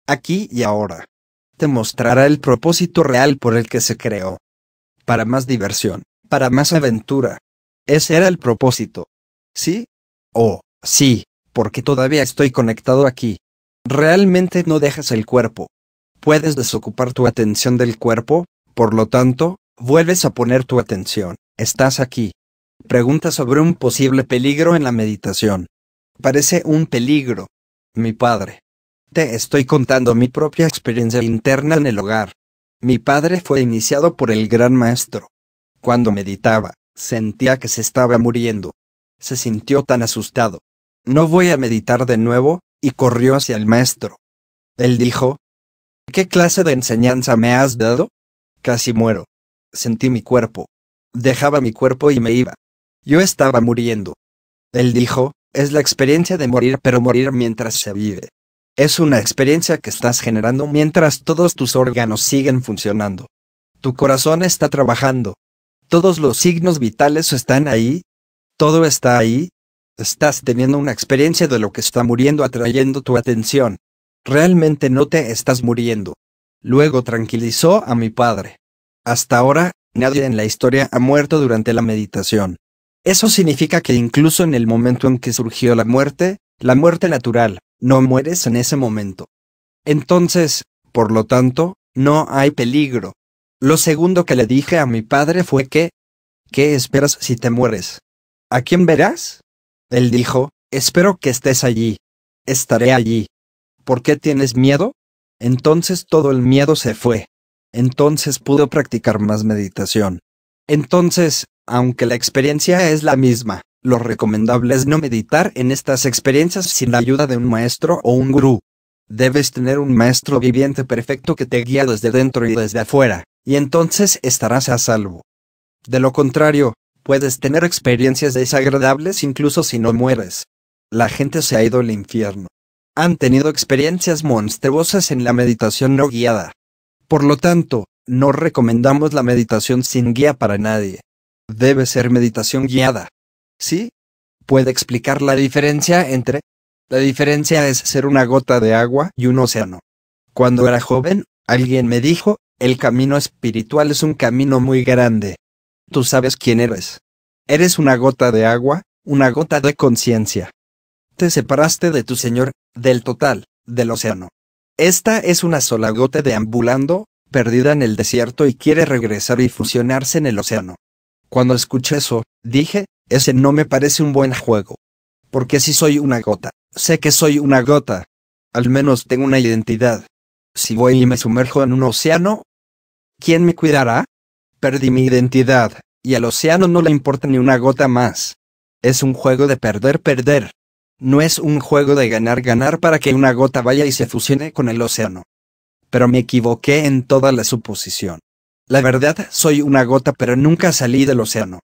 Speaker 1: Aquí y ahora. Te mostrará el propósito real por el que se creó. Para más diversión, para más aventura. Ese era el propósito. ¿Sí? Oh, sí, porque todavía estoy conectado aquí. Realmente no dejas el cuerpo. Puedes desocupar tu atención del cuerpo, por lo tanto, vuelves a poner tu atención. Estás aquí. Pregunta sobre un posible peligro en la meditación. Parece un peligro. Mi padre. Te estoy contando mi propia experiencia interna en el hogar. Mi padre fue iniciado por el gran maestro. Cuando meditaba, sentía que se estaba muriendo. Se sintió tan asustado. No voy a meditar de nuevo, y corrió hacia el maestro. Él dijo, ¿Qué clase de enseñanza me has dado? Casi muero. Sentí mi cuerpo, Dejaba mi cuerpo y me iba. Yo estaba muriendo. Él dijo, es la experiencia de morir pero morir mientras se vive. Es una experiencia que estás generando mientras todos tus órganos siguen funcionando. Tu corazón está trabajando. Todos los signos vitales están ahí. Todo está ahí. Estás teniendo una experiencia de lo que está muriendo atrayendo tu atención. Realmente no te estás muriendo. Luego tranquilizó a mi padre. Hasta ahora, Nadie en la historia ha muerto durante la meditación. Eso significa que incluso en el momento en que surgió la muerte, la muerte natural, no mueres en ese momento. Entonces, por lo tanto, no hay peligro. Lo segundo que le dije a mi padre fue que, ¿qué esperas si te mueres? ¿A quién verás? Él dijo, espero que estés allí. Estaré allí. ¿Por qué tienes miedo? Entonces todo el miedo se fue entonces pudo practicar más meditación. Entonces, aunque la experiencia es la misma, lo recomendable es no meditar en estas experiencias sin la ayuda de un maestro o un gurú. Debes tener un maestro viviente perfecto que te guía desde dentro y desde afuera, y entonces estarás a salvo. De lo contrario, puedes tener experiencias desagradables incluso si no mueres. La gente se ha ido al infierno. Han tenido experiencias monstruosas en la meditación no guiada. Por lo tanto, no recomendamos la meditación sin guía para nadie. Debe ser meditación guiada. ¿Sí? Puede explicar la diferencia entre... La diferencia es ser una gota de agua y un océano. Cuando era joven, alguien me dijo, el camino espiritual es un camino muy grande. Tú sabes quién eres. Eres una gota de agua, una gota de conciencia. Te separaste de tu Señor, del total, del océano. Esta es una sola gota deambulando, perdida en el desierto y quiere regresar y fusionarse en el océano. Cuando escuché eso, dije, ese no me parece un buen juego. Porque si soy una gota, sé que soy una gota. Al menos tengo una identidad. Si voy y me sumerjo en un océano, ¿quién me cuidará? Perdí mi identidad, y al océano no le importa ni una gota más. Es un juego de perder-perder. No es un juego de ganar-ganar para que una gota vaya y se fusione con el océano. Pero me equivoqué en toda la suposición. La verdad, soy una gota pero nunca salí del océano.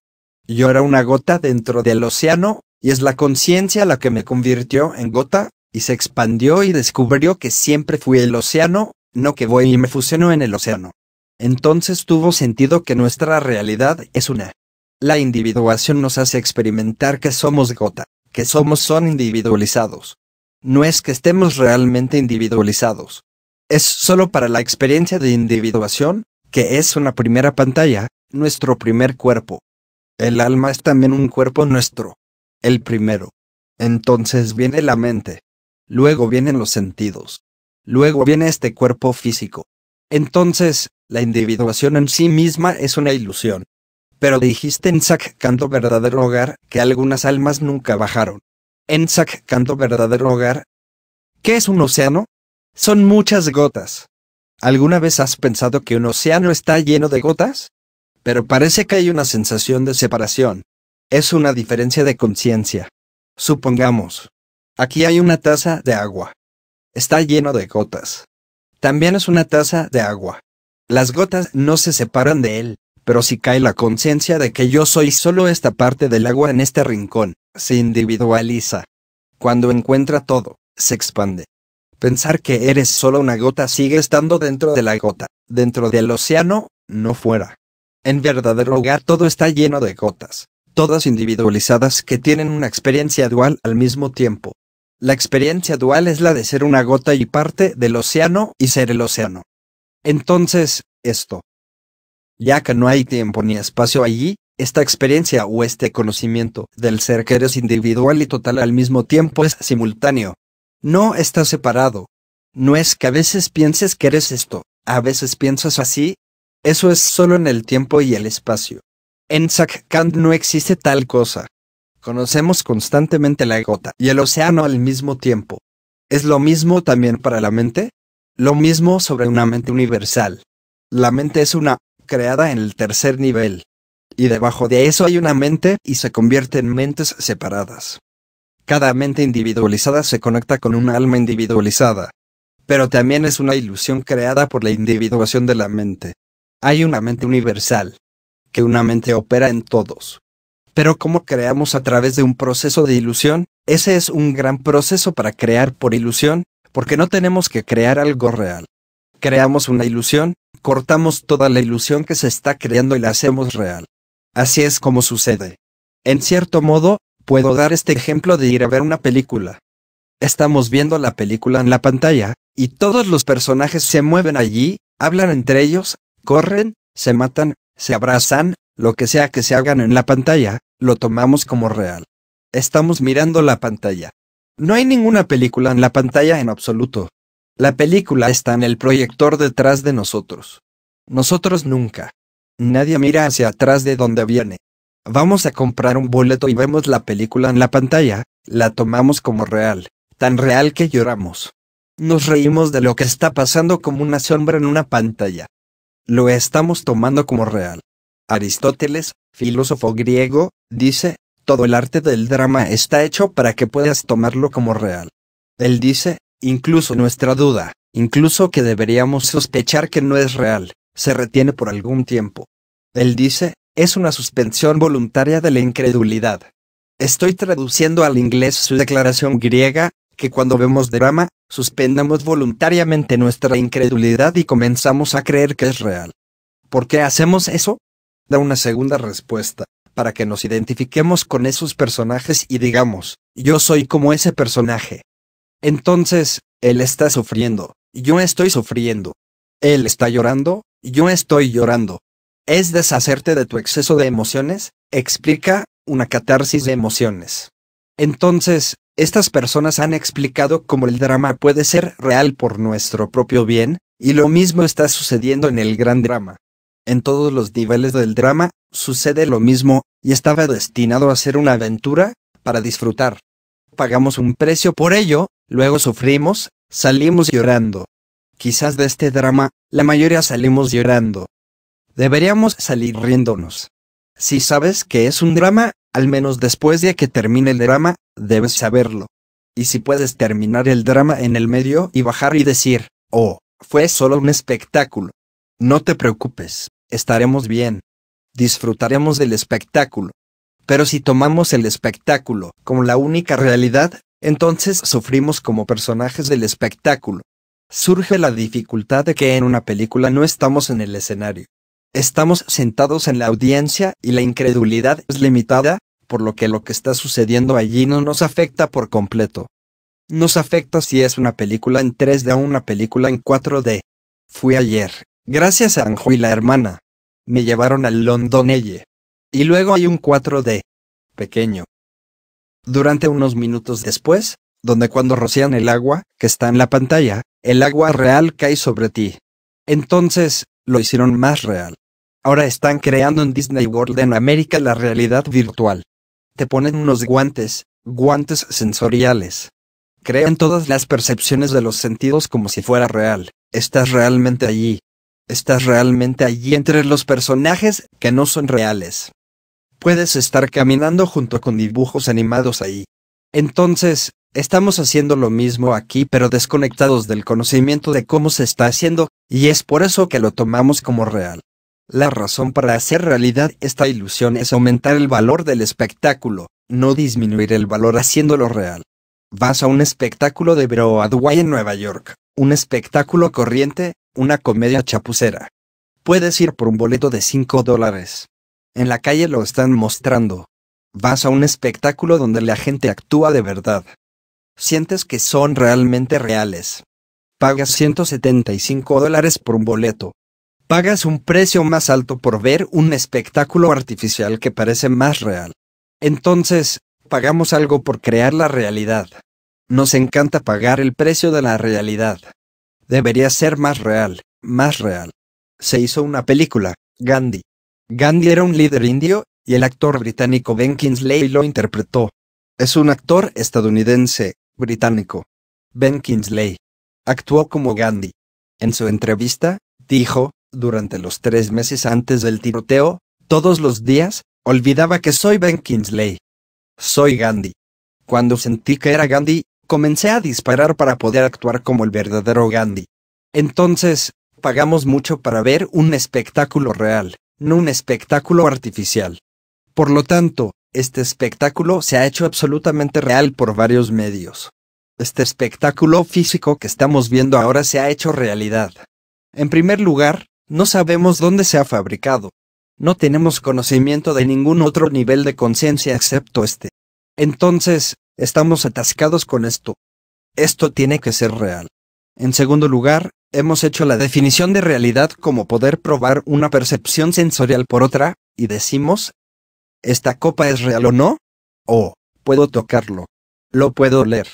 Speaker 1: Yo era una gota dentro del océano, y es la conciencia la que me convirtió en gota, y se expandió y descubrió que siempre fui el océano, no que voy y me fusiono en el océano. Entonces tuvo sentido que nuestra realidad es una. La individuación nos hace experimentar que somos gota que somos son individualizados. No es que estemos realmente individualizados. Es solo para la experiencia de individuación, que es una primera pantalla, nuestro primer cuerpo. El alma es también un cuerpo nuestro. El primero. Entonces viene la mente. Luego vienen los sentidos. Luego viene este cuerpo físico. Entonces, la individuación en sí misma es una ilusión pero dijiste en Canto Verdadero Hogar que algunas almas nunca bajaron. En Canto Verdadero Hogar. ¿Qué es un océano? Son muchas gotas. ¿Alguna vez has pensado que un océano está lleno de gotas? Pero parece que hay una sensación de separación. Es una diferencia de conciencia. Supongamos. Aquí hay una taza de agua. Está lleno de gotas. También es una taza de agua. Las gotas no se separan de él, pero si cae la conciencia de que yo soy solo esta parte del agua en este rincón, se individualiza. Cuando encuentra todo, se expande. Pensar que eres solo una gota sigue estando dentro de la gota, dentro del océano, no fuera. En verdadero hogar todo está lleno de gotas, todas individualizadas que tienen una experiencia dual al mismo tiempo. La experiencia dual es la de ser una gota y parte del océano y ser el océano. Entonces, esto, ya que no hay tiempo ni espacio allí, esta experiencia o este conocimiento del ser que eres individual y total al mismo tiempo es simultáneo. No está separado. No es que a veces pienses que eres esto, a veces piensas así. Eso es solo en el tiempo y el espacio. En Sakkant no existe tal cosa. Conocemos constantemente la gota y el océano al mismo tiempo. ¿Es lo mismo también para la mente? Lo mismo sobre una mente universal. La mente es una creada en el tercer nivel. Y debajo de eso hay una mente y se convierte en mentes separadas. Cada mente individualizada se conecta con un alma individualizada. Pero también es una ilusión creada por la individuación de la mente. Hay una mente universal, que una mente opera en todos. Pero cómo creamos a través de un proceso de ilusión, ese es un gran proceso para crear por ilusión, porque no tenemos que crear algo real. Creamos una ilusión, cortamos toda la ilusión que se está creando y la hacemos real. Así es como sucede. En cierto modo, puedo dar este ejemplo de ir a ver una película. Estamos viendo la película en la pantalla, y todos los personajes se mueven allí, hablan entre ellos, corren, se matan, se abrazan, lo que sea que se hagan en la pantalla, lo tomamos como real. Estamos mirando la pantalla. No hay ninguna película en la pantalla en absoluto, la película está en el proyector detrás de nosotros. Nosotros nunca. Nadie mira hacia atrás de donde viene. Vamos a comprar un boleto y vemos la película en la pantalla, la tomamos como real, tan real que lloramos. Nos reímos de lo que está pasando como una sombra en una pantalla. Lo estamos tomando como real. Aristóteles, filósofo griego, dice, todo el arte del drama está hecho para que puedas tomarlo como real. Él dice, incluso nuestra duda, incluso que deberíamos sospechar que no es real, se retiene por algún tiempo. Él dice, es una suspensión voluntaria de la incredulidad. Estoy traduciendo al inglés su declaración griega, que cuando vemos drama, suspendamos voluntariamente nuestra incredulidad y comenzamos a creer que es real. ¿Por qué hacemos eso? Da una segunda respuesta, para que nos identifiquemos con esos personajes y digamos, yo soy como ese personaje. Entonces, él está sufriendo, yo estoy sufriendo. Él está llorando, yo estoy llorando. Es deshacerte de tu exceso de emociones, explica, una catarsis de emociones. Entonces, estas personas han explicado cómo el drama puede ser real por nuestro propio bien, y lo mismo está sucediendo en el gran drama. En todos los niveles del drama, sucede lo mismo, y estaba destinado a ser una aventura, para disfrutar. Pagamos un precio por ello, Luego sufrimos, salimos llorando. Quizás de este drama, la mayoría salimos llorando. Deberíamos salir riéndonos. Si sabes que es un drama, al menos después de que termine el drama, debes saberlo. Y si puedes terminar el drama en el medio y bajar y decir, oh, fue solo un espectáculo. No te preocupes, estaremos bien. Disfrutaremos del espectáculo. Pero si tomamos el espectáculo como la única realidad, entonces sufrimos como personajes del espectáculo. Surge la dificultad de que en una película no estamos en el escenario. Estamos sentados en la audiencia y la incredulidad es limitada, por lo que lo que está sucediendo allí no nos afecta por completo. Nos afecta si es una película en 3D o una película en 4D. Fui ayer, gracias a Anjo y la hermana. Me llevaron al Londonelle. Y luego hay un 4D. Pequeño. Durante unos minutos después, donde cuando rocian el agua, que está en la pantalla, el agua real cae sobre ti. Entonces, lo hicieron más real. Ahora están creando en Disney World en América la realidad virtual. Te ponen unos guantes, guantes sensoriales. Crean todas las percepciones de los sentidos como si fuera real. Estás realmente allí. Estás realmente allí entre los personajes que no son reales puedes estar caminando junto con dibujos animados ahí. Entonces, estamos haciendo lo mismo aquí pero desconectados del conocimiento de cómo se está haciendo, y es por eso que lo tomamos como real. La razón para hacer realidad esta ilusión es aumentar el valor del espectáculo, no disminuir el valor haciéndolo real. Vas a un espectáculo de Broadway en Nueva York, un espectáculo corriente, una comedia chapucera. Puedes ir por un boleto de 5 dólares. En la calle lo están mostrando. Vas a un espectáculo donde la gente actúa de verdad. Sientes que son realmente reales. Pagas 175 dólares por un boleto. Pagas un precio más alto por ver un espectáculo artificial que parece más real. Entonces, pagamos algo por crear la realidad. Nos encanta pagar el precio de la realidad. Debería ser más real, más real. Se hizo una película, Gandhi. Gandhi era un líder indio, y el actor británico Ben Kingsley lo interpretó. Es un actor estadounidense, británico. Ben Kingsley. Actuó como Gandhi. En su entrevista, dijo, durante los tres meses antes del tiroteo, todos los días, olvidaba que soy Ben Kingsley. Soy Gandhi. Cuando sentí que era Gandhi, comencé a disparar para poder actuar como el verdadero Gandhi. Entonces, pagamos mucho para ver un espectáculo real no un espectáculo artificial. Por lo tanto, este espectáculo se ha hecho absolutamente real por varios medios. Este espectáculo físico que estamos viendo ahora se ha hecho realidad. En primer lugar, no sabemos dónde se ha fabricado. No tenemos conocimiento de ningún otro nivel de conciencia excepto este. Entonces, estamos atascados con esto. Esto tiene que ser real. En segundo lugar, hemos hecho la definición de realidad como poder probar una percepción sensorial por otra, y decimos, ¿esta copa es real o no? O, puedo tocarlo. Lo puedo oler.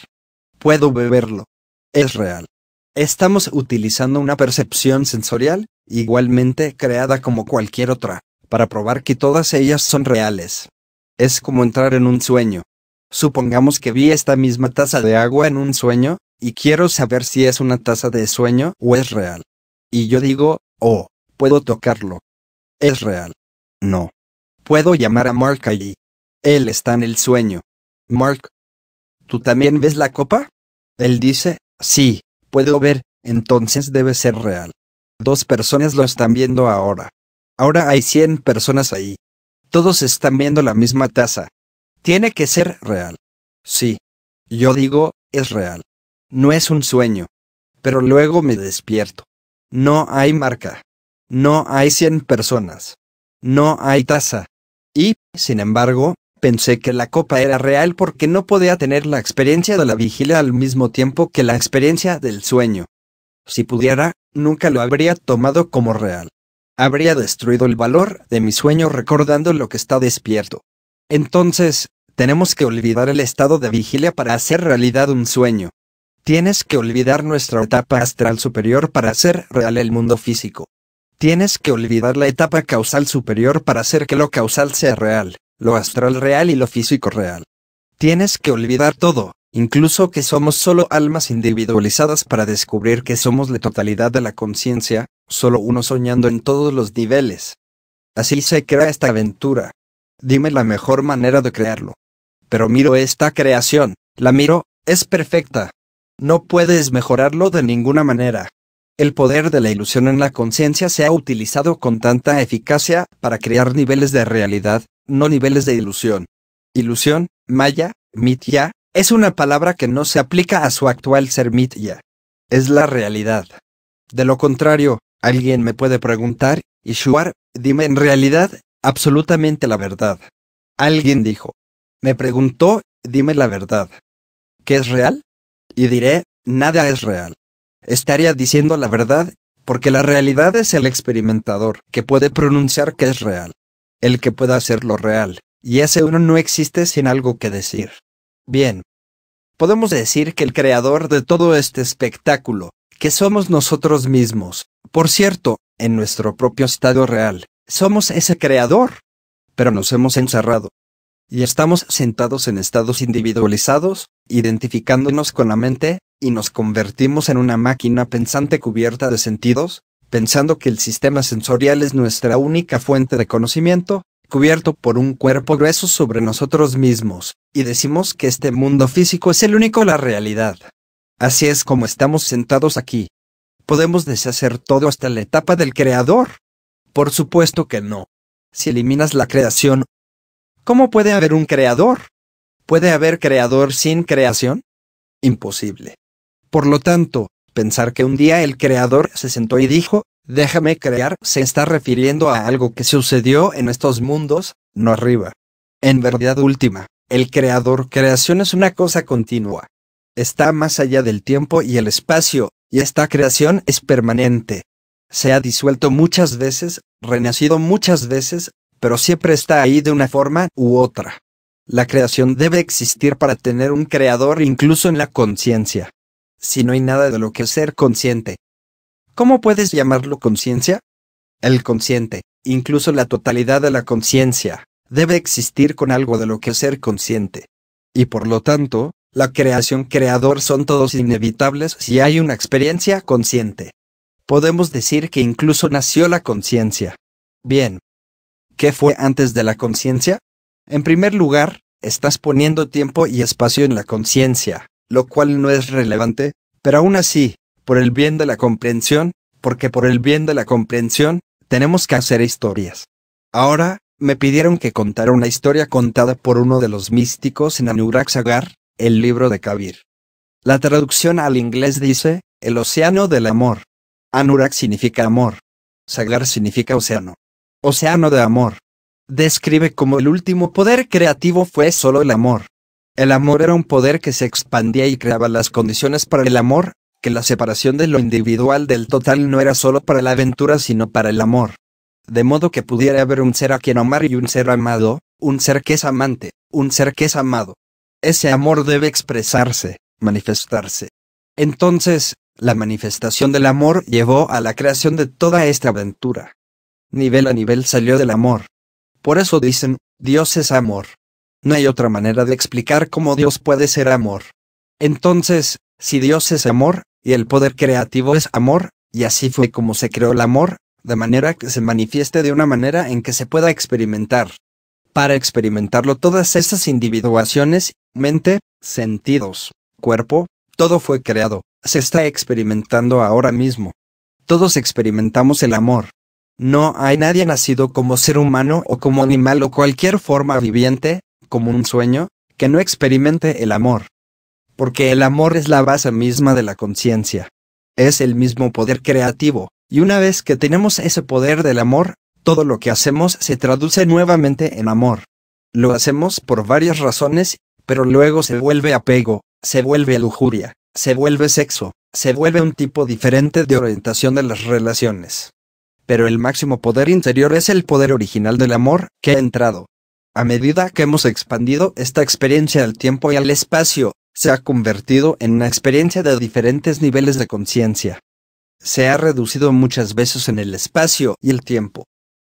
Speaker 1: Puedo beberlo. Es real. Estamos utilizando una percepción sensorial, igualmente creada como cualquier otra, para probar que todas ellas son reales. Es como entrar en un sueño. Supongamos que vi esta misma taza de agua en un sueño, y quiero saber si es una taza de sueño o es real. Y yo digo, oh, puedo tocarlo. Es real. No. Puedo llamar a Mark allí. Él está en el sueño. Mark. ¿Tú también ves la copa? Él dice, sí, puedo ver, entonces debe ser real. Dos personas lo están viendo ahora. Ahora hay 100 personas ahí. Todos están viendo la misma taza. Tiene que ser real. Sí. Yo digo, es real. No es un sueño. Pero luego me despierto. No hay marca. No hay 100 personas. No hay taza. Y, sin embargo, pensé que la copa era real porque no podía tener la experiencia de la vigilia al mismo tiempo que la experiencia del sueño. Si pudiera, nunca lo habría tomado como real. Habría destruido el valor de mi sueño recordando lo que está despierto. Entonces, tenemos que olvidar el estado de vigilia para hacer realidad un sueño. Tienes que olvidar nuestra etapa astral superior para hacer real el mundo físico. Tienes que olvidar la etapa causal superior para hacer que lo causal sea real, lo astral real y lo físico real. Tienes que olvidar todo, incluso que somos solo almas individualizadas para descubrir que somos la totalidad de la conciencia, solo uno soñando en todos los niveles. Así se crea esta aventura. Dime la mejor manera de crearlo. Pero miro esta creación, la miro, es perfecta, no puedes mejorarlo de ninguna manera. El poder de la ilusión en la conciencia se ha utilizado con tanta eficacia para crear niveles de realidad, no niveles de ilusión. Ilusión, maya, mitya, es una palabra que no se aplica a su actual ser mitya. Es la realidad. De lo contrario, alguien me puede preguntar, Ishwar, dime en realidad, absolutamente la verdad. Alguien dijo. Me preguntó, dime la verdad. ¿Qué es real? y diré, nada es real. Estaría diciendo la verdad, porque la realidad es el experimentador que puede pronunciar que es real, el que pueda hacerlo real, y ese uno no existe sin algo que decir. Bien. Podemos decir que el creador de todo este espectáculo, que somos nosotros mismos, por cierto, en nuestro propio estado real, somos ese creador. Pero nos hemos encerrado. Y estamos sentados en estados individualizados, identificándonos con la mente, y nos convertimos en una máquina pensante cubierta de sentidos, pensando que el sistema sensorial es nuestra única fuente de conocimiento, cubierto por un cuerpo grueso sobre nosotros mismos, y decimos que este mundo físico es el único la realidad. Así es como estamos sentados aquí. ¿Podemos deshacer todo hasta la etapa del creador? Por supuesto que no. Si eliminas la creación, ¿cómo puede haber un creador? ¿Puede haber creador sin creación? Imposible. Por lo tanto, pensar que un día el creador se sentó y dijo, déjame crear, se está refiriendo a algo que sucedió en estos mundos, no arriba. En verdad última, el creador creación es una cosa continua. Está más allá del tiempo y el espacio, y esta creación es permanente. Se ha disuelto muchas veces, renacido muchas veces, pero siempre está ahí de una forma u otra. La creación debe existir para tener un creador incluso en la conciencia. Si no hay nada de lo que ser consciente. ¿Cómo puedes llamarlo conciencia? El consciente, incluso la totalidad de la conciencia, debe existir con algo de lo que ser consciente. Y por lo tanto, la creación creador son todos inevitables si hay una experiencia consciente. Podemos decir que incluso nació la conciencia. Bien. ¿Qué fue antes de la conciencia? En primer lugar, estás poniendo tiempo y espacio en la conciencia, lo cual no es relevante, pero aún así, por el bien de la comprensión, porque por el bien de la comprensión, tenemos que hacer historias. Ahora, me pidieron que contara una historia contada por uno de los místicos en Anurag Sagar, el libro de Kabir. La traducción al inglés dice, el océano del amor. Anurak significa amor. Sagar significa océano. Océano de amor describe como el último poder creativo fue solo el amor. El amor era un poder que se expandía y creaba las condiciones para el amor, que la separación de lo individual del total no era solo para la aventura sino para el amor. De modo que pudiera haber un ser a quien amar y un ser amado, un ser que es amante, un ser que es amado. Ese amor debe expresarse, manifestarse. Entonces, la manifestación del amor llevó a la creación de toda esta aventura. Nivel a nivel salió del amor, por eso dicen, Dios es amor. No hay otra manera de explicar cómo Dios puede ser amor. Entonces, si Dios es amor, y el poder creativo es amor, y así fue como se creó el amor, de manera que se manifieste de una manera en que se pueda experimentar. Para experimentarlo todas esas individuaciones, mente, sentidos, cuerpo, todo fue creado, se está experimentando ahora mismo. Todos experimentamos el amor. No hay nadie nacido como ser humano o como animal o cualquier forma viviente, como un sueño, que no experimente el amor. Porque el amor es la base misma de la conciencia. Es el mismo poder creativo, y una vez que tenemos ese poder del amor, todo lo que hacemos se traduce nuevamente en amor. Lo hacemos por varias razones, pero luego se vuelve apego, se vuelve lujuria, se vuelve sexo, se vuelve un tipo diferente de orientación de las relaciones pero el máximo poder interior es el poder original del amor, que ha entrado. A medida que hemos expandido esta experiencia al tiempo y al espacio, se ha convertido en una experiencia de diferentes niveles de conciencia. Se ha reducido muchas veces en el espacio y el tiempo.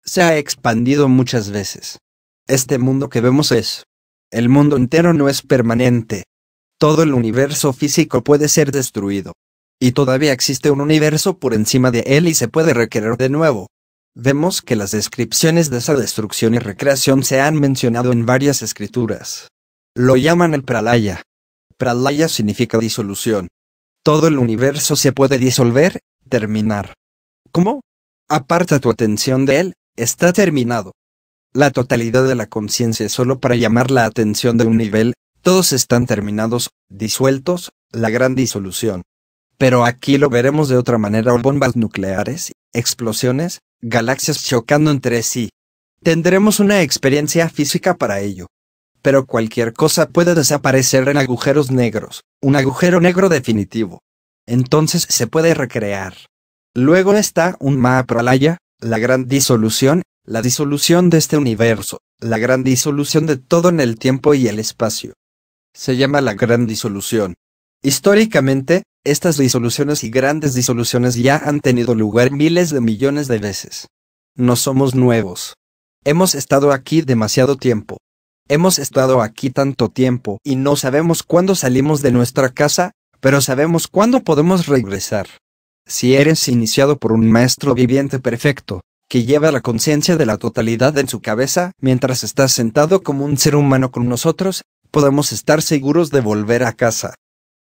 Speaker 1: Se ha expandido muchas veces. Este mundo que vemos es. El mundo entero no es permanente. Todo el universo físico puede ser destruido y todavía existe un universo por encima de él y se puede recrear de nuevo. Vemos que las descripciones de esa destrucción y recreación se han mencionado en varias escrituras. Lo llaman el pralaya. Pralaya significa disolución. Todo el universo se puede disolver, terminar. ¿Cómo? Aparta tu atención de él, está terminado. La totalidad de la conciencia es solo para llamar la atención de un nivel, todos están terminados, disueltos, la gran disolución. Pero aquí lo veremos de otra manera, bombas nucleares, explosiones, galaxias chocando entre sí. Tendremos una experiencia física para ello. Pero cualquier cosa puede desaparecer en agujeros negros, un agujero negro definitivo. Entonces se puede recrear. Luego está un Mahapralaya, la gran disolución, la disolución de este universo, la gran disolución de todo en el tiempo y el espacio. Se llama la gran disolución. Históricamente, estas disoluciones y grandes disoluciones ya han tenido lugar miles de millones de veces. No somos nuevos. Hemos estado aquí demasiado tiempo. Hemos estado aquí tanto tiempo y no sabemos cuándo salimos de nuestra casa, pero sabemos cuándo podemos regresar. Si eres iniciado por un maestro viviente perfecto, que lleva la conciencia de la totalidad en su cabeza, mientras estás sentado como un ser humano con nosotros, podemos estar seguros de volver a casa.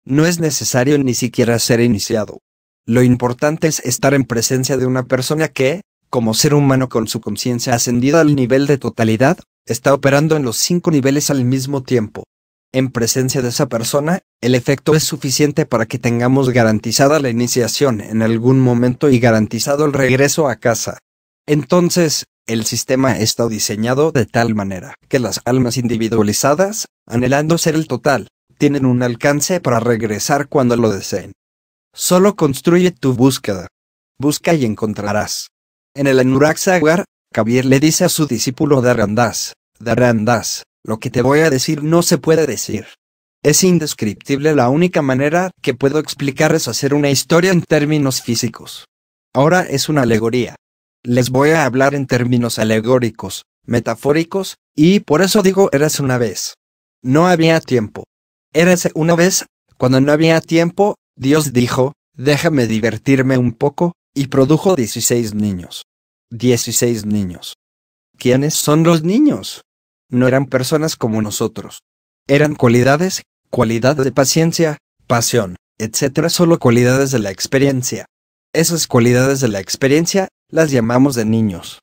Speaker 1: No es necesario ni siquiera ser iniciado. Lo importante es estar en presencia de una persona que, como ser humano con su conciencia ascendida al nivel de totalidad, está operando en los cinco niveles al mismo tiempo. En presencia de esa persona, el efecto es suficiente para que tengamos garantizada la iniciación en algún momento y garantizado el regreso a casa. Entonces, el sistema está diseñado de tal manera que las almas individualizadas, anhelando ser el total, tienen un alcance para regresar cuando lo deseen. Solo construye tu búsqueda. Busca y encontrarás. En el Anurak Sagar, Kabir le dice a su discípulo Darandas, Darandas, lo que te voy a decir no se puede decir. Es indescriptible la única manera que puedo explicar es hacer una historia en términos físicos. Ahora es una alegoría. Les voy a hablar en términos alegóricos, metafóricos, y por eso digo eras una vez. No había tiempo. Érase una vez, cuando no había tiempo, Dios dijo, déjame divertirme un poco, y produjo 16 niños. 16 niños. ¿Quiénes son los niños? No eran personas como nosotros. Eran cualidades, cualidad de paciencia, pasión, etc. Solo cualidades de la experiencia. Esas cualidades de la experiencia, las llamamos de niños.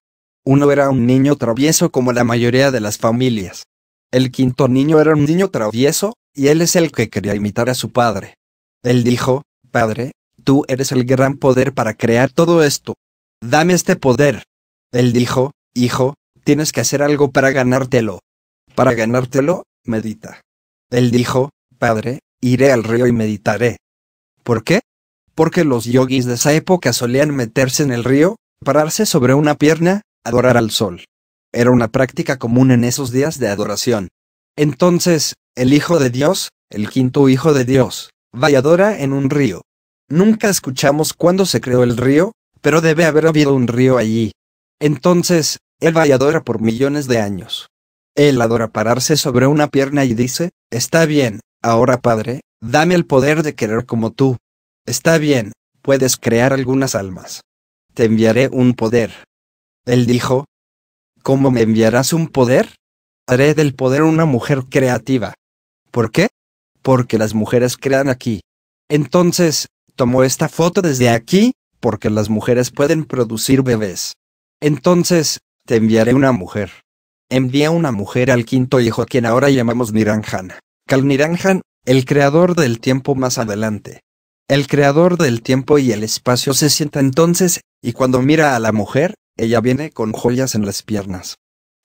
Speaker 1: Uno era un niño travieso como la mayoría de las familias. El quinto niño era un niño travieso, y él es el que quería imitar a su padre. Él dijo, Padre, tú eres el gran poder para crear todo esto. Dame este poder. Él dijo, Hijo, tienes que hacer algo para ganártelo. Para ganártelo, medita. Él dijo, Padre, iré al río y meditaré. ¿Por qué? Porque los yogis de esa época solían meterse en el río, pararse sobre una pierna, adorar al sol. Era una práctica común en esos días de adoración. Entonces, el Hijo de Dios, el quinto Hijo de Dios, valladora en un río. Nunca escuchamos cuándo se creó el río, pero debe haber habido un río allí. Entonces, él valladora por millones de años. Él adora pararse sobre una pierna y dice, está bien, ahora Padre, dame el poder de querer como tú. Está bien, puedes crear algunas almas. Te enviaré un poder. Él dijo, ¿cómo me enviarás un poder? Haré del poder una mujer creativa. ¿Por qué? Porque las mujeres crean aquí. Entonces, tomó esta foto desde aquí, porque las mujeres pueden producir bebés. Entonces, te enviaré una mujer. Envía una mujer al quinto hijo a quien ahora llamamos Niranjan. Kal Niranjan, el creador del tiempo más adelante. El creador del tiempo y el espacio se sienta entonces, y cuando mira a la mujer, ella viene con joyas en las piernas.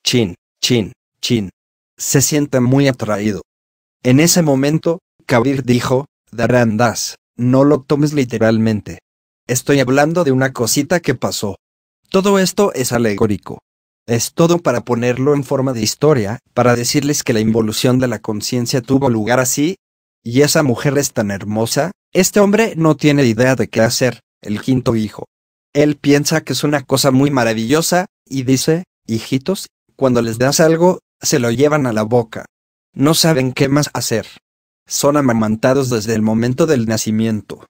Speaker 1: Chin, chin, chin. Se siente muy atraído. En ese momento, Kabir dijo, Darandas, no lo tomes literalmente. Estoy hablando de una cosita que pasó. Todo esto es alegórico. Es todo para ponerlo en forma de historia, para decirles que la involución de la conciencia tuvo lugar así. Y esa mujer es tan hermosa, este hombre no tiene idea de qué hacer, el quinto hijo. Él piensa que es una cosa muy maravillosa, y dice, hijitos, cuando les das algo, se lo llevan a la boca. No saben qué más hacer. Son amamantados desde el momento del nacimiento.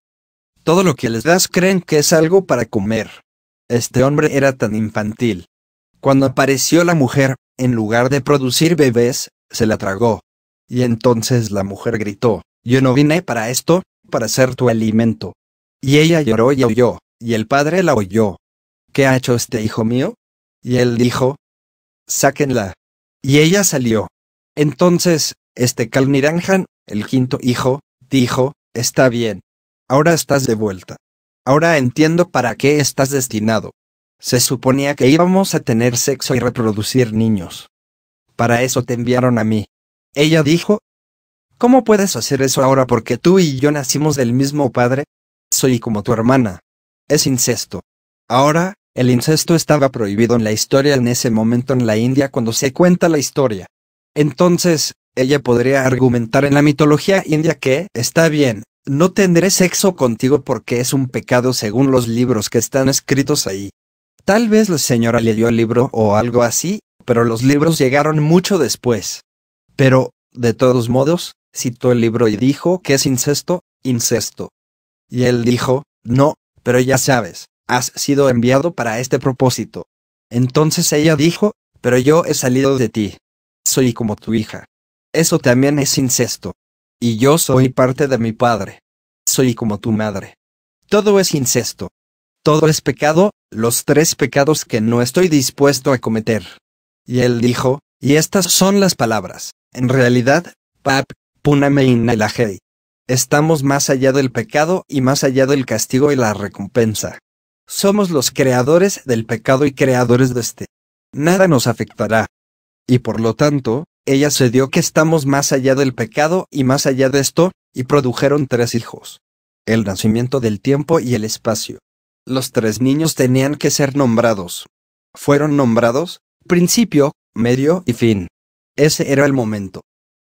Speaker 1: Todo lo que les das creen que es algo para comer. Este hombre era tan infantil. Cuando apareció la mujer, en lugar de producir bebés, se la tragó. Y entonces la mujer gritó, yo no vine para esto, para ser tu alimento. Y ella lloró y oyó, y el padre la oyó. ¿Qué ha hecho este hijo mío? Y él dijo, sáquenla. Y ella salió, entonces, este Kalniranjan, el quinto hijo, dijo, está bien, ahora estás de vuelta. Ahora entiendo para qué estás destinado. Se suponía que íbamos a tener sexo y reproducir niños. Para eso te enviaron a mí. Ella dijo, ¿Cómo puedes hacer eso ahora porque tú y yo nacimos del mismo padre? Soy como tu hermana. Es incesto. Ahora, el incesto estaba prohibido en la historia en ese momento en la India cuando se cuenta la historia. Entonces, ella podría argumentar en la mitología india que, está bien, no tendré sexo contigo porque es un pecado según los libros que están escritos ahí. Tal vez la señora le dio el libro o algo así, pero los libros llegaron mucho después. Pero, de todos modos, citó el libro y dijo que es incesto, incesto. Y él dijo, no, pero ya sabes, has sido enviado para este propósito. Entonces ella dijo, pero yo he salido de ti soy como tu hija. Eso también es incesto. Y yo soy parte de mi padre. Soy como tu madre. Todo es incesto. Todo es pecado, los tres pecados que no estoy dispuesto a cometer. Y él dijo, y estas son las palabras. En realidad, pap, puname inalajei. Estamos más allá del pecado y más allá del castigo y la recompensa. Somos los creadores del pecado y creadores de este. Nada nos afectará y por lo tanto, ella se dio que estamos más allá del pecado y más allá de esto, y produjeron tres hijos. El nacimiento del tiempo y el espacio. Los tres niños tenían que ser nombrados. Fueron nombrados, principio, medio y fin. Ese era el momento.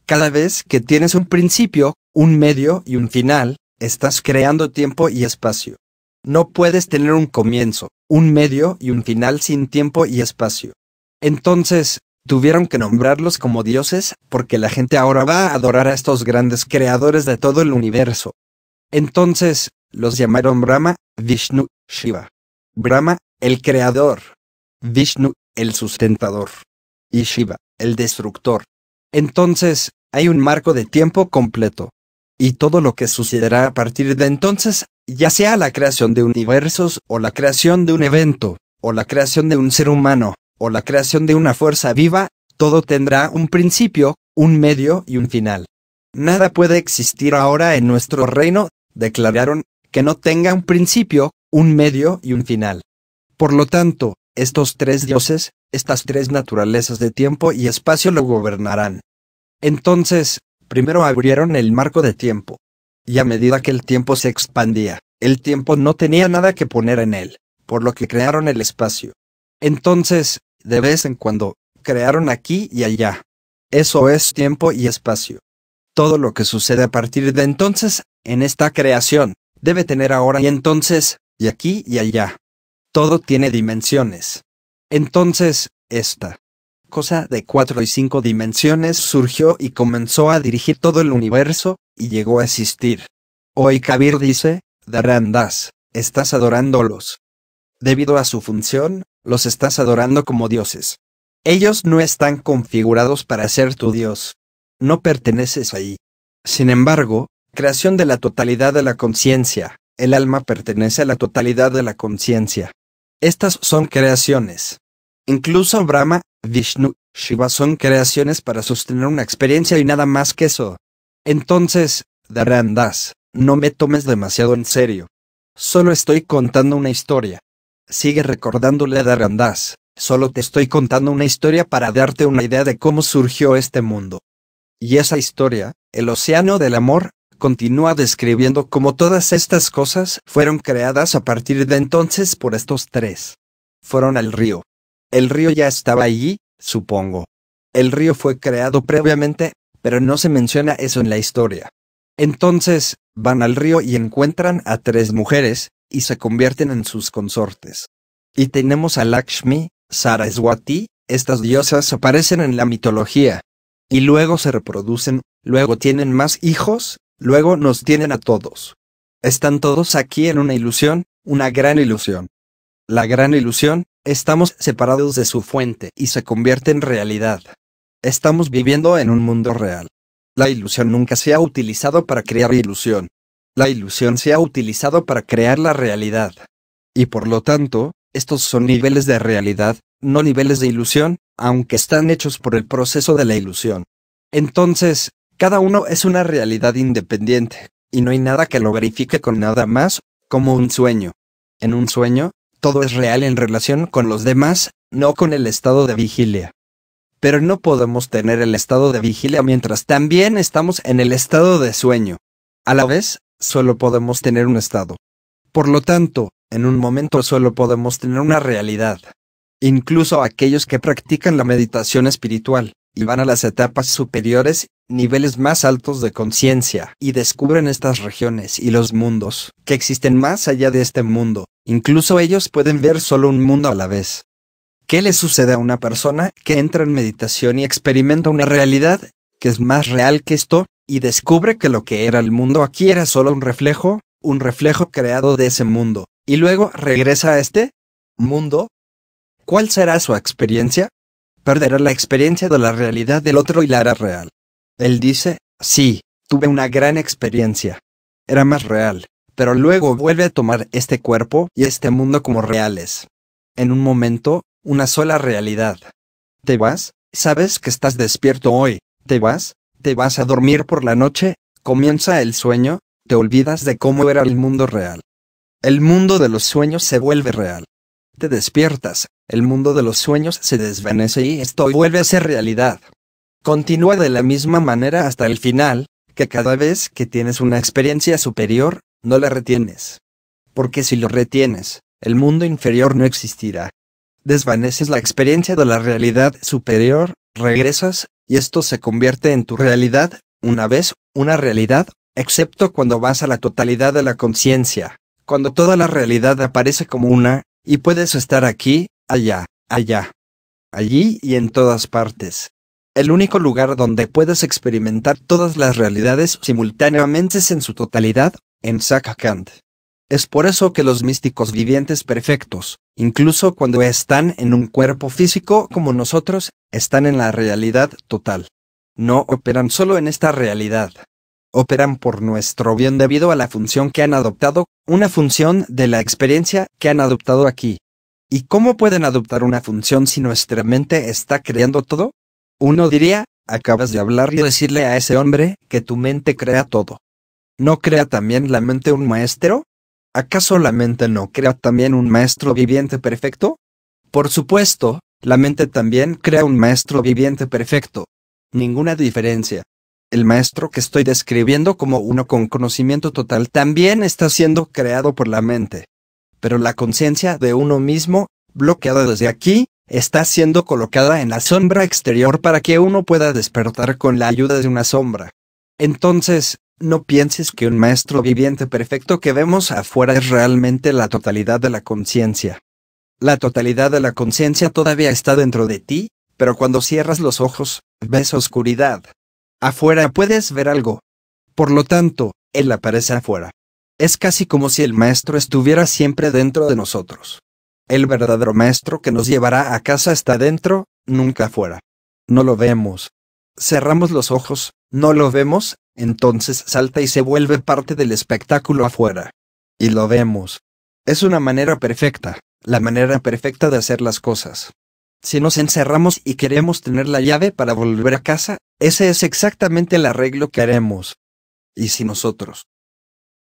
Speaker 1: Cada vez que tienes un principio, un medio y un final, estás creando tiempo y espacio. No puedes tener un comienzo, un medio y un final sin tiempo y espacio. Entonces, Tuvieron que nombrarlos como dioses, porque la gente ahora va a adorar a estos grandes creadores de todo el universo. Entonces, los llamaron Brahma, Vishnu, Shiva. Brahma, el creador. Vishnu, el sustentador. Y Shiva, el destructor. Entonces, hay un marco de tiempo completo. Y todo lo que sucederá a partir de entonces, ya sea la creación de universos o la creación de un evento, o la creación de un ser humano, o la creación de una fuerza viva, todo tendrá un principio, un medio y un final. Nada puede existir ahora en nuestro reino, declararon, que no tenga un principio, un medio y un final. Por lo tanto, estos tres dioses, estas tres naturalezas de tiempo y espacio lo gobernarán. Entonces, primero abrieron el marco de tiempo. Y a medida que el tiempo se expandía, el tiempo no tenía nada que poner en él, por lo que crearon el espacio. Entonces, de vez en cuando, crearon aquí y allá. Eso es tiempo y espacio. Todo lo que sucede a partir de entonces, en esta creación, debe tener ahora y entonces, y aquí y allá. Todo tiene dimensiones. Entonces, esta cosa de cuatro y cinco dimensiones surgió y comenzó a dirigir todo el universo, y llegó a existir. Hoy Kabir dice, Darandas, estás adorándolos. Debido a su función, los estás adorando como dioses. Ellos no están configurados para ser tu Dios. No perteneces ahí. Sin embargo, creación de la totalidad de la conciencia, el alma pertenece a la totalidad de la conciencia. Estas son creaciones. Incluso Brahma, Vishnu, Shiva son creaciones para sostener una experiencia y nada más que eso. Entonces, Darandas, no me tomes demasiado en serio. Solo estoy contando una historia. Sigue recordándole a Darandás, solo te estoy contando una historia para darte una idea de cómo surgió este mundo. Y esa historia, el océano del amor, continúa describiendo cómo todas estas cosas fueron creadas a partir de entonces por estos tres. Fueron al río. El río ya estaba allí, supongo. El río fue creado previamente, pero no se menciona eso en la historia. Entonces, van al río y encuentran a tres mujeres, y se convierten en sus consortes. Y tenemos a Lakshmi, Saraswati, estas diosas aparecen en la mitología. Y luego se reproducen, luego tienen más hijos, luego nos tienen a todos. Están todos aquí en una ilusión, una gran ilusión. La gran ilusión, estamos separados de su fuente y se convierte en realidad. Estamos viviendo en un mundo real. La ilusión nunca se ha utilizado para crear ilusión la ilusión se ha utilizado para crear la realidad. Y por lo tanto, estos son niveles de realidad, no niveles de ilusión, aunque están hechos por el proceso de la ilusión. Entonces, cada uno es una realidad independiente, y no hay nada que lo verifique con nada más, como un sueño. En un sueño, todo es real en relación con los demás, no con el estado de vigilia. Pero no podemos tener el estado de vigilia mientras también estamos en el estado de sueño. A la vez, solo podemos tener un estado. Por lo tanto, en un momento solo podemos tener una realidad. Incluso aquellos que practican la meditación espiritual, y van a las etapas superiores, niveles más altos de conciencia, y descubren estas regiones y los mundos que existen más allá de este mundo, incluso ellos pueden ver solo un mundo a la vez. ¿Qué le sucede a una persona que entra en meditación y experimenta una realidad que es más real que esto? y descubre que lo que era el mundo aquí era solo un reflejo, un reflejo creado de ese mundo, y luego regresa a este mundo, ¿cuál será su experiencia? Perderá la experiencia de la realidad del otro y la hará real. Él dice, sí, tuve una gran experiencia. Era más real, pero luego vuelve a tomar este cuerpo y este mundo como reales. En un momento, una sola realidad. Te vas, sabes que estás despierto hoy, te vas, te vas a dormir por la noche, comienza el sueño, te olvidas de cómo era el mundo real. El mundo de los sueños se vuelve real. Te despiertas, el mundo de los sueños se desvanece y esto vuelve a ser realidad. Continúa de la misma manera hasta el final, que cada vez que tienes una experiencia superior, no la retienes. Porque si lo retienes, el mundo inferior no existirá. Desvaneces la experiencia de la realidad superior, regresas, y esto se convierte en tu realidad, una vez, una realidad, excepto cuando vas a la totalidad de la conciencia, cuando toda la realidad aparece como una, y puedes estar aquí, allá, allá, allí y en todas partes. El único lugar donde puedes experimentar todas las realidades simultáneamente es en su totalidad, en Sakakant. Es por eso que los místicos vivientes perfectos, incluso cuando están en un cuerpo físico como nosotros, están en la realidad total. No operan solo en esta realidad. Operan por nuestro bien debido a la función que han adoptado, una función de la experiencia que han adoptado aquí. ¿Y cómo pueden adoptar una función si nuestra mente está creando todo? Uno diría, acabas de hablar y decirle a ese hombre que tu mente crea todo. ¿No crea también la mente un maestro? ¿acaso la mente no crea también un maestro viviente perfecto? Por supuesto, la mente también crea un maestro viviente perfecto. Ninguna diferencia. El maestro que estoy describiendo como uno con conocimiento total también está siendo creado por la mente. Pero la conciencia de uno mismo, bloqueada desde aquí, está siendo colocada en la sombra exterior para que uno pueda despertar con la ayuda de una sombra. Entonces, no pienses que un maestro viviente perfecto que vemos afuera es realmente la totalidad de la conciencia. La totalidad de la conciencia todavía está dentro de ti, pero cuando cierras los ojos, ves oscuridad. Afuera puedes ver algo. Por lo tanto, Él aparece afuera. Es casi como si el maestro estuviera siempre dentro de nosotros. El verdadero maestro que nos llevará a casa está dentro, nunca afuera. No lo vemos. Cerramos los ojos, no lo vemos, entonces salta y se vuelve parte del espectáculo afuera. Y lo vemos. Es una manera perfecta, la manera perfecta de hacer las cosas. Si nos encerramos y queremos tener la llave para volver a casa, ese es exactamente el arreglo que haremos. ¿Y si nosotros?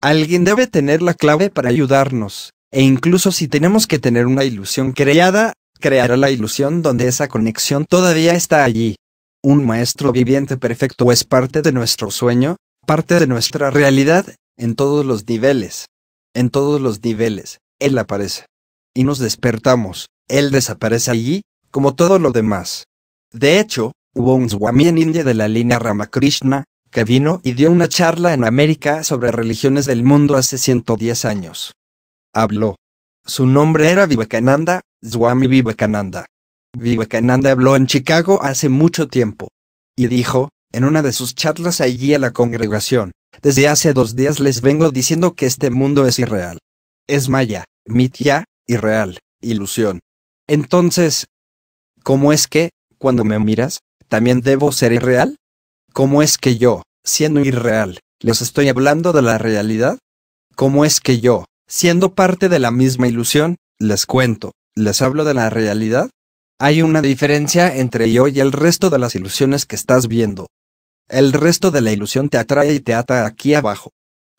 Speaker 1: Alguien debe tener la clave para ayudarnos, e incluso si tenemos que tener una ilusión creada, creará la ilusión donde esa conexión todavía está allí un maestro viviente perfecto es parte de nuestro sueño, parte de nuestra realidad, en todos los niveles. En todos los niveles, Él aparece. Y nos despertamos, Él desaparece allí, como todo lo demás. De hecho, hubo un Swami en India de la línea Ramakrishna, que vino y dio una charla en América sobre religiones del mundo hace 110 años. Habló. Su nombre era Vivekananda, Swami Vivekananda. Vivekananda habló en Chicago hace mucho tiempo, y dijo, en una de sus charlas allí a la congregación, desde hace dos días les vengo diciendo que este mundo es irreal. Es maya, mitya, irreal, ilusión. Entonces, ¿cómo es que, cuando me miras, también debo ser irreal? ¿Cómo es que yo, siendo irreal, les estoy hablando de la realidad? ¿Cómo es que yo, siendo parte de la misma ilusión, les cuento, les hablo de la realidad? Hay una diferencia entre yo y el resto de las ilusiones que estás viendo. El resto de la ilusión te atrae y te ata aquí abajo.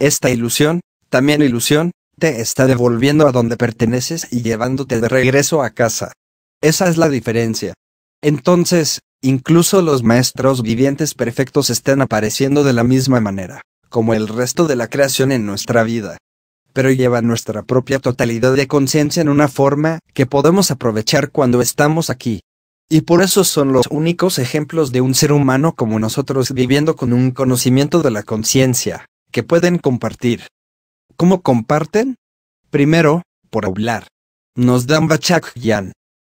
Speaker 1: Esta ilusión, también ilusión, te está devolviendo a donde perteneces y llevándote de regreso a casa. Esa es la diferencia. Entonces, incluso los maestros vivientes perfectos están apareciendo de la misma manera, como el resto de la creación en nuestra vida pero lleva nuestra propia totalidad de conciencia en una forma que podemos aprovechar cuando estamos aquí. Y por eso son los únicos ejemplos de un ser humano como nosotros viviendo con un conocimiento de la conciencia, que pueden compartir. ¿Cómo comparten? Primero, por hablar. Nos dan Bachak Yan.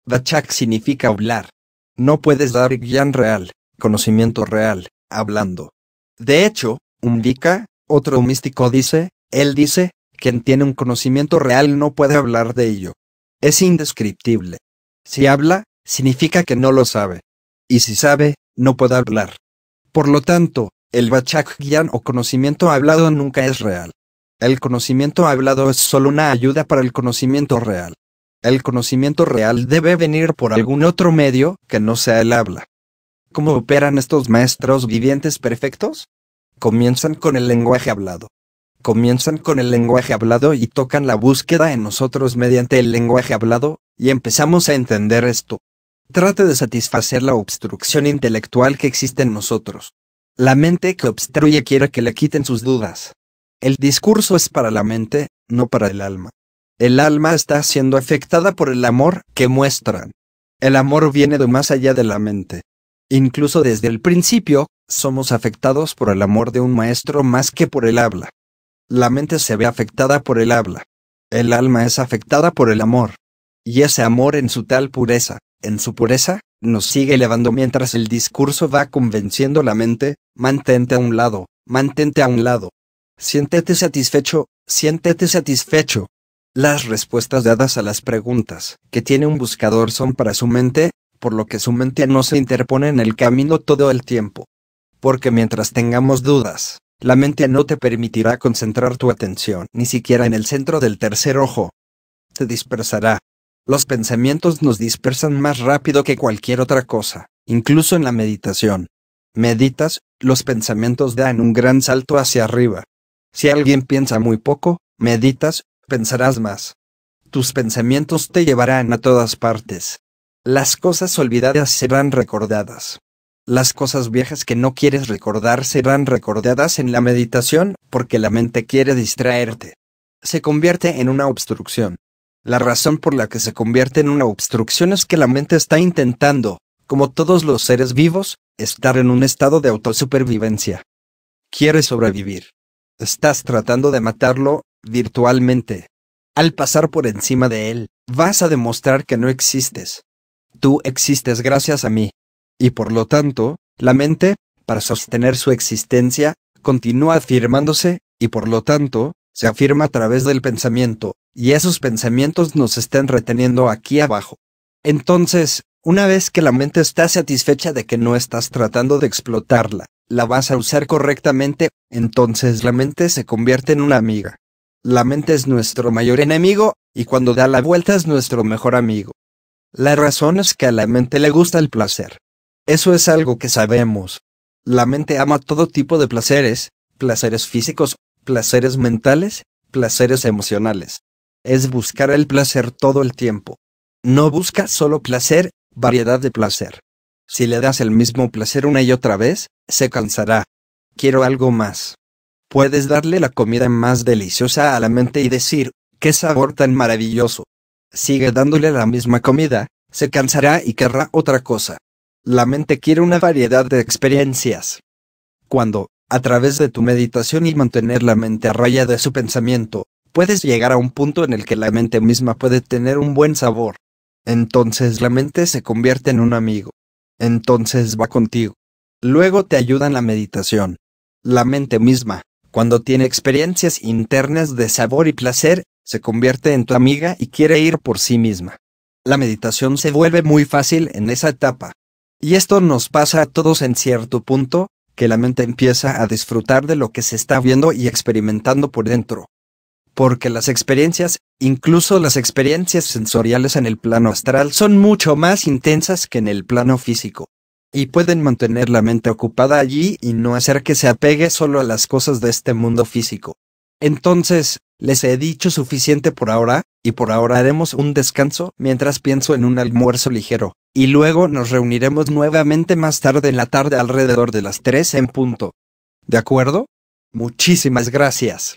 Speaker 1: Bachak significa hablar. No puedes dar Yan real, conocimiento real, hablando. De hecho, un Vika, otro místico dice, él dice, quien tiene un conocimiento real no puede hablar de ello. Es indescriptible. Si habla, significa que no lo sabe. Y si sabe, no puede hablar. Por lo tanto, el Bachakgyan o conocimiento hablado nunca es real. El conocimiento hablado es solo una ayuda para el conocimiento real. El conocimiento real debe venir por algún otro medio que no sea el habla. ¿Cómo operan estos maestros vivientes perfectos? Comienzan con el lenguaje hablado comienzan con el lenguaje hablado y tocan la búsqueda en nosotros mediante el lenguaje hablado, y empezamos a entender esto. Trate de satisfacer la obstrucción intelectual que existe en nosotros. La mente que obstruye quiere que le quiten sus dudas. El discurso es para la mente, no para el alma. El alma está siendo afectada por el amor que muestran. El amor viene de más allá de la mente. Incluso desde el principio, somos afectados por el amor de un maestro más que por el habla. La mente se ve afectada por el habla. El alma es afectada por el amor. Y ese amor en su tal pureza, en su pureza, nos sigue elevando mientras el discurso va convenciendo la mente, mantente a un lado, mantente a un lado. Siéntete satisfecho, siéntete satisfecho. Las respuestas dadas a las preguntas que tiene un buscador son para su mente, por lo que su mente no se interpone en el camino todo el tiempo. Porque mientras tengamos dudas, la mente no te permitirá concentrar tu atención ni siquiera en el centro del tercer ojo. Te dispersará. Los pensamientos nos dispersan más rápido que cualquier otra cosa, incluso en la meditación. Meditas, los pensamientos dan un gran salto hacia arriba. Si alguien piensa muy poco, meditas, pensarás más. Tus pensamientos te llevarán a todas partes. Las cosas olvidadas serán recordadas. Las cosas viejas que no quieres recordar serán recordadas en la meditación, porque la mente quiere distraerte. Se convierte en una obstrucción. La razón por la que se convierte en una obstrucción es que la mente está intentando, como todos los seres vivos, estar en un estado de autosupervivencia. Quiere sobrevivir. Estás tratando de matarlo, virtualmente. Al pasar por encima de él, vas a demostrar que no existes. Tú existes gracias a mí y por lo tanto, la mente, para sostener su existencia, continúa afirmándose, y por lo tanto, se afirma a través del pensamiento, y esos pensamientos nos están reteniendo aquí abajo. Entonces, una vez que la mente está satisfecha de que no estás tratando de explotarla, la vas a usar correctamente, entonces la mente se convierte en una amiga. La mente es nuestro mayor enemigo, y cuando da la vuelta es nuestro mejor amigo. La razón es que a la mente le gusta el placer. Eso es algo que sabemos. La mente ama todo tipo de placeres, placeres físicos, placeres mentales, placeres emocionales. Es buscar el placer todo el tiempo. No busca solo placer, variedad de placer. Si le das el mismo placer una y otra vez, se cansará. Quiero algo más. Puedes darle la comida más deliciosa a la mente y decir, qué sabor tan maravilloso. Sigue dándole la misma comida, se cansará y querrá otra cosa. La mente quiere una variedad de experiencias. Cuando, a través de tu meditación y mantener la mente a raya de su pensamiento, puedes llegar a un punto en el que la mente misma puede tener un buen sabor. Entonces la mente se convierte en un amigo. Entonces va contigo. Luego te ayuda en la meditación. La mente misma, cuando tiene experiencias internas de sabor y placer, se convierte en tu amiga y quiere ir por sí misma. La meditación se vuelve muy fácil en esa etapa. Y esto nos pasa a todos en cierto punto, que la mente empieza a disfrutar de lo que se está viendo y experimentando por dentro. Porque las experiencias, incluso las experiencias sensoriales en el plano astral, son mucho más intensas que en el plano físico. Y pueden mantener la mente ocupada allí y no hacer que se apegue solo a las cosas de este mundo físico. Entonces, les he dicho suficiente por ahora, y por ahora haremos un descanso mientras pienso en un almuerzo ligero y luego nos reuniremos nuevamente más tarde en la tarde alrededor de las 3 en punto. ¿De acuerdo? Muchísimas gracias.